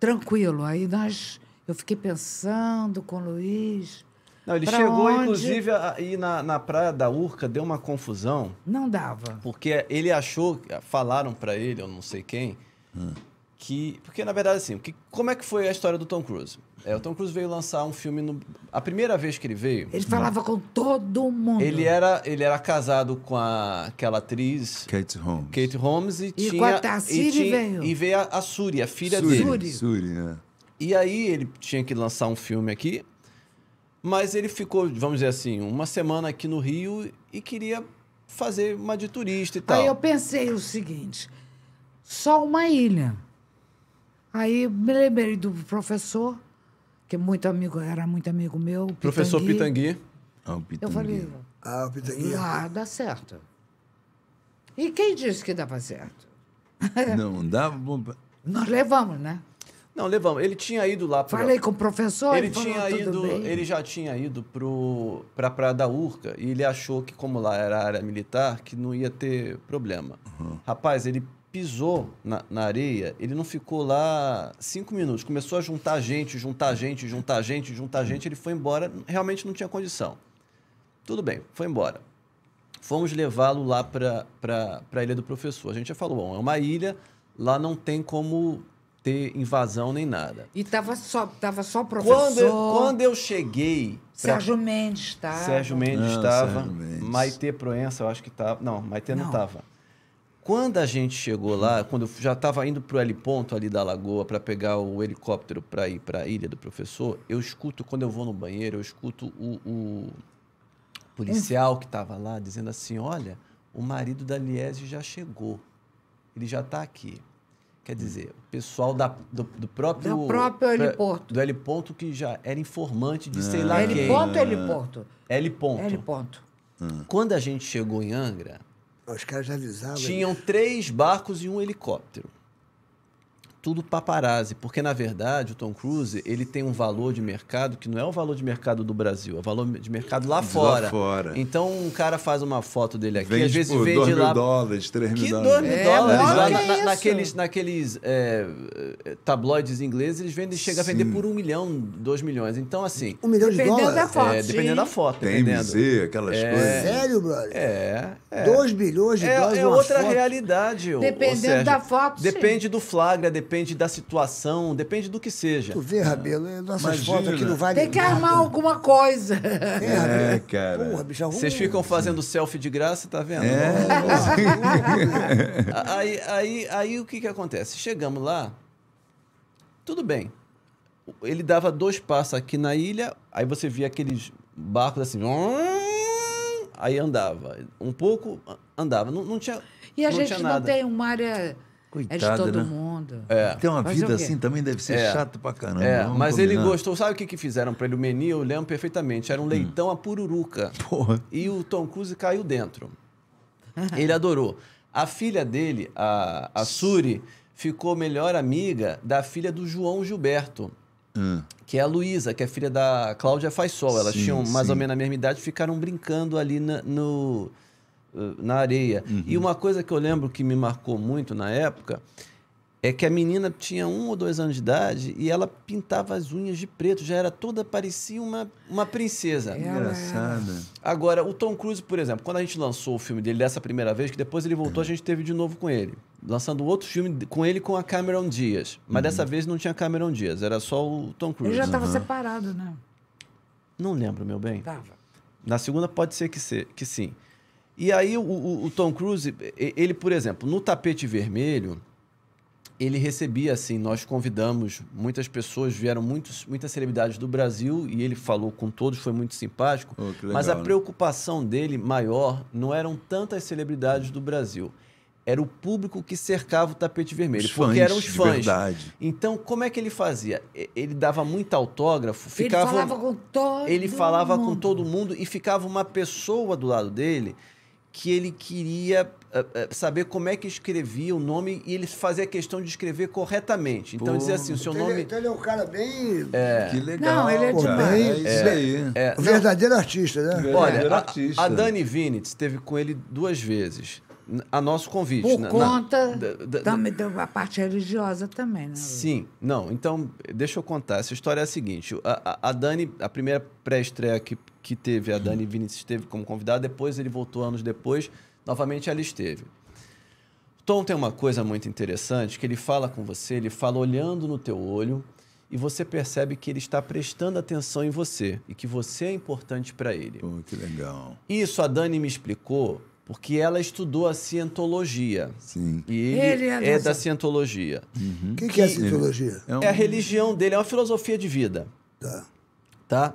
tranquilo. Aí nós, eu fiquei pensando com o Luiz. Não, ele pra chegou, onde? inclusive, aí na, na praia da Urca, deu uma confusão. Não dava. Porque ele achou, falaram para ele, eu não sei quem, hum que. Porque, na verdade, assim, que, como é que foi a história do Tom Cruise? É, o Tom Cruise veio lançar um filme no. A primeira vez que ele veio. Ele falava com todo mundo. Ele era, ele era casado com a, aquela atriz. Kate Holmes. Kate Holmes e, e tinha. Com a Tarsiri e, tinha, veio. e veio a, a Suri, a filha Suri. dele. Suri. Suri, né? E aí ele tinha que lançar um filme aqui. Mas ele ficou, vamos dizer assim, uma semana aqui no Rio e queria fazer uma de turista e tal. Aí eu pensei o seguinte: só uma ilha Aí me lembrei do professor, que é muito amigo, era muito amigo meu. Pitangui. Professor Pitangui. Ah, o Pitangui. Eu falei, ah, o Pitangui. Ah, dá certo. E quem disse que dava certo? Não dava. Nós levamos, né? Não, levamos. Ele tinha ido lá para. Falei com o professor. Ele falou, tinha ido. Bem? Ele já tinha ido para a Praia da Urca e ele achou que como lá era área militar que não ia ter problema. Uhum. Rapaz, ele pisou na, na, areia, ele não ficou lá cinco minutos. Começou a juntar gente, juntar gente, juntar gente, juntar gente. Ele foi embora, realmente não tinha condição. Tudo bem, foi embora. Fomos levá-lo lá para a Ilha do Professor. A gente já falou, bom, é uma ilha, lá não tem como ter invasão nem nada. E tava só, tava só professor. Quando eu, quando eu cheguei. Pra... Sérgio Mendes estava. Sérgio Mendes estava. Maite Proença, eu acho que estava. Não, Maite não estava. Quando a gente chegou lá, quando eu já estava indo para o L ponto ali da lagoa para pegar o helicóptero para ir para a ilha do professor, eu escuto, quando eu vou no banheiro, eu escuto o, o policial que estava lá dizendo assim: olha, o marido da Liese já chegou, ele já está aqui. Quer hum. dizer, o pessoal da, do, do próprio. Do próprio heliporto. Do heliponto que já era informante de ah. sei lá heliponto, quem. Heliponto ou heliporto? Heliponto. Heliponto. Quando a gente chegou em Angra, os caras já avisavam. Né? Tinham três barcos e um helicóptero tudo paparazzi, porque na verdade o Tom Cruise ele tem um valor de mercado que não é o valor de mercado do Brasil, é o valor de mercado lá fora. Lá fora. Então um cara faz uma foto dele aqui, vende, às vezes tipo, vende 2 mil lá. dólares, 3 mil que dólares. Que mil é, dólares? Lá, na, é naqueles naqueles é, tabloides ingleses, eles vendem, chega a vender por 1 um milhão, 2 milhões. Então assim. um milhão de dependendo dólares? Da foto, é, dependendo da foto. Tem dependendo. MZ, aquelas é. coisas. Sério, brother? É. 2 é. bilhões de é, dólares. É outra foto. realidade. Dependendo Sérgio, da foto. Depende sim. do flagra, depende depende da situação, depende do que seja. Tu vê, Rabelo, é. nossas fotos aqui não vale Tem que nada. armar alguma coisa. É, É, cara. Porra, bicho, Vocês ficam fazendo selfie de graça, tá vendo? É. aí, aí, aí o que que acontece? Chegamos lá, tudo bem. Ele dava dois passos aqui na ilha, aí você via aqueles barcos assim... Aí andava. Um pouco, andava. Não, não tinha. E a gente não tem uma área é de todo né? mundo. É. Ter uma Fazer vida assim também deve ser é. chato pra caramba. É, mas combinar. ele gostou. Sabe o que, que fizeram pra ele? O menu, eu lembro perfeitamente. Era um hum. leitão hum. a pururuca. Porra. E o Tom Cruise caiu dentro. ele adorou. A filha dele, a, a Suri, ficou melhor amiga da filha do João Gilberto. Hum. Que é a Luísa, que é filha da Cláudia Faisol. Elas sim, tinham mais sim. ou menos a mesma idade, ficaram brincando ali na, no eh, na areia. Uhum. E uma coisa que eu lembro que me marcou muito na época é que a menina tinha um ou dois anos de idade e ela pintava as unhas de preto, já era toda, parecia uma, uma princesa. É engraçada. Agora, o Tom Cruise, por exemplo, quando a gente lançou o filme dele dessa primeira vez, que depois ele voltou, é. a gente teve de novo com ele, lançando outro filme com ele com a Cameron Diaz. Mas uhum. dessa vez não tinha Cameron Diaz, era só o Tom Cruise. Ele já estava uhum. separado, né? Não lembro, meu bem. Tava. Na segunda pode ser que, ser, que sim. E aí o, o, o, Tom Cruise, ele, por exemplo, no tapete vermelho, ele recebia assim, nós convidamos muitas pessoas, vieram muitos, muitas celebridades do Brasil e ele falou com todos, foi muito simpático. Oh, legal, mas a né? preocupação dele maior não eram tantas celebridades do Brasil. Era o público que cercava o tapete vermelho, os porque fãs, eram os fãs. Verdade. Então, como é que ele fazia? Ele dava muito autógrafo, ficava. Ele falava com todo Ele falava com todo mundo e ficava uma pessoa do lado dele que ele queria uh, saber como é que escrevia o nome e ele fazia questão de escrever corretamente. Então, dizia assim, o seu então é- nome... Ele, então ele é um cara bem... É. Que legal. Não, ele é Pô, demais. Bem, é, isso é. aí. É, verdadeiro artista, né? Verdadeiro Olha, artista. A, a Dani Vinitz esteve com ele duas vezes a nosso convite. Por na, conta na, da, da, a da, parte religiosa também, né? Sim. Não, então, deixa eu contar. Essa história é a seguinte. A, a Dani, a primeira pré-estreia que, que teve, a Dani Vinicius esteve como convidada, depois ele voltou anos depois, novamente ela esteve. Tom tem uma coisa muito interessante, que ele fala com você, ele fala olhando no teu olho, e você percebe que ele está prestando atenção em você e que você é importante para ele. Pô, que legal. Isso a Dani me explicou porque ela estudou a cientologia. Sim. E ele, ele é, é, da cientologia. Uhum. O uhum. que, que, é a cientologia? É, um... é, a religião dele, é uma filosofia de vida. Tá. Tá?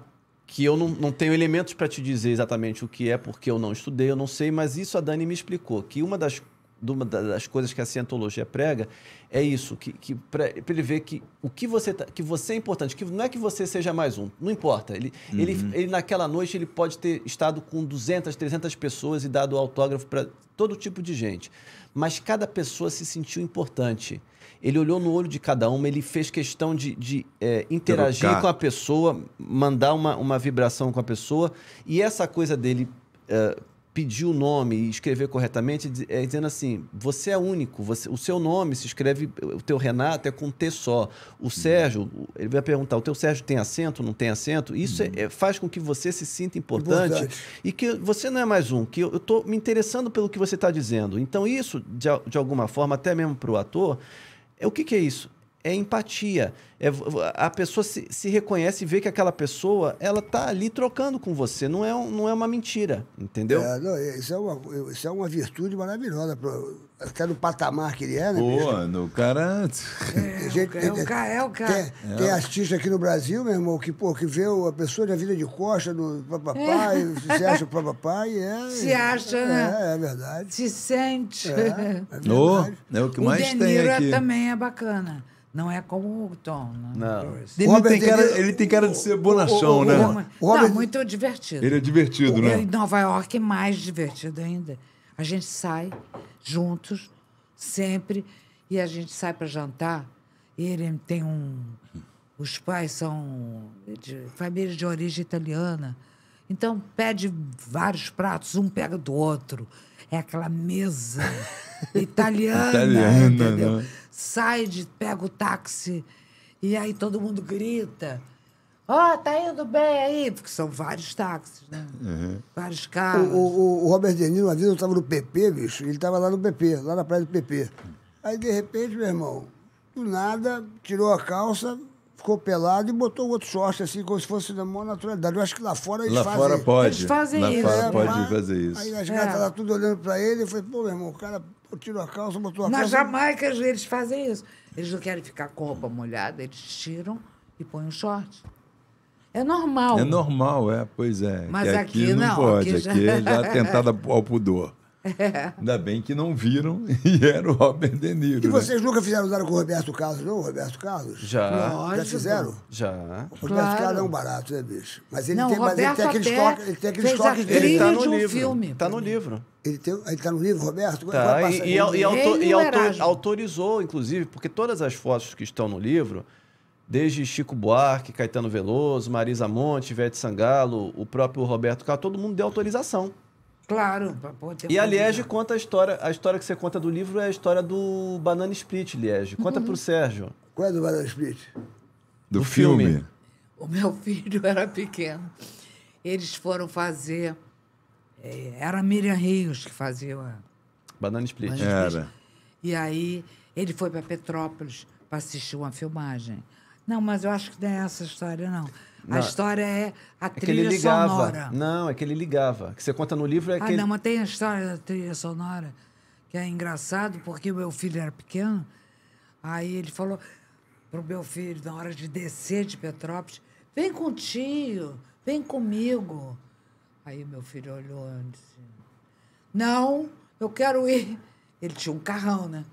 que eu não, não tenho elementos para te dizer exatamente o que é, porque eu não estudei, eu não sei, mas isso a Dani me explicou, que uma das, uma das coisas que a cientologia prega é isso, que, que para ele ver que o que você, tá, que você é importante, que não é que você seja mais um, não importa. Ele, uhum. ele, ele naquela noite ele pode ter estado com 200, 300 pessoas e dado autógrafo para todo tipo de gente, mas cada pessoa se sentiu importante ele olhou no olho de cada uma, ele fez questão de, de é, interagir Trocar. com a pessoa, mandar uma, uma vibração com a pessoa. E essa coisa dele é, pedir o nome e escrever corretamente, é, dizendo assim: você é único, você, o seu nome se escreve, o teu Renato é com T só. O hum. Sérgio, ele vai perguntar: o teu Sérgio tem acento, não tem acento? Isso uhum. é, faz com que você se sinta importante e que você não é mais um, que eu estou me interessando pelo que você está dizendo. Então, isso, de, de alguma forma, até mesmo para o ator é o que, que é isso? é empatia. É, a pessoa se, se reconhece e vê que aquela pessoa ela tá ali trocando com você. Não é, um, não é uma mentira, entendeu? É, não, é, isso, é uma, isso é uma virtude maravilhosa. Pro, até no patamar que ele é, né? no cara. É, é gente, é, é o cara, é o cara. Tem, tem, artista aqui no Brasil, meu irmão, que, pô, que vê a pessoa na vida de costa, no papapá, é. se acha papapá é. Se acha, né? É, verdade. Se sente. É, verdade. Oh, é o que o mais De tem aqui. também é bacana. Não é como o Tom. Não. não. Ele, Robert, tem cara, ele, ele, tem cara de ser bonachão, o, o, né? O, Robert, não, muito divertido. Ele é divertido, né? É em Nova York é mais divertido ainda. A gente sai juntos, sempre, e a gente sai para jantar. ele tem um. Os pais são de família de origem italiana. Então, pede vários pratos, um pega do outro é aquela mesa italiana, italiana entendeu? Né? Sai de, pega o táxi e aí todo mundo grita. Ó, oh, tá indo bem aí, porque são vários táxis, né? Uhum. Vários carros. O, o, o, Robert De Niro, uma vez eu estava no PP, bicho, ele estava lá no PP, lá na praia do PP. Aí, de repente, meu irmão, do nada, tirou a calça, ficou pelado e botou outro short, assim, como se fosse da maior naturalidade. Eu acho que lá fora eles lá fazem. Lá fora pode. Eles fazem lá isso. Fora é, pode fazer isso. Aí as é. gatas lá tudo olhando para ele, e falei, pô, meu irmão, o cara tirou a calça, botou a Na calça. Na Jamaica eles fazem isso. Eles não querem ficar com roupa molhada, eles tiram e põem um short. É normal. É normal, é, pois é. Mas aqui, aqui, não, não pode, aqui, já... aqui é já atentado ao pudor. É. Ainda bem que não viram e era o Robert De Niro. E né? vocês né? nunca fizeram nada com o Roberto Carlos, não? Roberto Carlos? Já. Não, já fizeram? Já. O Roberto claro. Carlos é um barato, né, bicho? Mas ele, não, tem, mas ele tem aqueles toques. Ele tem aqueles toques Ele tá no de um livro. filme. Tá no livro. Ele, tem, ele tá no livro, Roberto? Tá, e, e, e, autor, e é autor, autorizou, inclusive, porque todas as fotos que estão no livro desde Chico Buarque, Caetano Veloso, Marisa Monte, Ivete Sangalo, o próprio Roberto Carlos, todo mundo deu autorização. Claro, E a Liege conta a história. A história que você conta do livro é a história do Banana Split, Liege. Conta uhum. pro Sérgio. Qual é do Banana Split? Do, do filme. filme. O meu filho era pequeno. Eles foram fazer. É, era a Miriam Rios que fazia. A... Banana Split. Banana Split. Era. E aí ele foi para Petrópolis para assistir uma filmagem. Não, mas eu acho que não é essa história, não. Não. A história é a é trilha sonora. Não, é que ele ligava. que você conta no livro é ah, que. Ah, não, mas tem a história da trilha sonora, que é engraçado, porque o meu filho era pequeno. Aí ele falou pro meu filho, na hora de descer de Petrópolis, vem com o tio, vem comigo. Aí meu filho olhou e disse, não, eu quero ir. Ele tinha um carrão, né?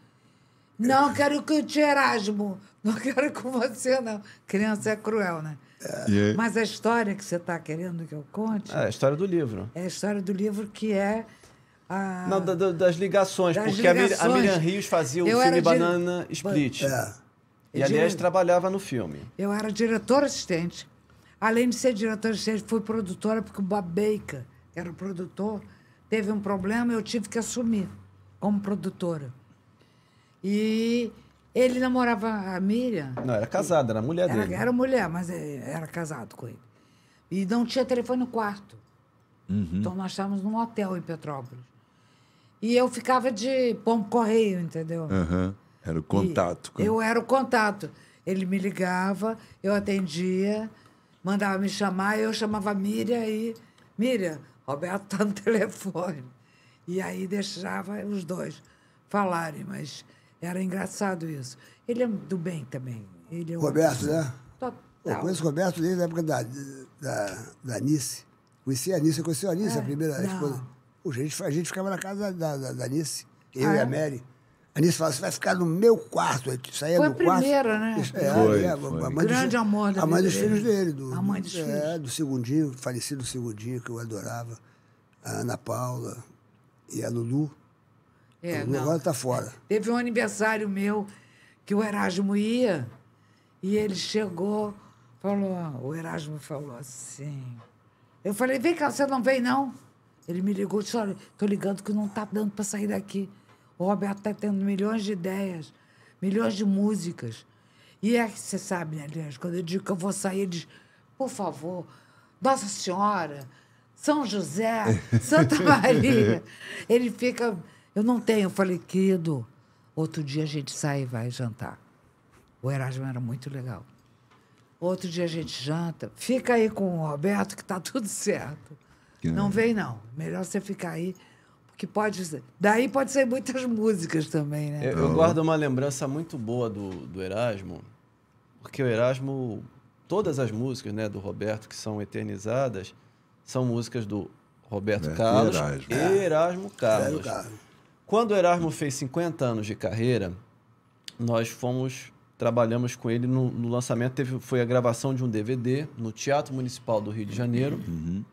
Não quero que te Erasmo, não quero com você, não. Criança é cruel, né? É. Mas a história que você está querendo que eu conte. É a história do livro. É a história do livro que é. A... Não, da, da, das ligações, das porque ligações. A, Miriam Rios fazia o eu filme Banana Split. É. E, aliás, trabalhava no filme. Eu era diretora assistente. Além de ser diretora assistente, fui produtora, porque o Babeica, que era o produtor, teve um problema e eu tive que assumir como produtora. E ele namorava a Miriam. Não, era casada, era mulher era, dele. Era mulher, mas é, era casado com ele. E não tinha telefone no quarto. Uhum. Então nós estávamos num hotel em Petrópolis. E eu ficava de pombo correio, entendeu? Uhum. Era o contato. Com... Eu era o contato. Ele me ligava, eu atendia, mandava me chamar, eu chamava a Miriam e. Miriam, Roberto está no telefone. E aí deixava os dois falarem, mas era engraçado isso. Ele é do bem também. Ele é um... Roberto, né? Total. Eu conheço o Roberto desde a época da, da, da Nice. Conheci a Nice, eu conheci a Nice, é, a primeira não. esposa. a, gente, a gente ficava na casa da, da, da Nice, eu ah, e a é? Mary. A Nice falava, você vai ficar no meu quarto. saía foi do quarto. a primeira, né? É, foi, é, foi. A mãe Grande dos, amor da A mãe dos filhos dele. Do, a mãe dos é, filhos. Do segundinho, falecido segundinho, que eu adorava. A Ana Paula e a Lulu. É, o negócio está fora. Teve um aniversário meu que o Erasmo ia e ele chegou, falou, o Erasmo falou assim. Eu falei, vem cá, você não vem, não? Ele me ligou e disse, olha, tô ligando que não tá dando para sair daqui. O Roberto tá tendo milhões de ideias, milhões de músicas. E é que você sabe, né, aliás, quando eu digo que eu vou sair, diz por favor, Nossa Senhora, São José, Santa Maria. ele fica eu não tenho. Eu falei, querido, outro dia a gente sai e vai jantar. O Erasmo era muito legal. Outro dia a gente janta. Fica aí com o Roberto que tá tudo certo. Não vem, não. Melhor você ficar aí, porque pode ser. Daí pode ser muitas músicas também, né? Eu, eu então. guardo uma lembrança muito boa do, do Erasmo, porque o Erasmo, todas as músicas né, do Roberto que são eternizadas, são músicas do Roberto, Carlos e Erasmo, e Erasmo Carlos. Erasmo Carlos. Quando o Erasmo fez 50 anos de carreira, nós fomos trabalhamos com ele no, no lançamento teve, foi a gravação de um DVD no Teatro Municipal do Rio de Janeiro. Uhum.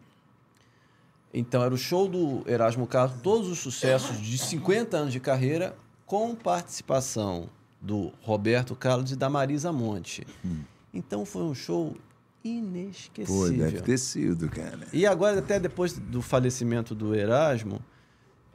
Então era o show do Erasmo Carlos, todos os sucessos de 50 anos de carreira, com participação do Roberto Carlos e da Marisa Monte. Hum. Então foi um show inesquecível. Pô, deve ter sido, cara. E agora, até depois do falecimento do Erasmo,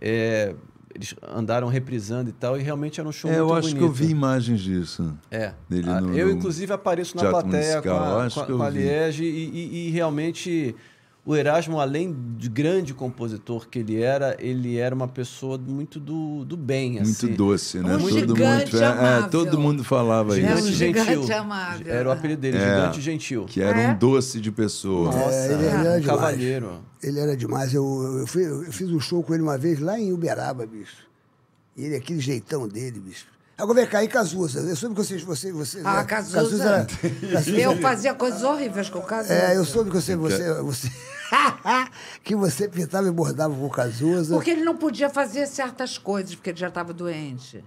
é, eles andaram reprisando e tal, e realmente era um show é, muito bonito. Eu acho bonito. que eu vi imagens disso. É. Dele no, eu, inclusive, apareço na plateia com a, com com a Liege e, e, e realmente o Erasmo, além de grande compositor que ele era, ele era uma pessoa muito do, do bem. Assim. Muito doce, né? Um todo, gigante mundo, amável. É, é, todo mundo falava gigante isso. Gentil. Amável. Era o apelido dele, é, Gigante Gentil. Que era é? um doce de pessoa. Nossa, é, ele era um cavalheiro. Ele era demais. Eu, eu, fui, eu, fiz um show com ele uma vez lá em Uberaba, bicho. E ele, é aquele jeitão dele, bicho. Agora vem cá, e Cazuza? Eu soube que vocês... você você. ah, é, Cazuza. Cazuza, Cazuza eu fazia coisas horríveis com Cazuza. É, eu soube que você... É? você, você que você pintava e bordava com Cazuza. Porque ele não podia fazer certas coisas, porque ele já estava doente.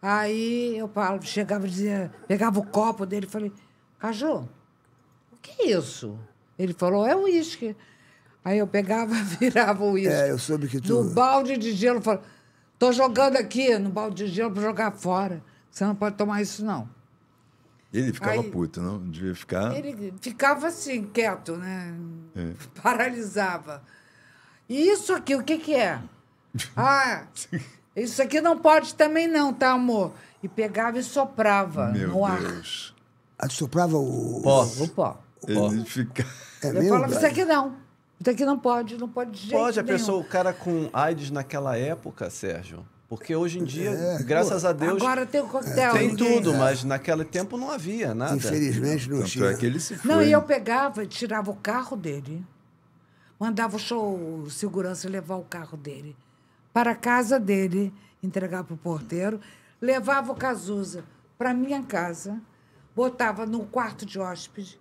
Aí eu Paulo, chegava e dizia... Pegava o copo dele e falei... Caju, o que é isso? Ele falou, é uísque. Aí eu pegava, virava o uísque. É, eu soube que tu... Do balde de gelo, falava... Estou jogando aqui no balde de gelo para jogar fora. Você não pode tomar isso, não. Ele ficava Aí, puto, não? Devia ficar. Ele ficava assim, quieto, né? É. Paralisava. E isso aqui, o que, que é? Ah, isso aqui não pode também, não, tá, amor? E pegava e soprava Meu no ar. Deus. ar. Ah, soprava o. Pó. O pó. Ele ficava. É Eu mesmo, falava, isso aqui não. Então aqui não pode, não pode de jeito Pode a nenhum. pessoa, o cara com AIDS naquela época, Sérgio. Porque hoje em dia, é, graças pô, a Deus. Agora tem o coquetel. Tem tudo, é. mas naquele tempo não havia nada. Infelizmente não é tinha. que ele se foi. Não, e eu pegava, tirava o carro dele, mandava o show o segurança levar o carro dele para a casa dele, entregar para o porteiro, levava o Cazuza para minha casa, botava no quarto de hóspede,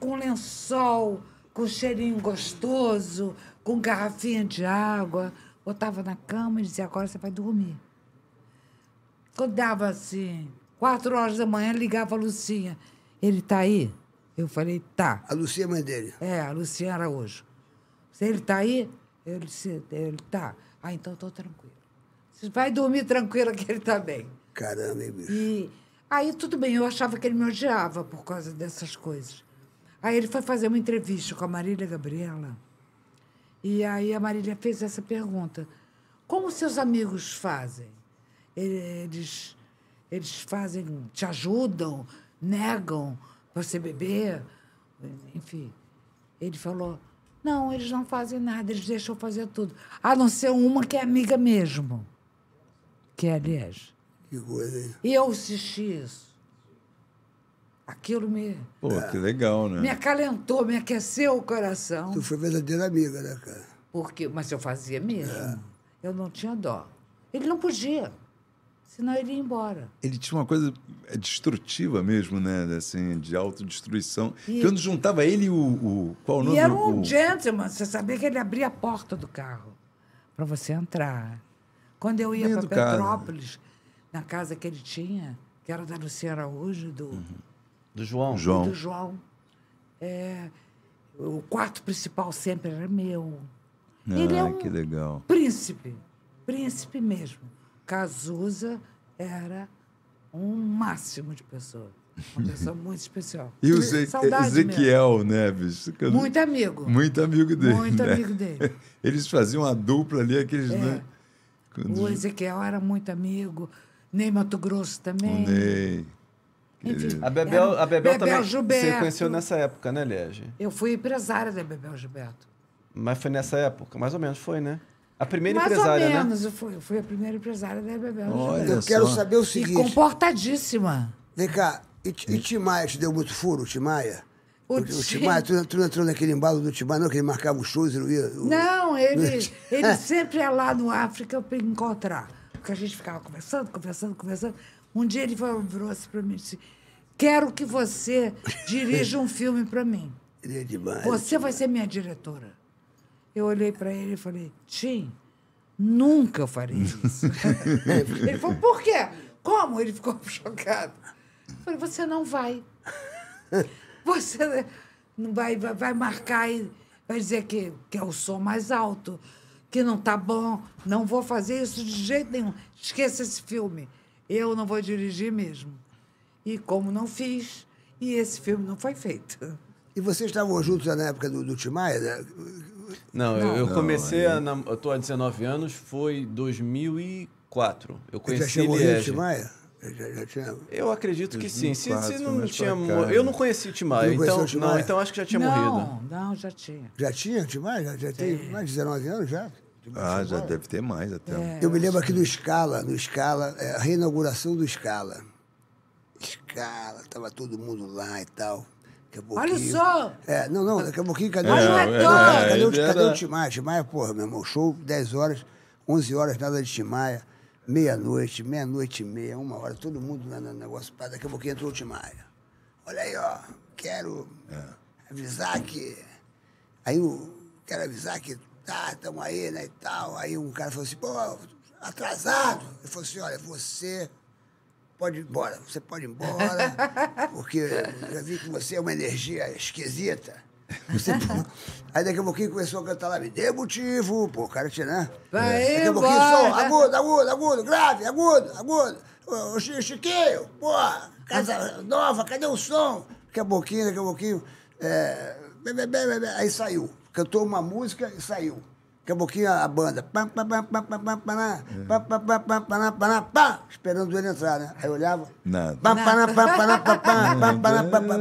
com lençol com cheirinho gostoso, com garrafinha de água, botava na cama e dizia, agora você vai dormir. Quando dava assim, quatro horas da manhã, ligava a Lucinha. Ele tá aí? Eu falei, tá. A Lucinha é mãe dele? É, a Lucinha hoje. Ele tá aí? Eu disse, ele tá. Ah, então eu tô tranquilo. Você vai dormir tranquila que ele tá bem. Caramba, hein, bicho? E aí tudo bem, eu achava que ele me odiava por causa dessas coisas. Aí ele foi fazer uma entrevista com a Marília Gabriela. E aí a Marília fez essa pergunta: Como seus amigos fazem? Eles, eles fazem, te ajudam, negam para você beber? Enfim. Ele falou: Não, eles não fazem nada, eles deixam fazer tudo. A não ser uma que é amiga mesmo. Que é, aliás. Que coisa, hein? E eu assisti isso. Aquilo me. Pô, é. que legal, né? Me acalentou, me aqueceu o coração. Tu foi verdadeira amiga, né, cara? Porque, mas eu fazia mesmo. É. Eu não tinha dó. Ele não podia. Senão ele ia embora. Ele tinha uma coisa é, destrutiva mesmo, né? Assim, de autodestruição. E... Quando juntava ele e o, o. Qual o nome? E era um o... gentleman. Você sabia que ele abria a porta do carro para você entrar. Quando eu ia para Petrópolis, cara. na casa que ele tinha, que era da Luciana Araújo, do. Uhum do João. João. Do João. É, o quarto principal sempre era meu. Ah, Ele é um que legal. príncipe, príncipe mesmo. Cazuza era um máximo de pessoa. Uma pessoa muito especial. E o Ze é, Ezequiel mesmo. Neves. Muito amigo. Muito amigo dele. Muito né? amigo dele. Eles faziam uma dupla ali, aqueles. É. Né? Quando... O Ezequiel era muito amigo. Ney Mato Grosso também. O Ney. Enfim, a Bebel, a Bebel, Bebel também Gilberto. você conheceu nessa época, né, Liege? Eu fui empresária da Bebel Gilberto. Mas foi nessa época, mais ou menos foi, né? A primeira Mais empresária, né? Mais ou menos, né? eu, fui, eu fui a primeira empresária da Bebel Olha Gilberto. Eu quero saber o seguinte... E comportadíssima. Vem cá, e, e Timaya te deu muito furo, Timaya? O, o Timaya, tu, tu não entrou naquele embalo do Timaya, não, que ele marcava os shows e não ia... O, não, ele, ele sempre ia lá no África para encontrar. Porque a gente ficava conversando, conversando, conversando. Um dia ele falou, virou assim para mim disse... Assim, Quero que você dirija um filme para mim. Ele é demais. Você vai ser minha diretora. Eu olhei para ele e falei, Tim, nunca eu farei isso. ele falou, por quê? Como? Ele ficou chocado. Eu falei, você não vai. Você não vai, vai, vai marcar e vai dizer que, que é o som mais alto, que não tá bom, não vou fazer isso de jeito nenhum. Esqueça esse filme. Eu não vou dirigir mesmo. E como não fiz, e esse filme não foi feito. E vocês estavam juntos na época do, do Tim Maia? Né? Não, não, eu, comecei não, a. Eu tô há 19 anos, foi 2004. Eu conheci já tinha morrido o Tim Maia? Eu acredito que sim. Se, se não tinha mor... Eu né? não conheci então, o Tim então, Não, então acho que já tinha não, morrido. Não, já tinha. Já tinha o Tim Já, já tem mais de 19 anos já? Ah, já deve ter mais até. É, eu me lembro aqui do Scala, no Scala, é, a reinauguração do Scala escala, tava todo mundo lá e tal. Olha só! É, não, não, daqui a pouquinho, cadê, é, o ator! Cadê, é cadê, o- cadê, o é Timaya? Timaya, porra, meu irmão, show 10 horas, 11 horas, nada de Timaya, meia-noite, meia-noite e meia, uma hora, todo mundo no negócio, pá, daqui a pouquinho entrou o Timaya. Olha aí, ó, quero avisar que. Aí eu quero avisar que tá, estamos aí, né, e tal. Aí um cara falou assim, pô, atrasado. Ele falou assim, olha, você pode ir embora, você pode ir embora, porque eu já vi que você é uma energia esquisita. Você... Tá aí daqui a pouquinho começou a cantar lá, me dê motivo, pô, cara, né? Vai é. daqui a pouquinho som, agudo, agudo, agudo, grave, agudo, agudo. Ô, Chiquinho, pô, casa nova, cadê o som? Daqui a pouquinho, daqui a pouquinho. É... Aí saiu. Cantou uma música e saiu. Daqui a pouquinho a banda. Pam, pam, pam, esperando ele entrar, né? Aí eu olhava. Nada.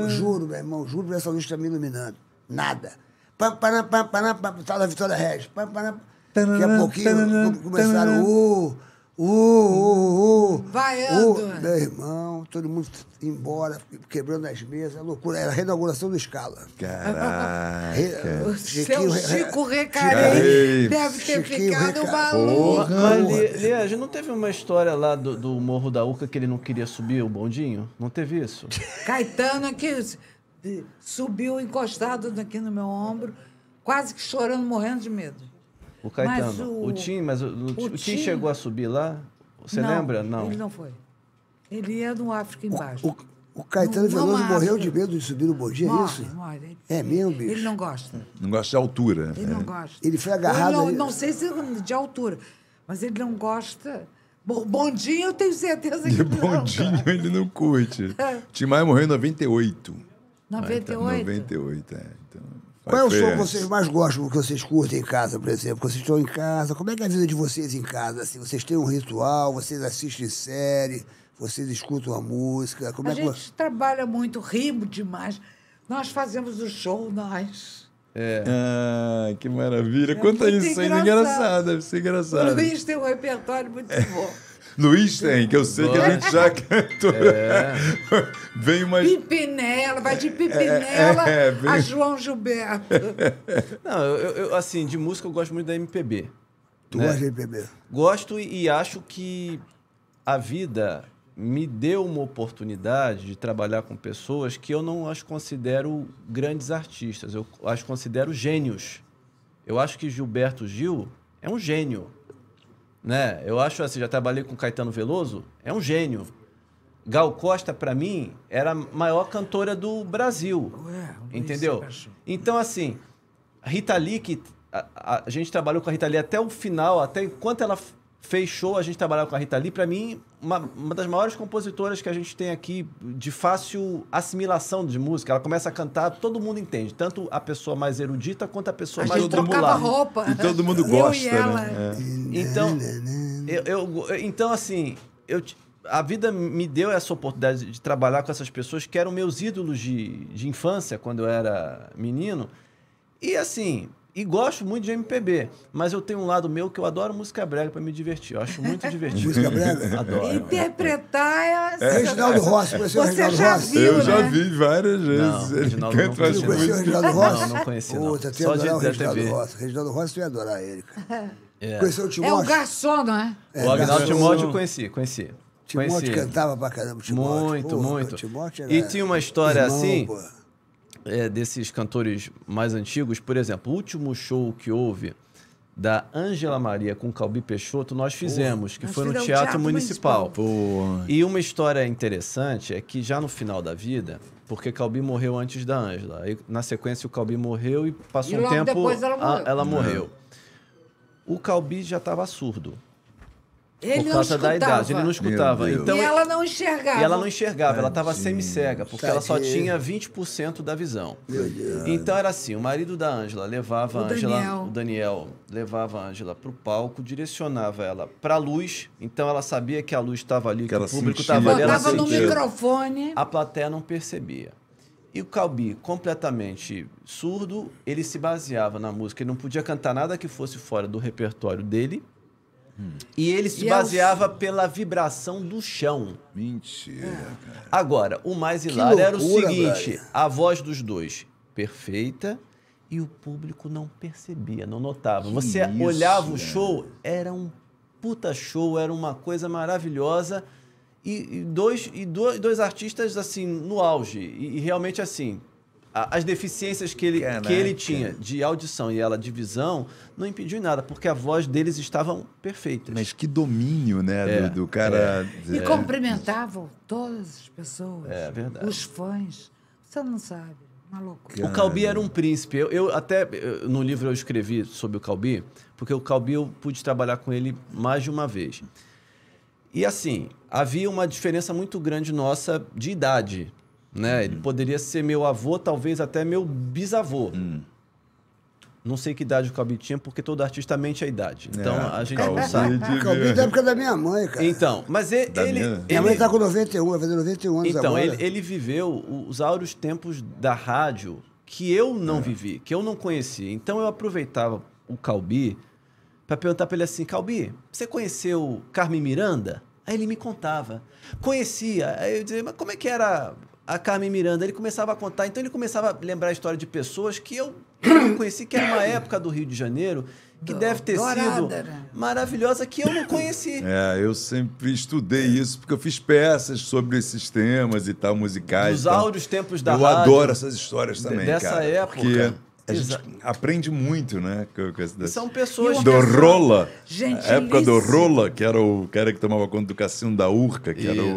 Juro, meu irmão, juro que essa luz está me iluminando. Nada. Pam, pam, Vitória Regis. Daqui a pouquinho começaram. Uh, Uh, uh, uh, uh. Vaiando. Uh, meu irmão, todo mundo embora, quebrando as mesas, é loucura. Era a reinauguração do Escala. Caraca. Re, seu Chico Recarei deve ter Chiquinho ficado Reca... maluco. gente não teve uma história lá do, do Morro da Uca que ele não queria subir o bondinho? Não teve isso? Caetano que subiu encostado aqui no meu ombro, quase que chorando, morrendo de medo. O Caetano. O, o, Tim, mas o, o, o Tim, Tim chegou a subir lá? Você não, lembra? Não. Ele não foi. Ele ia no África embaixo. O, o Caetano Veloso morreu de medo de subir no Bodinha, é isso? Morre. É mesmo, bicho? Ele não gosta. Não gosta de altura. Ele é. não gosta. Ele foi agarrado... Ele não, não, sei se de altura, mas ele não gosta... bondinho, eu tenho certeza que de não. Bondinho ele não curte. É. Tim Maia morreu em 98. 98? Ah, então, 98, é. Então... Qual é o som que vocês mais gostam, que vocês curtem em casa, por exemplo? Vocês estão em casa, como é, é a vida de vocês em casa? Assim, vocês têm um ritual, vocês assistem série, vocês escutam a música? Como a é gente que... trabalha muito, rimos demais. Nós fazemos o show, nós. É. Ah, que maravilha. É Conta isso, é engraçado. engraçado, deve ser engraçado. O Luiz tem um repertório muito bom. Luiz tem, que eu sei Boa. que a gente já cantou. É. vem uma. Pimpinela, vai de Pimpinela é, é, vem... a João Gilberto. Não, eu, eu, assim, de música eu gosto muito da MPB. Tu né? gosta de MPB? Gosto e, e acho que a vida me deu uma oportunidade de trabalhar com pessoas que eu não as considero grandes artistas, eu as considero gênios. Eu acho que Gilberto Gil é um gênio né? Eu acho assim, já trabalhei com Caetano Veloso, é um gênio. Gal Costa, para mim, era a maior cantora do Brasil. Ué, entendeu? Então, assim, Rita Lee, que a, a, a, gente trabalhou com a Rita Lee até o final, até enquanto ela fechou, a gente trabalhava com a Rita Lee. Para mim, uma, uma, das maiores compositoras que a gente tem aqui de fácil assimilação de música. Ela começa a cantar, todo mundo entende. Tanto a pessoa mais erudita quanto a pessoa a mais popular. roupa. E todo mundo gosta, né? É. Então, eu, eu, então, assim, eu, a vida me deu essa oportunidade de trabalhar com essas pessoas que eram meus ídolos de, de infância, quando eu era menino. E, assim, e gosto muito de MPB, mas eu tenho um lado meu que eu adoro música brega para me divertir. Eu acho muito divertido. música brega? Adoro. Interpretar é... é Reginaldo Rossi, você, o Reginaldo já Rossi. Viu, eu né? já vi várias vezes. Não, ele não canta as Reginaldo Rossi? Não, não conheci, não. Só de Reginaldo Rossi. Reginaldo Rossi, eu ia adorar ele, cara. É. Conheceu o Timóteo? É o garçom, não é? é o Agnaldo Timóteo eu conheci, conheci. Timóteo conheci. cantava pra caramba, Timóteo. Muito, Pô, muito. Timóteo era... E tinha uma história Irmão, assim... Pô é, desses cantores mais antigos, por exemplo, o último show que houve da Ângela Maria com Calbi Peixoto nós fizemos, que nós foi no Teatro, teatro Municipal. Municipal. E uma história interessante é que já no final da vida, porque Calbi morreu antes da Ângela. Na sequência o Calbi morreu e passou e um tempo ela morreu. A, ela é. morreu. O Calbi já estava surdo. Ele por causa da idade, ele não escutava. Então, e ela não enxergava. E ela não enxergava, ela estava semi-cega, porque Tadinha. ela só tinha 20% da visão. Então era assim, o marido da Ângela levava o a Ângela, o Daniel levava a Ângela para o palco, direcionava ela para a luz, então ela sabia que a luz estava ali, que, que o público estava ali, ela estava no microfone. A plateia não percebia. E o Calbi, completamente surdo, ele se baseava na música, ele não podia cantar nada que fosse fora do repertório dele Hum. E ele se e é baseava pela vibração do chão. Mentira, é. cara. Agora, o mais hilário loucura, era o seguinte: a voz dos dois perfeita e o público não percebia, não notava. Que Você isso, olhava o show, era um puta show, era uma coisa maravilhosa. E, e dois, e dois, dois artistas assim, no auge. e, e realmente assim, as deficiências que ele, que ele tinha de audição e ela de visão não impediu nada, porque a voz deles estavam perfeitas. Mas que domínio, né, é, do, do, cara. É. E é. cumprimentavam todas as pessoas, é, verdade. os fãs. Você não sabe, maluco. Cara. O Calbi era um príncipe. Eu, eu até eu, no livro eu escrevi sobre o Calbi, porque o Calbi eu pude trabalhar com ele mais de uma vez. E assim, havia uma diferença muito grande nossa de idade né? Uhum. Ele poderia ser meu avô, talvez até meu bisavô. Hum. Não sei que idade o Calbi tinha, porque todo artista mente a idade. É, então, é, a gente Calbi, não sabe. É Calbi da é época da minha mãe, cara. Então, mas ele... Da ele, minha... mãe está com 91, vai fazer 91 anos então, agora. Então, ele, ele, viveu os áureos tempos da rádio que eu não é. vivi, que eu não conheci. Então, eu aproveitava o Calbi para perguntar para ele assim, Calbi, você conheceu Carmen Miranda? Aí ele me contava. Conhecia. Aí eu dizia, mas como é que era a Carmen Miranda, ele começava a contar, então ele começava a lembrar a história de pessoas que eu não conheci, que era uma época do Rio de Janeiro, que do, deve ter dourada. sido né? maravilhosa, que eu não conheci. É, eu sempre estudei isso, porque eu fiz peças sobre esses temas e tal, musicais. Os então áudios, tempos da eu rádio. Eu adoro essas histórias também, Dessa cara, época. Porque a Exato. gente aprende muito, né? Com, com São pessoas. Do pessoa... Rola. Gente, a época do Rola, que era o cara que tomava conta do cassino da Urca, que isso, era o.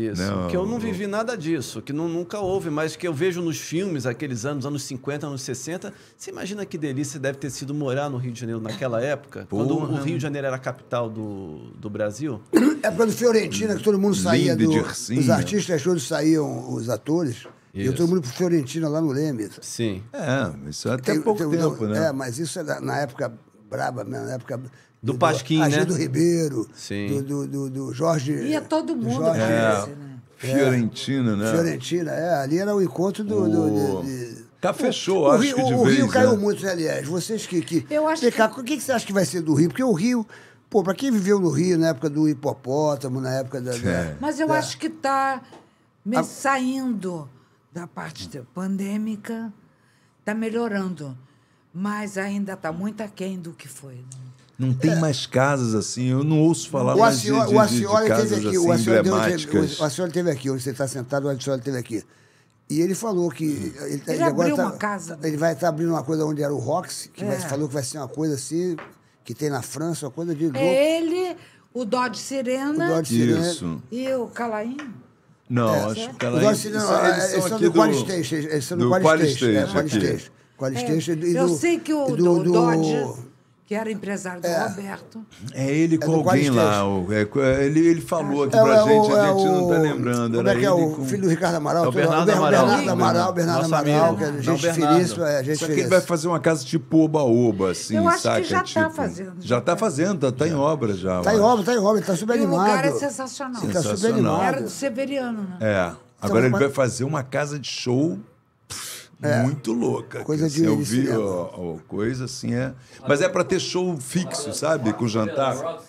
Isso. que eu não vivi nada disso, que não, nunca houve, mas que eu vejo nos filmes, aqueles anos, anos 50, anos 60. Você imagina que delícia deve ter sido morar no Rio de Janeiro naquela época, Porra. quando o Rio de Janeiro era a capital do, do Brasil? É época do Fiorentina, que todo mundo saía. Lindo, do, os artistas todos saíam, os atores. Isso. Eu estou muito pro Fiorentina lá no leme Sim. É, isso é até tem, pouco tem, tempo, né? É, mas isso é da, na época braba mesmo, na época... Do, do Pasquim, do, né? do Ribeiro, Sim. Do, do, do Jorge... Ia todo mundo Jorge, é, né? Fiorentina, né? Fiorentina, é. Ali era o encontro do... O... De, de... Tá fechou, o, acho Rio, que de o vez. O Rio caiu né? muito, né, aliás. Vocês que... que Eu acho que... O que, que você acha que vai ser do Rio? Porque o Rio... Pô, para quem viveu no Rio na época do hipopótamo, na época da. É. da Mas eu da... É. acho que está me A... saindo da parte pandêmica está melhorando, mas ainda está muito aquém do que foi. Né? Não tem é. mais casas assim, eu não ouço falar o mais de, de, o a senhora de casas assim, teve aqui, assim, a emblemáticas. Teve, aqui, onde você está sentado, a senhora teve aqui. E ele falou que. Hum. Tá- ele, ele abriu tá, uma casa. Né? Ele vai estar tá abrindo uma coisa onde era o Rox, que é. vai, falou que vai ser uma coisa assim, que tem na França, uma coisa de é louco. É ele, o Dodge Serena O Dodge Isso. E o Calaim. Não, é. acho que ela é. não, é é, eles são, É só do Qualisteixo. Eles são do Qualisteixo. Né, é, eu sei que o do, do, do, do Dodge que era empresário do é. Roberto. É ele é com é alguém lá. É, ele, ele falou é. aqui é, pra gente, a é gente não tá lembrando. Como era é que é o com... filho do Ricardo Amaral? O Bernardo toda, Amaral. Bernardo Amaral, Bernardo Amaral, que é gente finíssima. É, gente Só que ele vai fazer uma casa tipo oba-oba, assim, Eu acho saca? que já tá tipo, tá fazendo. Já tá né? fazendo, tá, tá em obra já. Tá em obra, tá em obra, ele tá super animado. o lugar é sensacional. Ele tá super animado. Era do Severiano, né? É. Agora ele vai fazer uma casa de show é. Muito louca. Coisa de Eu vi ó, ó, coisa assim, é. Mas é para ter show fixo, sabe? Com jantar.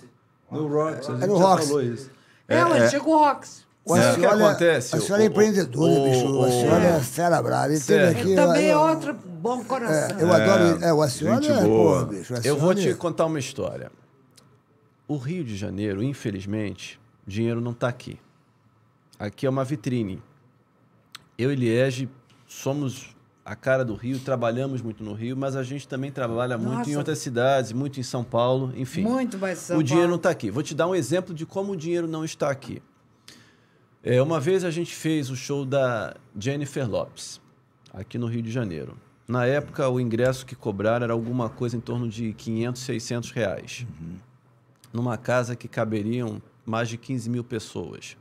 No Rocks, a é gente é no já Rocks. falou isso. É, é, é. chegou o Rocks. O Sabe o que acontece? A senhora é empreendedora, bicho. a senhora é fera brava. Ele teve aqui, também é outro bom coração. É, eu é, adoro. É, o a senhora é boa, bicho. Eu vou te contar uma história. O Rio de Janeiro, infelizmente, dinheiro não está aqui. Aqui é uma vitrine. Eu e Liege somos a cara do Rio, trabalhamos muito no Rio, mas a gente também trabalha muito em outras cidades, muito em São Paulo, enfim. Muito mais São O dinheiro não está aqui. Vou te dar um exemplo de como o dinheiro não está aqui. É, uma vez a gente fez o show da Jennifer Lopes, aqui no Rio de Janeiro. Na época, o ingresso que cobraram era alguma coisa em torno de 500, 600 reais. Uhum. Numa casa que caberiam mais de 15 mil pessoas.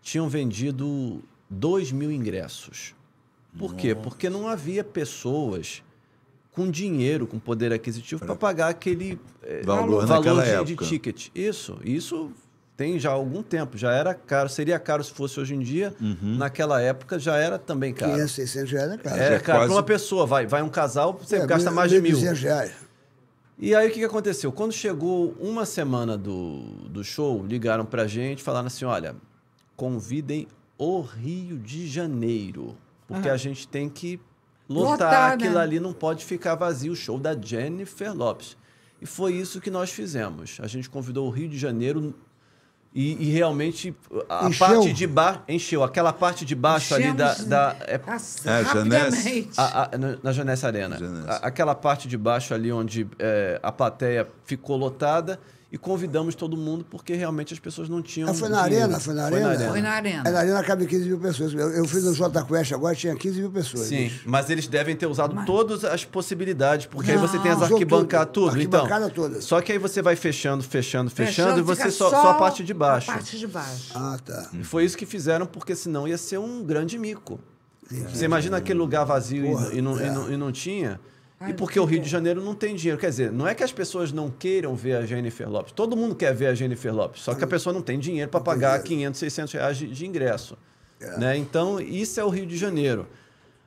Tinham vendido 2 mil ingressos. Por quê? Porque não havia pessoas com dinheiro, com poder aquisitivo para pagar aquele eh, valor, valor de, de ticket. Isso, isso tem já algum tempo, já era caro, seria caro se fosse hoje em dia, uhum. naquela época já era também caro. 500, 600 reais era caro. Era é caro quase... para uma pessoa, vai, vai um casal, você é, gasta mais de mil. reais. E aí o que, aconteceu? Quando chegou uma semana do, do show, ligaram para a gente, falaram assim, olha, convidem o Rio de Janeiro. Porque uhum. a gente tem que lotar, lotar né? aquilo né? ali, não pode ficar vazio. O show da Jennifer Lopes. E foi isso que nós fizemos. A gente convidou o Rio de Janeiro e, e realmente a encheu. parte de baixo encheu aquela parte de baixo Enchemos ali da, da né? é, é, Janesse. A, a, na Janessa Arena. Janesse. A, aquela parte de baixo ali onde é, a plateia ficou lotada e convidamos todo mundo porque realmente as pessoas não tinham. Ah, foi na, arena, foi na arena? Foi na arena. Foi na arena. na arena cabe 15 mil pessoas. Eu, eu fiz no Jota Quest agora, tinha 15 mil pessoas. Sim, mas eles devem ter usado mas... todas as possibilidades, porque não. aí você tem as arquibancadas, tudo. tudo. Arquibancada então, toda. Só que aí você vai fechando, fechando, fechando, fechando e você só, só, a parte de baixo. A parte de baixo. Ah, tá. E foi isso que fizeram, porque senão ia ser um grande mico. Você imagina aquele lugar vazio Porra, e, e, não, e, não, e é. não tinha e porque o Rio de Janeiro não tem dinheiro. Quer dizer, não é que as pessoas não queiram ver a Jennifer Lopes. Todo mundo quer ver a Jennifer Lopes, só que a pessoa não tem dinheiro para pagar 500, 600 reais de, de ingresso. É. Né? Então, isso é o Rio de Janeiro.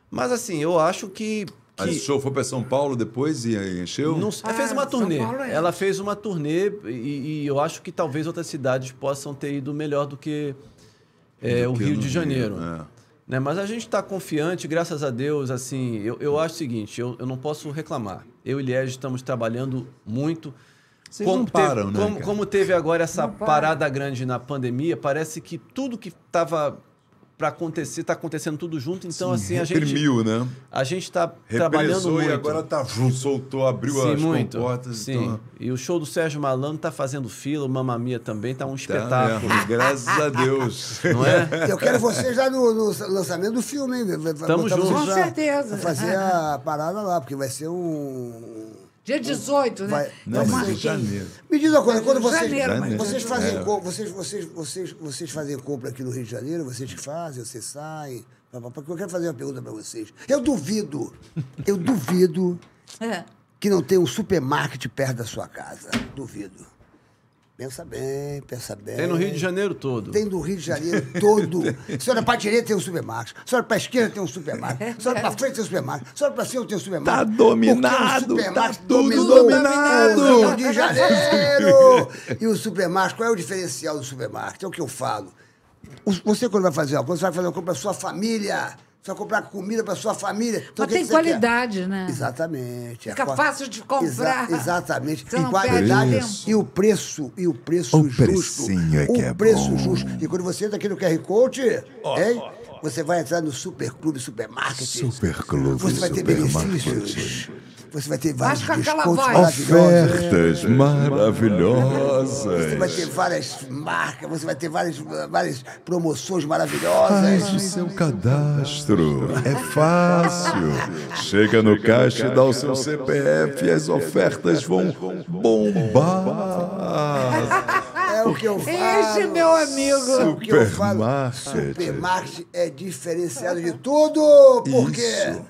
Mas, assim, eu acho que que... Aí o show foi para São Paulo depois e encheu? Não, fez uma ah, turnê. É. Ela fez uma turnê e, e, eu acho que talvez outras cidades possam ter ido melhor do que é, o Rio de Janeiro. Rio, é. Né? Mas a gente está confiante, graças a Deus. Assim, eu, eu acho o seguinte: eu, eu não posso reclamar. Eu e Liege estamos trabalhando muito. Vocês como não param, teve, né? Como, como, teve agora essa parada grande na pandemia, parece que tudo que estava para acontecer, está acontecendo tudo junto, então Sim, assim a gente mil né? A gente está trabalhando muito. e agora tá soltou, abriu Sim, as muito. Sim. Então... E o show do Sérgio Malandro tá fazendo fila, o Mia também tá um tá, espetáculo. Tá graças a Deus. Não é? Eu quero você já no, no lançamento do filme, hein? Tamo junto. Com certeza. Fazer a parada lá, porque vai ser um Dia 18, né? vai, né? Não, mas janeiro. Me diz uma coisa, quando vocês, janeiro, mas... vocês fazem é. compra, vocês, vocês, vocês, vocês fazem compra aqui no Rio de Janeiro, vocês fazem, vocês saem. Porque eu quero fazer uma pergunta para vocês. Eu duvido, eu duvido é. que não tenha um supermarket perto da sua casa. Duvido. Pensa bem, pensa bem. Tem no Rio de Janeiro todo. Tem no Rio de Janeiro todo. se olha para a direita tem um supermercado. Se olha para a esquerda tem um supermercado. É. Se olha para frente tem um supermercado. Se olha para cima tem um supermercado. Tá dominado. Tá tudo dominado. No Rio de Janeiro. e o supermercado, qual é o diferencial do supermercado? É o que eu falo. Você quando vai fazer uma compra, você vai fazer uma compra para sua família. Você vai comprar comida para sua família. Então, Mas tem qualidade, quer? né? Exatamente. Fica é fácil de comprar. Exa exatamente. Você e qualidade e o preço, e o preço o justo. É que o é preço bom. justo. E quando você entra aqui no QR Code, oh, hein? Oh, oh. você vai entrar no Superclube, Supermarket. Superclube, Você vai ter benefícios. Você vai ter vários descontos Ofertas maravilhosas. Você vai ter várias marcas, você vai ter várias, várias promoções maravilhosas. Faz o seu cadastro. É fácil. Chega no caixa e dá o seu CPF e as ofertas vão bombar. É o que eu falo. Esse, meu amigo. Supermarket. Supermarket é diferenciado de tudo, porque Isso.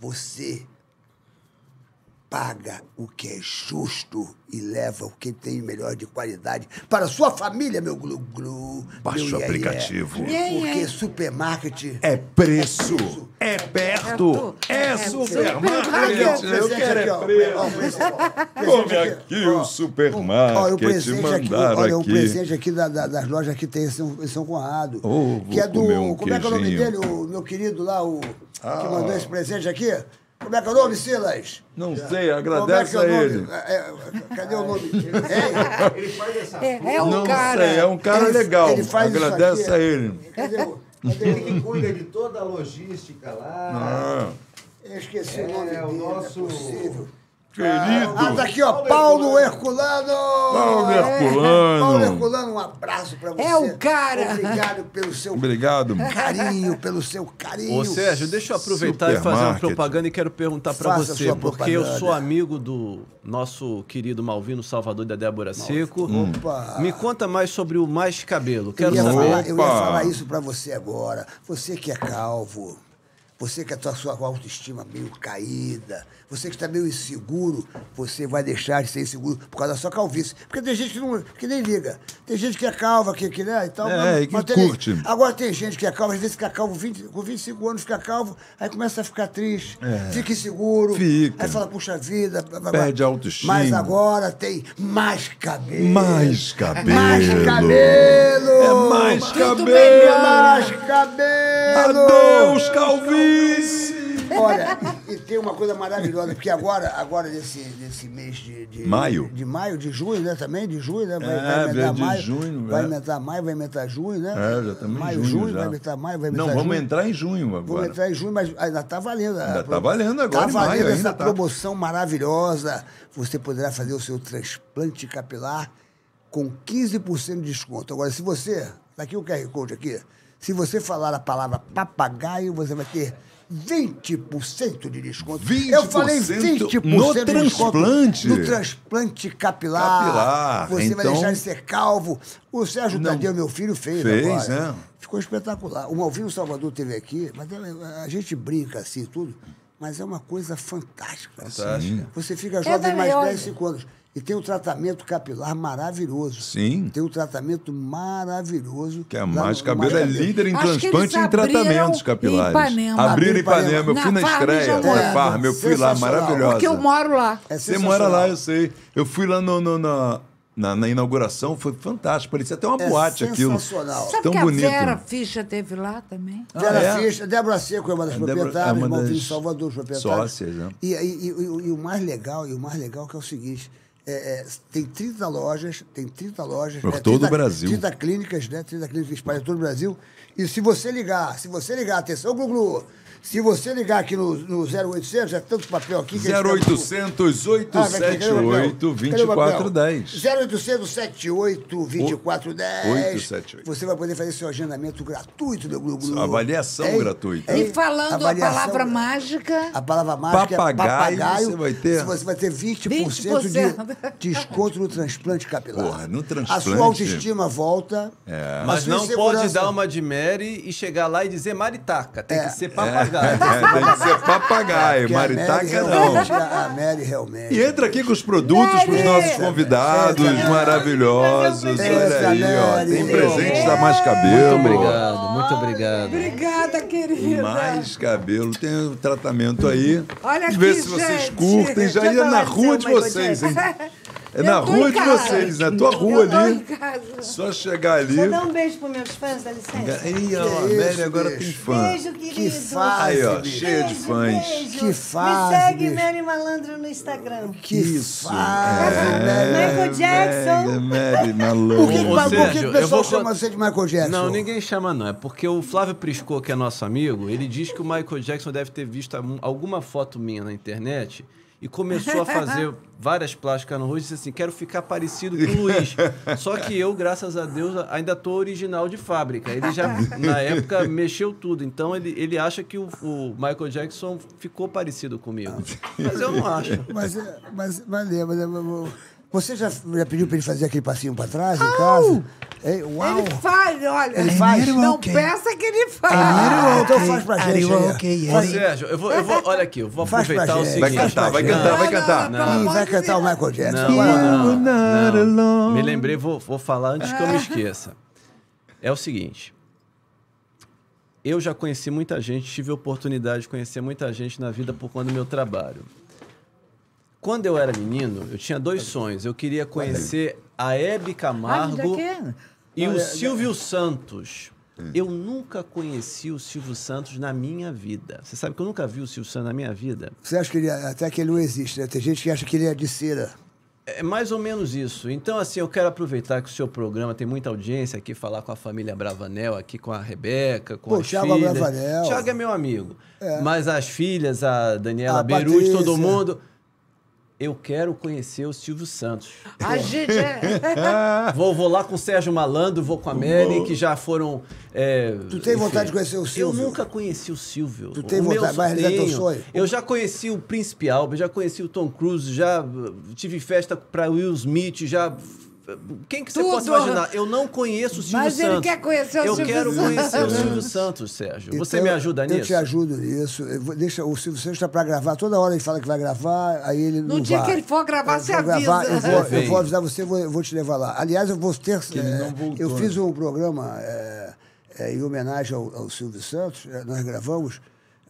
você paga o que é justo e leva o que tem melhor de qualidade para sua família, meu glu-glu. Baixa o aplicativo. Porque supermarket... É preço, é, preço, é perto, é, é, é supermarket. Eu quero é preço. É Come aqui o supermarket. Olha o presente aqui, olha o presente aqui da, da, das lojas que tem em São Conrado. Oh, que é do... Um como queijinho. é que é o nome dele? O meu querido lá, o... Ah. Que mandou esse presente aqui? Como é que é o nome, Silas? Não sei, agradece é é a ele. É, é, cadê o nome? É, ele faz essa é, um Não cara. Sei, é um cara ele, legal. Ele faz agradece a ele. Cadê, ele que cuida de toda a logística lá. Ah. Eu esqueci o nome. É, dele, o nosso. Querido. Ah, tá aqui, ó. Paulo, Paulo Herculano. Paulo é, Herculano. É, Paulo Herculano, um abraço pra você. É o cara. Obrigado pelo seu Obrigado. carinho, pelo seu carinho. Ô, Sérgio, deixa eu aproveitar e fazer uma propaganda e quero perguntar para você, porque propaganda. eu sou amigo do nosso querido Malvino Salvador da Débora Malvino. Seco. Opa. Me conta mais sobre o Mais Cabelo. Quero eu saber. Falar, eu ia falar isso para você agora. Você que é calvo, você que é a sua autoestima meio caída você que está meio inseguro, você vai deixar de ser inseguro por causa da sua calvície. Porque tem gente que, não, que nem liga. Tem gente que é calva, que, que né, e tal. É, mas, que mas curte. Tem, agora tem gente que é calva, às vezes fica calvo 20, com 25 anos, fica calvo, aí começa a ficar triste, é, fica inseguro. Fica. Aí fala, puxa vida. Perde autoestima. Mas agora tem mais cabelo. Mais é cabelo. Mais é cabelo. É mais cabelo. Mais cabelo. Adeus, calvície. Olha, e, e tem uma coisa maravilhosa, porque agora, agora nesse, desse mês de, de Maio. De, maio, de junho, né? Também, de junho, né? Vai, é, vai de maio, junho, vai é. maio, vai inventar junho, né? É, já estamos maio, em junho. junho vai inventar maio, vai inventar Não, vamos entrar em junho agora. Vamos entrar em junho, mas ainda está tá tá valendo. Ainda está valendo agora. Está valendo maio, essa tá. promoção tá. maravilhosa. Você poderá fazer o seu transplante capilar com 15% de desconto. Agora, se você. Está aqui o QR Code aqui. Se você falar a palavra papagaio, você vai ter 20% de desconto. 20 Eu falei 20% no de transplante. Desconto, no transplante capilar. Capilar. Você então... vai deixar de ser calvo. O Sérgio Não. Tadeu, meu filho, fez, fez agora. Né? Ficou espetacular. O Malvino Salvador teve aqui, mas é, a gente brinca assim tudo, mas é uma coisa fantástica. Assim. fantástica. Assim. Você fica jovem mais 10, 5 anos. E tem um tratamento capilar maravilhoso. Sim. Tem um tratamento maravilhoso. Que é a Mais Cabelo é líder em Acho transplante e em tratamentos capilares. Ipanema. Abrir Ipanema. Eu fui na, na estreia da é, Farm. Eu fui lá, maravilhosa. Porque eu moro lá. É Você mora lá, eu sei. Eu fui lá no, no, Na, na, inauguração, foi fantástico. Parecia até uma é boate aquilo. Sensacional. Sabe Tão que bonito. a Vera Ficha teve lá também? Ah, Vera é? Ficha, Débora Seco é uma das Débora, proprietárias, é uma irmão das... Salvador, proprietárias Sócias, né? E, e, e, e, o mais legal, e o mais legal que é o seguinte, é, é, tem 30 lojas, tem 30 lojas. Por né? todo 30, o Brasil. 30 clínicas, né? 30 clínicas espalhadas por todo o Brasil. E se você ligar, se você ligar, atenção, Gluglu, se você ligar aqui no, no 0800, é tanto papel aqui. Que 0800 878 2410. 0800 78 2410. Você vai poder fazer seu agendamento gratuito do Globo. Avaliação é, gratuita. É, e falando Avaliação, a palavra mágica. A palavra mágica é papagaio, papagaio. Você vai ter, você vai ter 20%, 20%. de desconto no transplante capilar. Porra, no transplante. A sua autoestima volta. É. Mas não pode dar uma de Mary e chegar lá e dizer maritaca. Tem que é. ser papagaio. É papagaio. É, tem que ser papagaio, Porque maritaca não. A Mary realmente. E entra aqui com os produtos para os nossos convidados maravilhosos. Olha aí, ó. Tem presentes da Mais Cabelo. Muito obrigado, muito obrigado. Obrigada, querida. Mais Cabelo. Tem o um tratamento aí. Olha aqui, Vê se gente. vocês curtem. Já ia na rua de vocês, hein? É na rua de vocês, na né? tua rua ali. Só chegar ali. Vou dar um beijo para meus fãs, dá licença. Ih, a Amélia agora tem fã. Beijo, querido. Que faz, ó, beijo, cheia de fãs. Beijo. Que faz. Me segue, Mary Malandro, no Instagram. Que isso. Faz, é, Michael Jackson. É Mary, Mary Malandro. Por que, Sérgio, por que o pessoal vou... chama você de Michael Jackson? Não, ninguém chama, não. É porque o Flávio Priscou, que é nosso amigo, ele diz que o Michael Jackson deve ter visto alguma foto minha na internet e começou a fazer várias plásticas no rosto e disse assim: quero ficar parecido com o Luiz. Só que eu, graças a Deus, ainda estou original de fábrica. Ele já, na época, mexeu tudo. Então ele, ele acha que o, o Michael Jackson ficou parecido comigo. Mas eu não acho. Mas, mas, mas, mas, mas você já, já pediu para ele fazer aquele passinho para trás em casa? É, uau! Ele faz, olha. Ele faz? Não okay. peça que ele faz. Ah, ah, então faz pra gente. Ok, Okay, Sérgio, eu vou, eu vou, olha aqui, eu vou aproveitar o seguinte. Vai cantar, tá? vai cantar, vai cantar. Não, não, não, não. vai cantar o Michael Jackson. Não, não, não. Me lembrei, vou, vou falar antes que eu me ah. esqueça. É o seguinte. Eu já conheci muita gente, tive a oportunidade de conhecer muita gente na vida por conta do meu trabalho. Quando eu era menino, eu tinha dois sonhos. Eu queria conhecer a Hebe ah, Camargo e o Silvio Santos. Hum. Eu nunca conheci o Silvio Santos na minha vida. Você sabe que eu nunca vi o Silvio Santos na minha vida? Você acha que ele é, até que ele não existe, né? Tem gente que acha que ele é de cera. É, é mais ou menos isso. Então, assim, eu quero aproveitar que o seu programa tem muita audiência aqui, falar com a família Bravanel, aqui com a Rebeca, com Pô, as Thiago filhas. Bravanel. Thiago é meu amigo. É. Mas as filhas, a Daniela a Beirute, todo mundo. Eu quero conhecer o Silvio Santos. A ah, gente é. vou, vou lá com o Sérgio Malandro, vou com a Mary, que já foram. É, tu tem enfim. vontade de conhecer o Silvio? Eu nunca conheci o Silvio. Tu tem o vontade de realizar teu sonho? Eu já conheci o Príncipe Albert, já conheci o Tom Cruise, já uh, tive festa para Will Smith, já quem que você Tudo. possa imaginar? Eu não conheço o Silvio Santos. Mas ele quer conhecer o eu Silvio Santos. Eu quero conhecer o Silvio Santos, Sérgio. Você então, me ajuda nisso? Eu te ajudo nisso. deixa, o Silvio Santos está para gravar. Toda hora ele fala que vai gravar, aí ele não No dia vai. que ele for gravar, eu você avisa. Gravar, eu, vou, eu, vou, avisar você, vou, vou, te levar lá. Aliás, eu vou ter... É, eu fiz né? um programa é, é, em homenagem ao, ao Silvio Santos. É, nós gravamos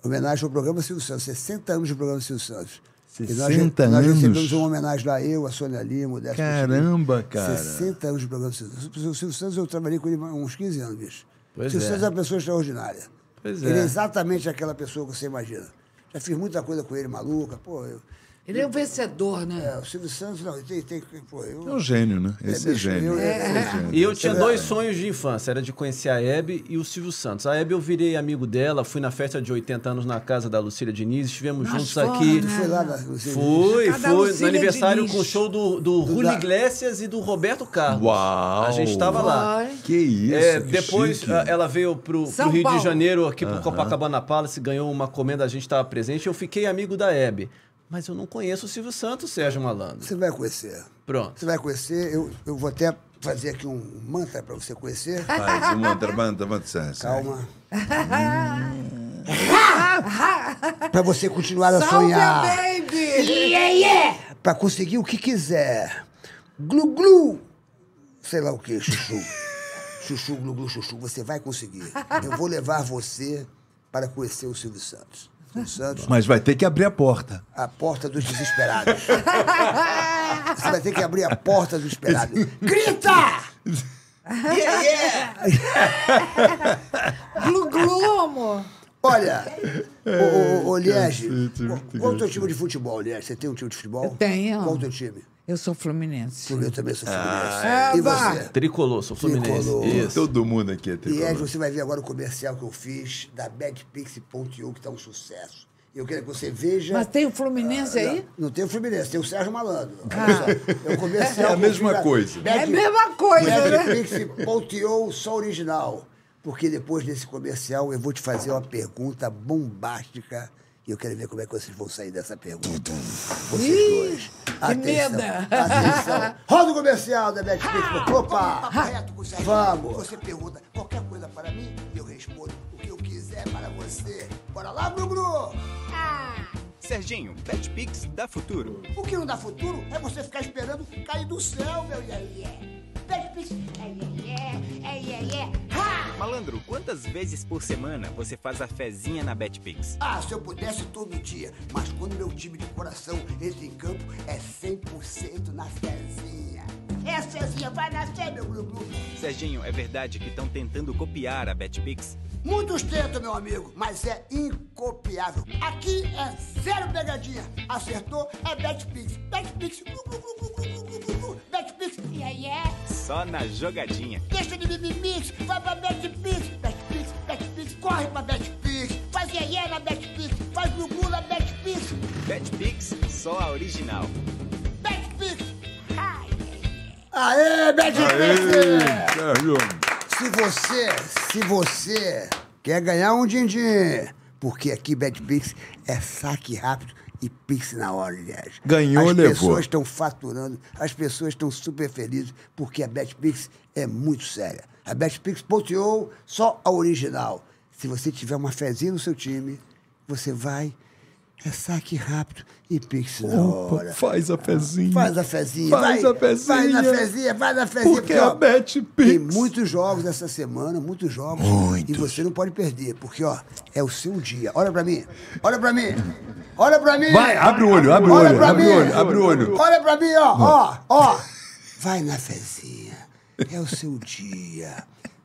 homenagem ao programa Silvio Santos. 60 anos de programa Silvio Santos. 60 nós, então, então, anos? Nós recebemos uma homenagem lá, eu, a Sônia Lima, o Décio Caramba, cara. 60 anos de programa do Silvio Silvio Santos, eu trabalhei com ele uns 15 anos, bicho. Pois Silvio é. Santos é uma pessoa extraordinária. Pois ele é. é exatamente aquela pessoa que você imagina. Já fiz muita coisa com ele, maluca. Pô, eu, ele é um vencedor, né? É, o Silvio Santos não. Ele tem, que É um gênio, né? É, é Esse é, é gênio. E é. eu tinha é dois sonhos de infância. Era de conhecer a Hebe e o Silvio Santos. A Hebe eu virei amigo dela. Fui na festa de 80 anos na casa da Lucília Diniz. Estivemos Nós juntos fora, aqui. Né? Foi lá na Fui, fui. no aniversário Diniz. com o show do, do, do da... Iglesias e do Roberto Carlos. Uau! A gente estava lá. Que isso, é, que Depois chique. ela veio pro, pro Rio Paulo. de Janeiro, aqui pro uh -huh. Copacabana Palace. Ganhou uma comenda, a gente estava presente. Eu fiquei amigo da Hebe. Mas eu não conheço o Silvio Santos, Sérgio Malandro. Você vai conhecer. Pronto. Você vai conhecer. Eu, eu vou até fazer aqui um mantra para você conhecer. Faz um mantra, mantra, mantra. Calma. para você continuar a sonhar. baby! Yeah, yeah! Para conseguir o que quiser. Glu, glu. Sei lá o que, chuchu. chuchu, glu, glu, chuchu. Você vai conseguir. Eu vou levar você para conhecer o Silvio Santos. Santos. Mas vai ter que abrir a porta. A porta dos desesperados. Você vai ter que abrir a porta dos desesperados. Grita! Yeah, yeah! glu, glu, amor. Olha, é, ô, ô, Liege, é qual o teu time de futebol, Liege? Você tem um time de futebol? Eu tenho. Qual o teu time? Eu sou fluminense. Eu também sou ah, fluminense. Ah, e você? Tricolor, sou fluminense. Tricolor. Todo mundo aqui é tricolor. E aí você vai ver agora o comercial que eu fiz da Backpix.io, que está um sucesso. Eu quero que você veja. Mas tem o Fluminense ah, aí? Não, não, tem o Fluminense, tem o Sérgio Malandro. Ah. É É a é mesma coisa. Back, é a mesma coisa, Backpix.io, né? só original. Porque depois desse comercial eu vou te fazer uma pergunta bombástica e eu quero ver como é que vocês vão sair dessa pergunta. Vocês Ih, dois. Atenção. Meda. Atenção. Roda o comercial da Netflix. Ah. Opa! Vamos. Você pergunta qualquer coisa para mim e eu respondo o que eu quiser para você. Bora lá, Bruno! Ah. Serginho, BetPix dá futuro. O que não dá futuro é você ficar esperando cair do céu, meu iê, iê. Malandro, quantas vezes por semana você faz a fezinha na Betpix? Ah, se eu pudesse todo dia, mas quando meu time de coração entra em campo, é 100% na fezinha. É fezinha, vai nascer, meu glu Serginho, é verdade que estão tentando copiar a Betpix? Muitos tentam, meu amigo, mas é incopiável. Aqui é zero pegadinha. Acertou, é Betpix. Betpix, glu, glu, glu, glu, glu, Betpix, yeah, yeah só na jogadinha. Deixa de mimimix, vai pra Betpix, Betpix, Betpix, corre pra Betpix, faz iê é na Betpix, faz gugu na Betpix. Betpix, só a original. Betpix! Aê, Betpix! Se você, se você quer ganhar um din-din, porque aqui Betpix é saque rápido e pix na hora, aliás. Ganhou, as levou. As pessoas estão faturando, as pessoas estão super felizes, porque a BetPix é muito séria. A BetPix ponteou só a original. Se você tiver uma fezinha no seu time, você vai é saque rápido e pix na hora. Faz a fezinha. Faz a fezinha. Faz vai, a fezinha. faz na fezinha, faz na fezinha. Porque, porque ó, a Betpix Pix. Tem muitos jogos essa semana, muitos jogos. Muitos. E você não pode perder, porque ó, é o seu dia. Olha para mim. Olha para mim. Olha pra mim. Vai, abre o olho, abre o olho, abre o olho, abre o olho. Olha pra mim, ó, ó, ó. Vai na fezinha. É o seu dia.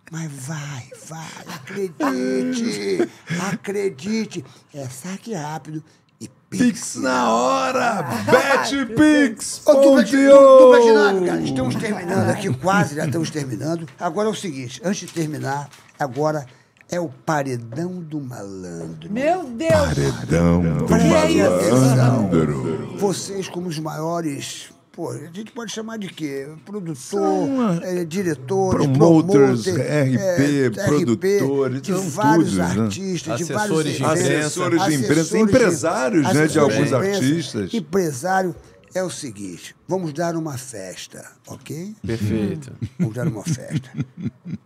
Mas vai, vai, acredite, acredite. É saque rápido e Pix na hora! Bet Pix! Dupla dinâmica, estamos terminando aqui quase, já estamos terminando. Agora é o seguinte, antes de terminar, agora é o paredão do malandro. Meu Deus! Paredão, paredão do malandro. Vocês, como os maiores pô, a gente pode chamar de quê? Produtor, é, diretor, é, promoters, promoter, RP, é, é produtores, de vários tudo, né? artistas, né? de assessores vários de assessores de imprensa, empresários né, de alguns artistas. Empresário é o seguinte: vamos dar uma festa, ok? Perfeito. Vamos dar uma festa.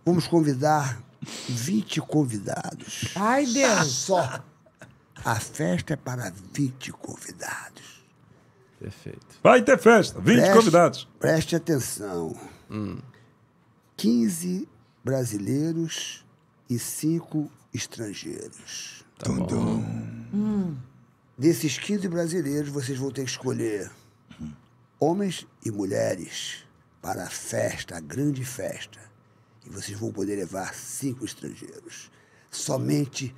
vamos convidar 20 convidados. Ai, Deus! Só! A festa é para 20 convidados. Perfeito. Vai ter festa, 20 preste, convidados. Preste atenção. Hum. 15 brasileiros e 5 estrangeiros. Tá dum, dum. Hum. Desses 15 brasileiros, vocês vão ter que escolher homens e mulheres para a festa, a grande festa e vocês vão poder levar cinco estrangeiros. Somente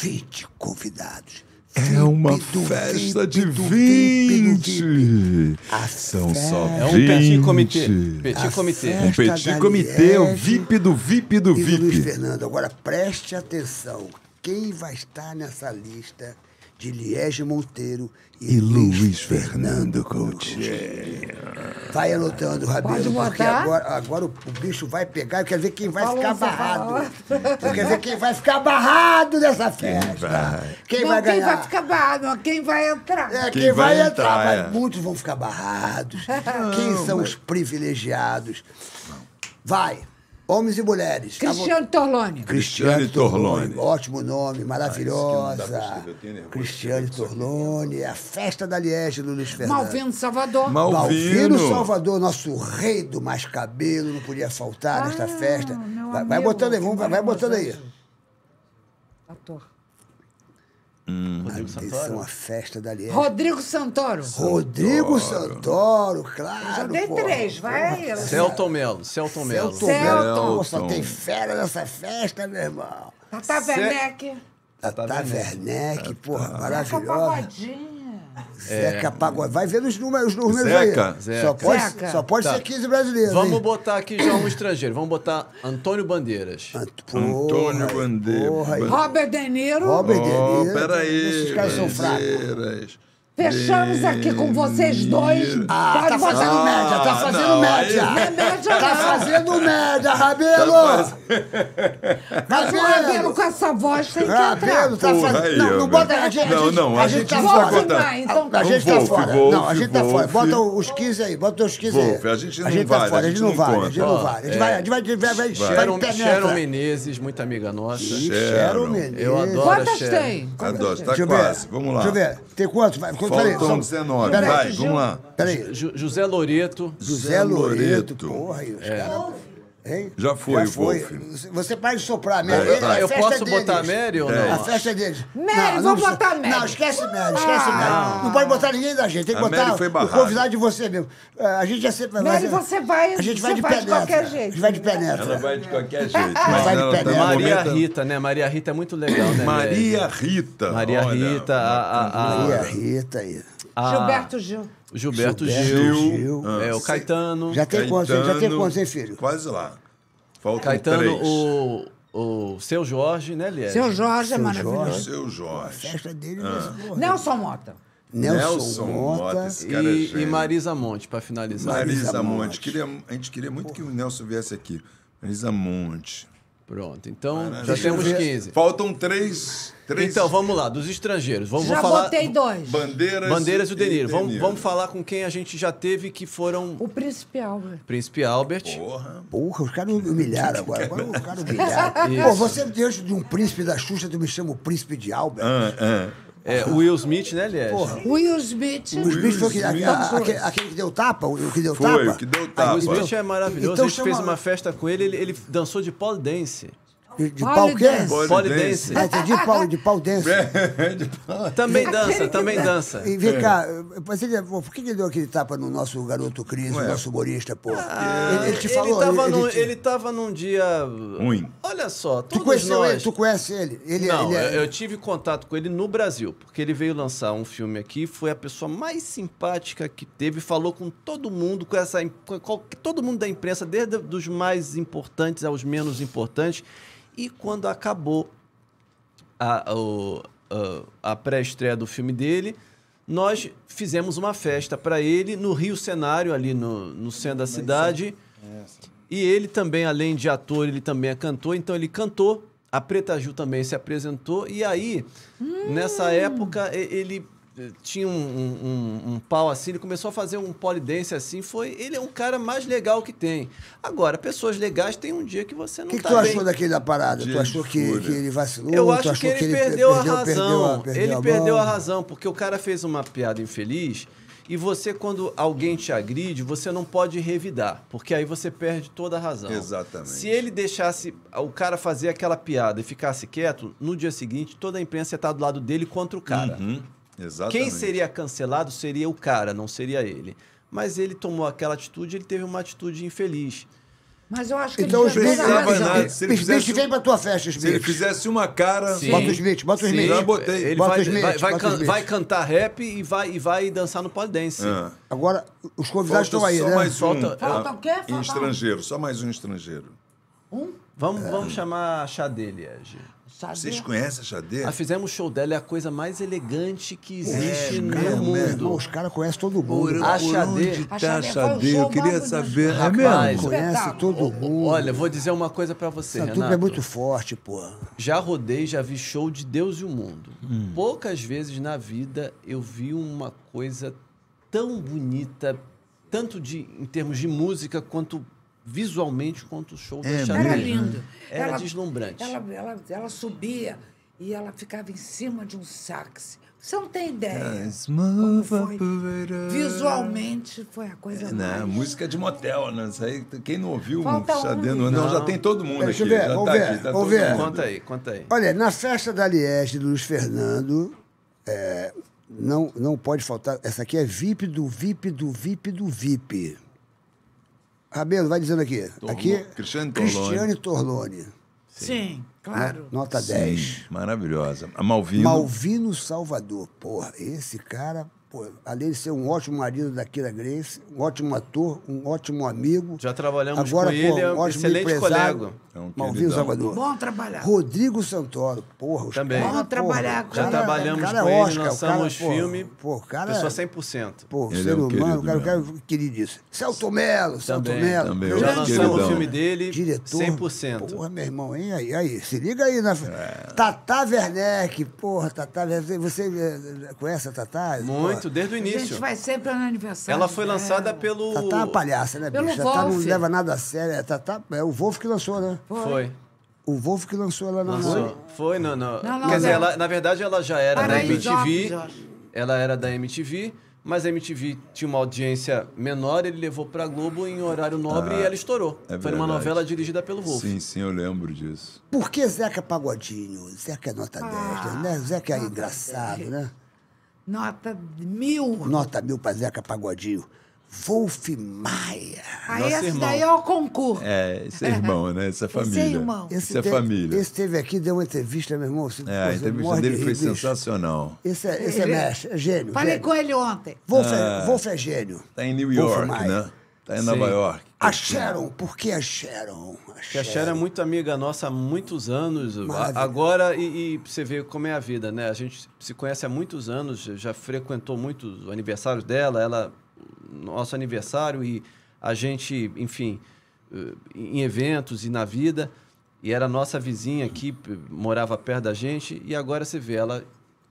20 convidados. É uma festa de 20. São só 20. É um petit comitê. Petit comitê. Um petit comitê, o VIP do VIP do VIP. Luiz Fernando, agora preste atenção. Quem vai estar nessa lista de Liege Monteiro e, e Luiz, Luiz Fernando, Coutinho. Vai anotando, Rabelo, porque agora, agora o, o, bicho vai pegar. Eu quero ver quem vai ficar barrado. Eu quero ver quem vai ficar barrado dessa festa. Quem vai, quem vai ganhar? Quem vai ficar barrado, quem vai entrar. É, quem, quem vai, vai, entrar, entrar é. mas muitos vão ficar barrados. Não, quem são mas... os privilegiados? Vai. Homens e mulheres. Cristiane Torlone. Cristiane Torlone. Ótimo nome, ah, maravilhosa. Cristiane Torlone. A festa da Liege do Luiz Fernando. Malvino Salvador. Malvino. Salvador, nosso rei do mais cabelo, não podia faltar ah, nesta festa. Vai, vai, botando aí, vamos, vai botando aí. Ator. Hum. Rodrigo Atenção a festa da Liege. Rodrigo Santoro. Rodrigo Santoro, claro. já dei porra. três, vai aí. Celton Melo, Celton Melo. Celton Melo, só tem fera nessa festa, meu irmão. Tata Werneck. Tata Werneck, é, porra, tá. maravilhosa. É. Zeca é... Pagode. Vai vendo os números, os números Zeca. aí. Zeca. Só pode, Zeca. Só pode tá. ser 15 brasileiros. Vamos hein? botar aqui já um estrangeiro. Vamos botar Antônio Bandeiras. Ant... Porra, Antônio Bandeiras. Robert De Niro. Robert oh, De Niro. Peraí. Esses caras são fracos. Fechamos aqui com vocês dois. Ah, tá fazendo média, tá ah, fazendo não, média. Não é média, Tá fazendo média, tá Rabelo! Mas o Rabelo com essa voz tem que entrar. Rabelo tá fazendo. Não, não bota a gente. a Não, gente- não, a gente tá fora. A então tá gente tá fora. Não, a gente tá fora. Bota os 15 aí, bota os 15 aí. a gente não tá vai a gente não vai a gente não é. vai, a gente vai, a gente vai, Cheryl Menezes, muita amiga nossa. Cheryl Menezes. Eu adoro. Quantas tem? Adoro, tá quase. Vamos lá. Deixa eu ver. Tem quantos? Quanto? Faltam 19. Peraí, vai, vamos lá. Peraí. José Loreto. José Loreto, porra aí, os é. caras... Hein? Já foi Já foi. Você pode soprar, Mary. É, tá. Eu posso deles. botar Mary ou é, não? É. A festa deles. Mary, vamos botar Mary. Não, esquece Mary, ah. esquece ah. Mary. Não pode botar ninguém da gente. Tem que a botar o convidado de você mesmo. É, a gente já sempre Mary, você vai. A gente vai de penetra. De qualquer jeito. A gente vai de penetra. Ela vai de qualquer jeito. vai de penetra. Tá Maria Rita, né? Maria Rita é muito legal, né? Maria Rita. Maria Rita. Maria Rita. Ah. Gilberto Gil. Gilberto, Gilberto Gil. Gil. Ah, é, o Caetano. Já tem quantos, já tem quantos, hein, filho? Quase lá. Faltam Caetano, três. O, o seu Jorge, né, Léo? Seu Jorge é seu é maravilhoso. Jorge. Seu Jorge. A festa dele ah. Né? Nelson Mota. Nelson, Nelson Mota, é e, e, Marisa Monte, para finalizar. Marisa, Marisa Monte. Monte. Queria, a gente queria muito Porra. que o Nelson viesse aqui. Marisa Monte. Pronto, então Maravilha. já temos 15. Faltam três, três. Então vamos lá, dos estrangeiros. Vamos, já vamos falar. botei dois. Bandeiras, Bandeiras e o Deniro. Vamos, vamos falar com quem a gente já teve que foram. O Príncipe Albert. Príncipe Albert. Porra. Porra, os caras me humilharam agora. Agora os caras humilharam. Pô, você é diante de um príncipe da Xuxa, tu me chama o Príncipe de Albert. Ah, ah. É, o Will Smith, né, Lies? Porra. Will Smith. O Will Smith foi aquele, aquele, aquele que deu tapa? O que deu foi, tapa? Foi, que deu tapa. Ah, o Will Smith é maravilhoso. Então, a gente chama... fez uma festa com ele, ele, ele dançou de pole dance. De, de pau o quê? Polidense. Ah, é, de pau, de pau denso. também dança, também dança. E vem é. cá, é. por que ele deu aquele tapa no nosso garoto Cris, nosso humorista, pô? Ah, ele, ele, te falou... Ele tava, ele, num, te... ele tava num dia... Ruim. Olha só, tu todos nós... Ele, tu conhece ele? ele é- Não, é... eu tive contato com ele no Brasil, porque ele veio lançar um filme aqui, foi a pessoa mais simpática que teve, falou com todo mundo, com essa... Com todo mundo da imprensa, desde os mais importantes aos menos importantes, e quando acabou a, a, a pré-estreia do filme dele, nós fizemos uma festa para ele no Rio Cenário, ali no, no centro da é cidade. E ele também, além de ator, ele também é cantor, então ele cantou. A Preta Ju também se apresentou. E aí, hum. nessa época, ele tinha um, um, um, pau assim, ele começou a fazer um polidense assim, foi. Ele é um cara mais legal que tem. Agora, pessoas legais tem um dia que você não que tá que tu bem. achou daquele da parada? Dia tu achou que, que, ele vacilou? Eu acho que ele, que ele, perdeu, a razão. Perdeu, perdeu ele a perdeu a razão, porque o cara fez uma piada infeliz. E você, quando alguém te agride, você não pode revidar, porque aí você perde toda a razão. Exatamente. Se ele deixasse o cara fazer aquela piada e ficasse quieto, no dia seguinte toda a imprensa ia estar do lado dele contra o cara. Uhum. Exatamente. Quem seria cancelado seria o cara, não seria ele. Mas ele tomou aquela atitude, ele teve uma atitude infeliz. Mas eu acho que então, ele precisava nada. Se ele Smith, fizesse, vem pra tua festa, Smith. Se ele fizesse uma cara. Sim. Bota o Smith, bota o Smith. Já botei. Ele bota vai, Smith, vai, vai, can, vai, cantar rap e vai, e vai dançar no polidense. É. Ah. Agora, os convidados Falta estão aí, só né? Mais um. Falta, Falta ah, o quê? Falta estrangeiro, só mais um estrangeiro. Um? Vamos, é. vamos chamar a chá dele, Ed. Xadê. Vocês conhecem a Xadê? Ah, fizemos show dela, é a coisa mais elegante que é existe é, no cara, mundo. Mesmo. Os caras conhecem todo mundo. a Xadê. Onde tá a Xadê? Eu queria saber. É mesmo? Conhece todo mundo. Olha, vou dizer uma coisa para você, Essa é Renato. é muito forte, pô. Já rodei, já vi show de Deus e o Mundo. Hum. Poucas vezes na vida eu vi uma coisa tão bonita, tanto de, em termos de música quanto visualmente quanto o show é, da Chanel. Era é lindo. Era é ela, deslumbrante. Ela, ela, ela subia e ela ficava em cima de um sax. Você não tem ideia. É, Como foi. Visualmente foi a coisa é, né? mais. música de motel, né? aí, quem não ouviu, Falta não, um, não, não, já tem todo mundo Deixa aqui. Ver, já tá ver, aqui, tá ver. Conta aí, conta aí. Olha, na festa da Lieste do Luiz Fernando, é, não, não pode faltar. Essa aqui é VIP do VIP do VIP do VIP. Rabelo, vai dizendo aqui. Torlo... aqui Cristiane Torlone. Cristiane Torlone. Sim, Sim claro. Ah, nota Sim, 10. Maravilhosa. A Malvino. Malvino Salvador. Porra, esse cara pô, além de ser um ótimo marido da Kira Grace, um ótimo ator, um ótimo amigo. Já trabalhamos Agora, com pô, ele, é um, excelente colega. É um Malvino Salvador. Bom trabalhar. Rodrigo Santoro, porra. Os Também. Bom trabalhar porra, Já cara, trabalhamos cara, é com Oscar, ele, lançamos cara, filme. Pô, cara, pessoa 100%. É- pô, é ser é um humano, cara, cara, queridíssimo. Celto Melo, Celto Melo. Também, Já lançamos o filme dele, Diretor, 100%. Porra, meu irmão, hein? Aí, aí, se liga aí. Na... É. Tata Werneck, porra, Tata Werneck. Você eh, conhece a Tata? Muito desde o início. A gente vai sempre no aniversário. Ela foi lançada pelo. Tá é uma palhaça, né, pelo bicho? Tatá não leva nada a sério. tá. tá é o Wolf que lançou, né? Foi. O Wolf que lançou ela na lançou. Foi, não, não. não, não Quer dizer, ela, na verdade ela já era Para da MTV. ela era da MTV mas a MTV tinha uma audiência menor, ele levou para Globo em horário nobre ah, e ela estourou. É Foi uma novela dirigida pelo Wolf. Sim, sim, eu lembro disso. Por que Zeca Pagodinho? Zeca é nota ah, 10, né? Zeca é engraçado, né? Nota mil. Nota mil para Zeca Pagodinho. Wolf Maia. Ah, esse irmão. daí é o concurso. É, esse é irmão, né? Essa é família. Esse é irmão. Esse, esse é família. Esse teve aqui, deu uma entrevista, meu irmão. Assim, é, a entrevista dele de foi bicho. sensacional. Esse é, esse é, mestre, é gênio. Falei gênio. com ele ontem. Wolf, é, ah, Wolf é gênio. Tá em New York, né? Tá em Sim. Nova York. A Sharon, por que a Sharon? A Porque Sharon. a Sharon é muito amiga nossa há muitos anos. Maravilha. Agora, e, e você vê como é a vida, né? A gente se conhece há muitos anos, já frequentou muitos aniversários dela, ela, nosso aniversário, e a gente, enfim, eh, em eventos e na vida. E era nossa vizinha aqui, morava perto da gente, e agora você vê ela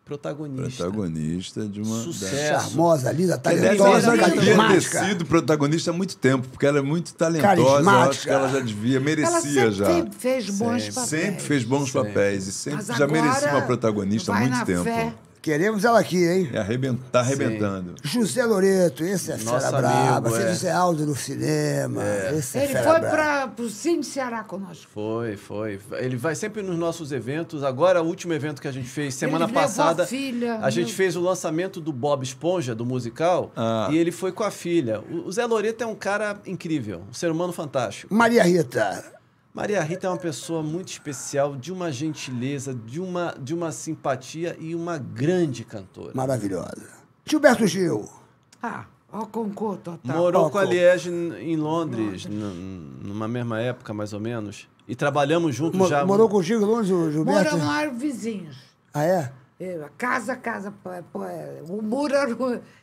protagonista. Protagonista de uma. Sucesso. Charmosa, linda, talentosa, ela devia ter sido protagonista há muito tempo, porque ela é muito talentosa. Eu acho que ela já devia, merecia ela sempre já. Sempre fez bons sempre. papéis. Sempre fez bons sempre. papéis. E sempre já merecia uma protagonista há muito tempo. Fé. Queremos ela aqui, hein? É arrebentar, arrebentando. Sim. José Loreto, esse é Nossa fera braba. Amigo, é é. José Aldo no cinema. É. Esse é Ele foi para o Cine Ceará conosco. Foi, foi. Ele vai sempre nos nossos eventos. Agora, o último evento que a gente fez, semana passada, a, filha, a gente fez o lançamento do Bob Esponja, do musical, ah. e ele foi com a filha. O Zé Loreto é um cara incrível, um ser humano fantástico. Maria Rita, Maria Rita é uma pessoa muito especial, de uma gentileza, de uma, de uma simpatia e uma grande cantora. Maravilhosa. Gilberto Gil. Ah, ó concurso total. Morou com a Liege em Londres, numa mesma época, mais ou menos. E trabalhamos juntos já. Morou com o Gil em Londres, Gilberto? Moramos lá vizinhos. Ah, é? É, casa, casa, é, é, o muro era,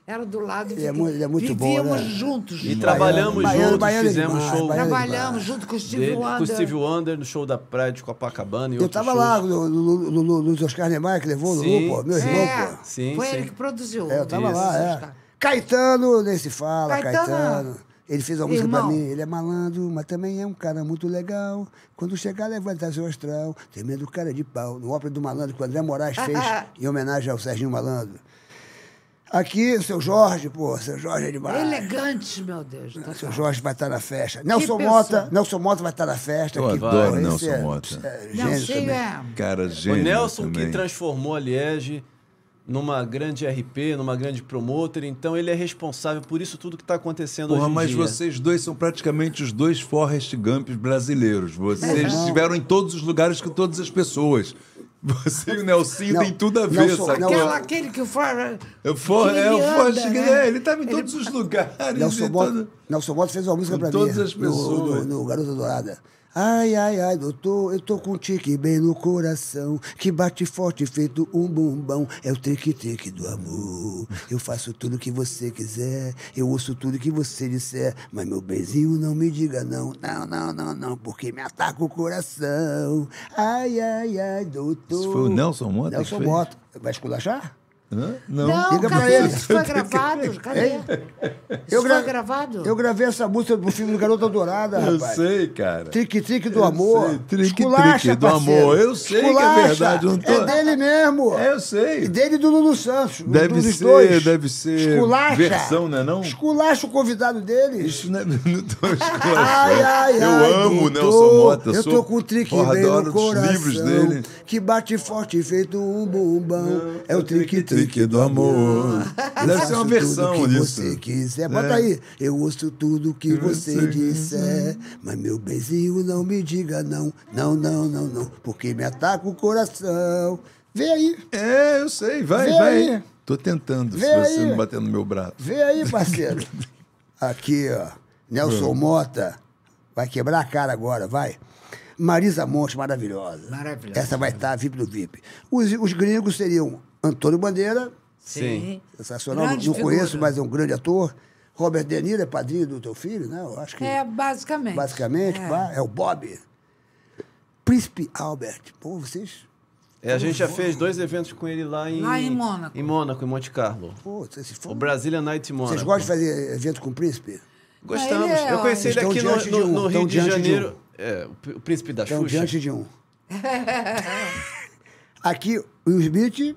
era do lado. Ele é, ele é muito vivíamos bom, né? juntos. E trabalhamos Baiano, juntos, Baiano, fizemos Baiano, show. trabalhamos junto com o Steve Wonder. Com o Steve Wonder, no show da praia de Copacabana e Eu estava lá, no, no, Oscar Neymar, que levou o Lulu, meu irmão, é, pô. Sim, foi sim. ele que produziu. É, eu estava lá, é. Caetano, nem se fala, Caetano. Caetano. Ele fez a música para mim, ele é malandro, mas também é um cara muito legal. Quando chegar, levantar seu astral, tem medo do cara de pau. No ópera do malandro, que o André Moraes fez em homenagem ao Serginho Malandro. Aqui, seu Jorge, pô, seu Jorge é demais. Elegante, meu Deus. Tá seu Jorge vai estar tá na festa. Nelson Mota, Nelson Mota vai estar tá na festa. Eu adoro Nelson é, Mota. É, é, gênio Nelson, é. Cara, gênio. O Nelson também. que transformou a Liege numa grande RP, numa grande promoter, então ele é responsável por isso tudo que está acontecendo Porra, hoje em mas dia. Mas vocês dois são praticamente os dois Forrest Gump brasileiros. Vocês estiveram em todos os lugares com todas as pessoas. Você e o Nelsinho têm tudo a ver, sou, Aquela, aquele que o Forrest... É, for, é, o Forrest é, né? ele estava tá em todos os lugares. Nelson, Mota, todo... fez uma música para mim. todas as pessoas. No, no, no Garota Dourada. Ai, ai, ai, doutor, eu tô com um tique bem no coração, que bate forte feito um bombão. É o tique-tique do amor. Eu faço tudo que você quiser, eu ouço tudo que você disser, mas meu benzinho não me diga não, não, não, não, não, porque me ataca o coração. Ai, ai, ai, doutor. Isso foi o Nelson Mota? Nelson Mota. Vai esculachar? Não, não Diga pra Ele. É Isso foi gravado, cadê? Hein? Isso eu gra... foi gravado? Eu gravei essa música do filme do Garota Dourada, eu rapaz. Eu sei, cara. Trick Trick do amor. Trick Trick do amor. Eu sei Esculacha. que é verdade. Não tô... É dele mesmo. É, eu sei. E dele e do Lulu Santos. Deve ser, dois. deve ser. Esculacha. Versão, né não? Esculacha o convidado dele. Isso não é... Não tô Ai, ai, eu ai. Eu amo o Nelson Mota. Eu sou... tô com o Trick oh, no coração. livros dele. Que bate forte feito um bombão. É o Trick Trick líquido amor. Ah, Deve ser uma versão disso. você quiser. Bota é. aí. Eu ouço tudo que você sei. disser, mas meu benzinho não me diga não, não, não, não, não, porque me ataca o coração. Vê aí. É, eu sei. Vai, Vê vai. Aí. Tô tentando, Vê se aí. você não bater no meu braço. Vê aí, parceiro. Aqui, ó. Nelson Mota. Vai quebrar a cara agora, vai. Marisa Monte, maravilhosa. Maravilhosa. Essa vai estar tá VIP do VIP. Os, os gringos seriam Antônio Bandeira. Sim. Sensacional. Grande não figura. conheço, mas é um grande ator. Robert De Niro é padrinho do teu filho, né? Eu acho que. É, basicamente. Basicamente, é, é o Bob. Príncipe Albert. Pô, vocês. É, a gente já fez dois eventos com ele lá em. Lá em Mônaco. Em Mônaco, em Monte Carlo. Pô, se for... O Brasília Night Mônaco. Vocês gostam de fazer evento com o príncipe? Gostamos. É, eu conheci ele aqui no, no, um. no Rio de, Janeiro. De um. É, o príncipe da estão Xuxa. diante de um. aqui, o Smith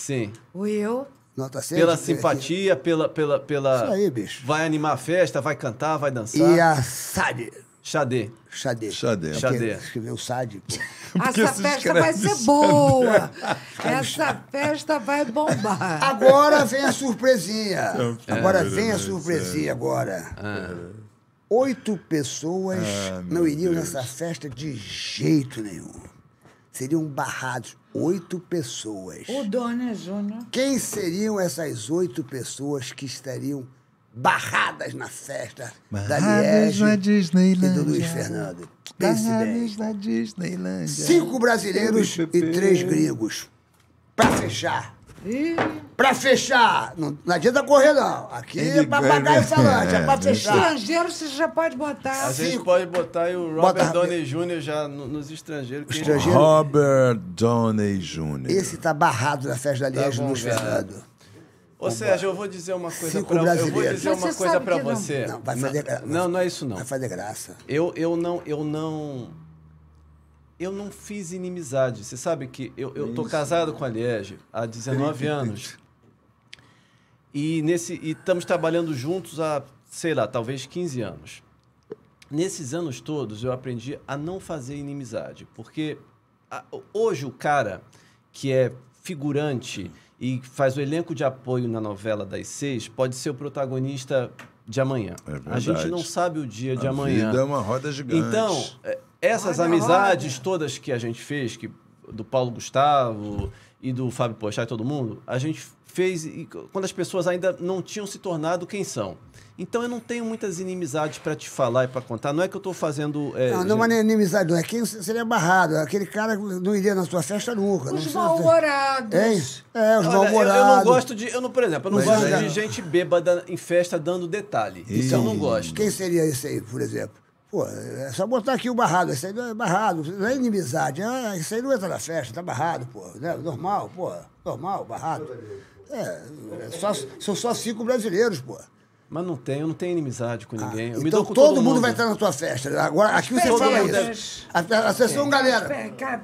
Sim. O eu. Nota 100, pela né? simpatia, pela, pela, pela. Isso aí, bicho. Vai animar a festa, vai cantar, vai dançar. E a Sade. Xadê. Xadê. Xadê. Xadê. Escreveu Sade Essa festa vai ser boa. Essa festa vai bombar. Agora vem a surpresinha. É, é agora vem a surpresinha é. agora. Ah. Oito pessoas ah, não iriam nessa festa de jeito nenhum. Seriam barrados oito pessoas. O dona é Júnior. Quem seriam essas oito pessoas que estariam barradas na festa barradas da Liege na Disneylandia. e do Luiz Fernando? Pense barradas bem. na Disneylandia. Cinco brasileiros e três gregos. Para fechar. Pra fechar, não, não adianta correr, não. Aqui é Ele é, é pra pagar essa lancha, é pra fechar. Estrangeiro você já pode botar. A gente pode botar aí o Robert Bota... Downey Jr. já nos estrangeiros. Que estrangeiro... Robert Downey Jr. Esse tá barrado na festa da tá no Fernando. Ô, Sérgio, eu vou dizer uma coisa Cinco pra Eu vou dizer uma coisa para você. Não, vai fazer graça. Não, não é isso não. Vai fazer graça. Eu, eu não eu não eu não fiz inimizade. Você sabe que eu, eu tô casado com a Liege há 19 anos. E nesse e estamos trabalhando juntos há, sei lá, talvez 15 anos. Nesses anos todos eu aprendi a não fazer inimizade, porque a, hoje o cara que é figurante e faz o elenco de apoio na novela das seis pode ser o protagonista de amanhã. É a gente não sabe o dia a de amanhã. Vida é uma roda gigante. Então, é, essas olha, amizades olha. todas que a gente fez, que do Paulo Gustavo e do Fábio Pochá e todo mundo, a gente fez e, quando as pessoas ainda não tinham se tornado quem são. Então eu não tenho muitas inimizades para te falar e para contar. Não é que eu estou fazendo. É, não, não é inimizade, não. É quem seria barrado. aquele cara que não iria na sua festa nunca. Os mal-humorados. É isso. É, os mal-humorados. Eu, eu, não gosto de. Eu não, por exemplo, eu não Mas gosto é. de gente bêbada em festa dando detalhe. Isso, isso eu não gosto. Quem seria esse aí, por exemplo? Pô, é só botar aqui o barrado, isso aí não é barrado, não é inimizade, ah, isso aí não entra na festa, tá barrado, pô, né? normal, pô, normal, barrado. É, é só, são só cinco brasileiros, pô. Mas não tem, eu não tenho inimizade com ah, ninguém. Ah, então com todo, todo, mundo vai estar na tua festa. Agora, aqui você fala isso. A, galera.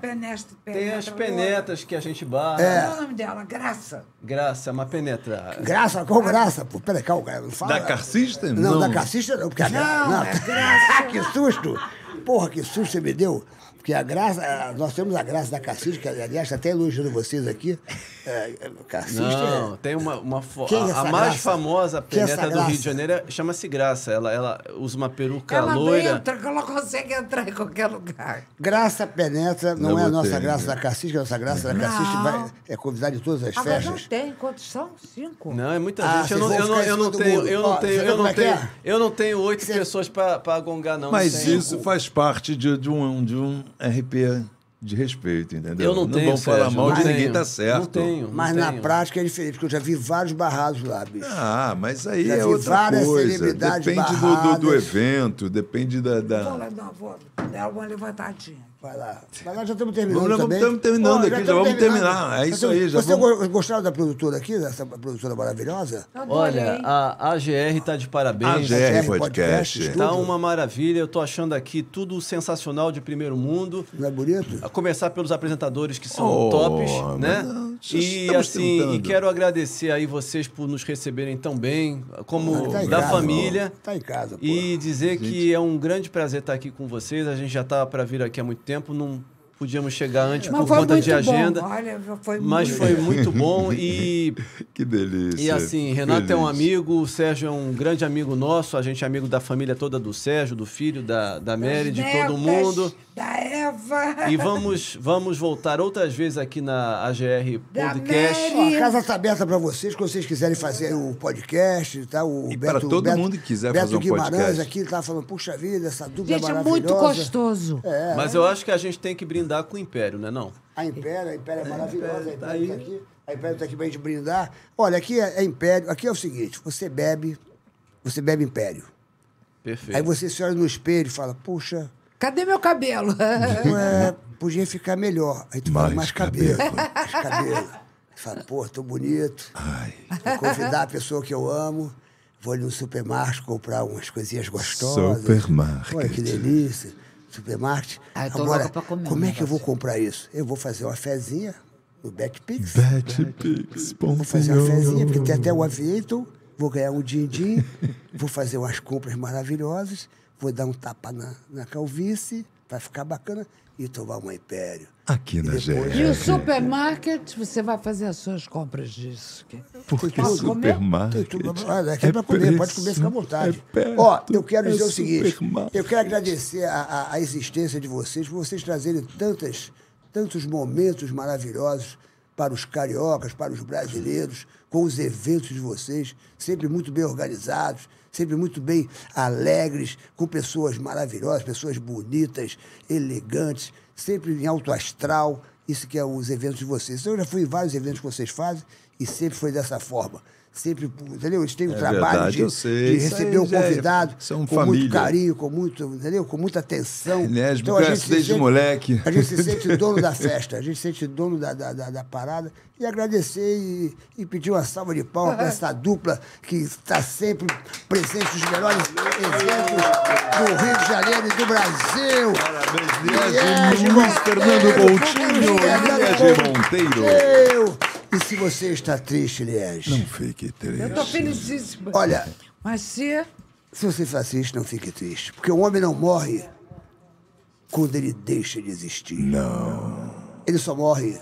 Penesta, penetra, tem as penetras que a gente bate. É. Qual é o nome dela? Graça. Graça, é uma penetra. Graça? Qual graça? Pô, peraí, calma, não fala. Da carcista? Não, não. da carcista não. Porque a... não, é não. É graça. Ah, que susto! Porra, que susto você me deu. Porque a graça, nós temos a graça da Cassista, que aliás está até elogiando vocês aqui. É, Não, é... tem uma, uma fo... é a, a mais famosa é peneta do Rio de Janeiro é, chama-se Graça. Ela, ela usa uma peruca ela loira. Ela entra, ela consegue entrar em qualquer lugar. Graça penetra, não, não é a nossa ter, graça né? da Cassista, a nossa graça da Cassista vai, é convidada de todas as Agora festas. não tem, quantos são? Cinco? Não, é muita ah, gente. Eu não, tenho, eu não tenho, é eu não tenho, oito pessoas para gongar, não. Mas isso faz parte De um RP de respeito, entendeu? Eu não, não tenho, vão falar Sérgio, mal de ninguém, tá certo. Não tenho. Não mas tenho. na prática é diferente, porque eu já vi vários barrados lá, bicho. Ah, mas aí já é vi outra várias coisa. Celebridades depende do, do, do, evento, depende da. da... Vou, não, vou dar uma levantadinha. Vai lá. Mas nós já estamos terminando. também. Estamos terminando aqui, já, já vamos terminar. É isso aí. Já Você vamos... gostaram da produtora aqui, dessa produtora maravilhosa? Tá Olha, a AGR está de parabéns. AGR, AGR Podcast. Está uma maravilha. Eu estou achando aqui tudo sensacional de primeiro mundo. Não é bonito? A começar pelos apresentadores que são oh, tops, né? e assim, e quero agradecer aí vocês por nos receberem tão bem, como tá da casa, família. Está em casa. Pô. E dizer gente. que é um grande prazer estar aqui com vocês. A gente já estava tá para vir aqui há muito tempo exemplo, num podíamos chegar antes mas por conta de agenda. Bom. Olha, foi mas foi muito bom e. que delícia. E assim, Renato é um amigo, o Sérgio é um grande amigo nosso, a gente é amigo da família toda do Sérgio, do filho, da, da Mary, de todo mundo. Da Eva. E vamos, vamos voltar outras vezes aqui na AGR Podcast. a casa está aberta para vocês, quando vocês quiserem fazer um podcast, tá? O e para todo Beto, mundo que quiser Beto fazer um Guimarães podcast. aqui tá falando, puxa vida, essa dupla gente, é maravilhosa. é muito gostoso. É. Mas eu acho que a gente tem que brindar brindar com o Império, não é não? A Império, a Império é, é maravilhosa. A Império tá tá aí. Tá aqui, a Império está aqui para a gente brindar. Olha, aqui é, é, Império. Aqui é o seguinte, você bebe, você bebe Império. Perfeito. Aí você se olha no espelho e fala, puxa... Cadê meu cabelo? É, podia ficar melhor. Aí tu mais fala, mais cabelo. cabelo. mais cabelo. Fala, pô, tô bonito. Ai. Vou convidar a pessoa que eu amo. Vou ali no supermercado comprar umas coisinhas gostosas. Supermarket. Olha que delícia supermarket. Ah, Agora, comer, como é que eu vou comprar isso? Eu vou fazer uma fezinha no Betpix. Betpix. Vou fazer uma fezinha, porque tem até o aviator. Vou ganhar um din-din, vou fazer umas compras maravilhosas, vou dar um tapa na, na calvície, vai ficar bacana e tomar um império. Aqui na gente. E o supermarket, você vai fazer as suas compras disso. porque o supermarket? Ah, aqui é, é para comer, pode comer, fica à vontade. É perto, Ó, eu quero é dizer o é seguinte, eu quero agradecer a, a, a, existência de vocês, por vocês trazerem tantas, tantos momentos maravilhosos para os cariocas, para os brasileiros, com os eventos de vocês, sempre muito bem organizados, sempre muito bem alegres, com pessoas maravilhosas, pessoas bonitas, elegantes, sempre em alto astral. Isso que é os eventos de vocês. Então, eu já fui em vários eventos que vocês fazem e sempre foi dessa forma sempre, entendeu? Eles têm o é trabalho verdade, de, de, receber o um convidado é, com família. muito carinho, com muito, entendeu? Com muita atenção. Inés, é, então, a gente se desde sente, moleque. A gente se sente dono da festa, a gente se sente dono da, da, da, da parada e agradecer e, e, pedir uma salva de palmas ah, para essa dupla que está sempre presente os melhores eventos do Rio de Janeiro e do Brasil. Parabéns, Inés, Inés, Luiz Fernando é, Coutinho, Inés Monteiro. E se você está triste, Liege? Não fique triste. Eu estou felizíssima. Olha. Mas se. Se você faz isso, não fique triste. Porque o homem não morre quando ele deixa de existir. Não. Ele só morre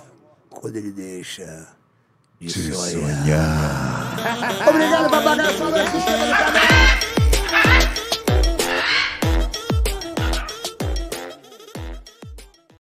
quando ele deixa de, de sonhar. sonhar. Obrigado, babagaço. Sistema do canal.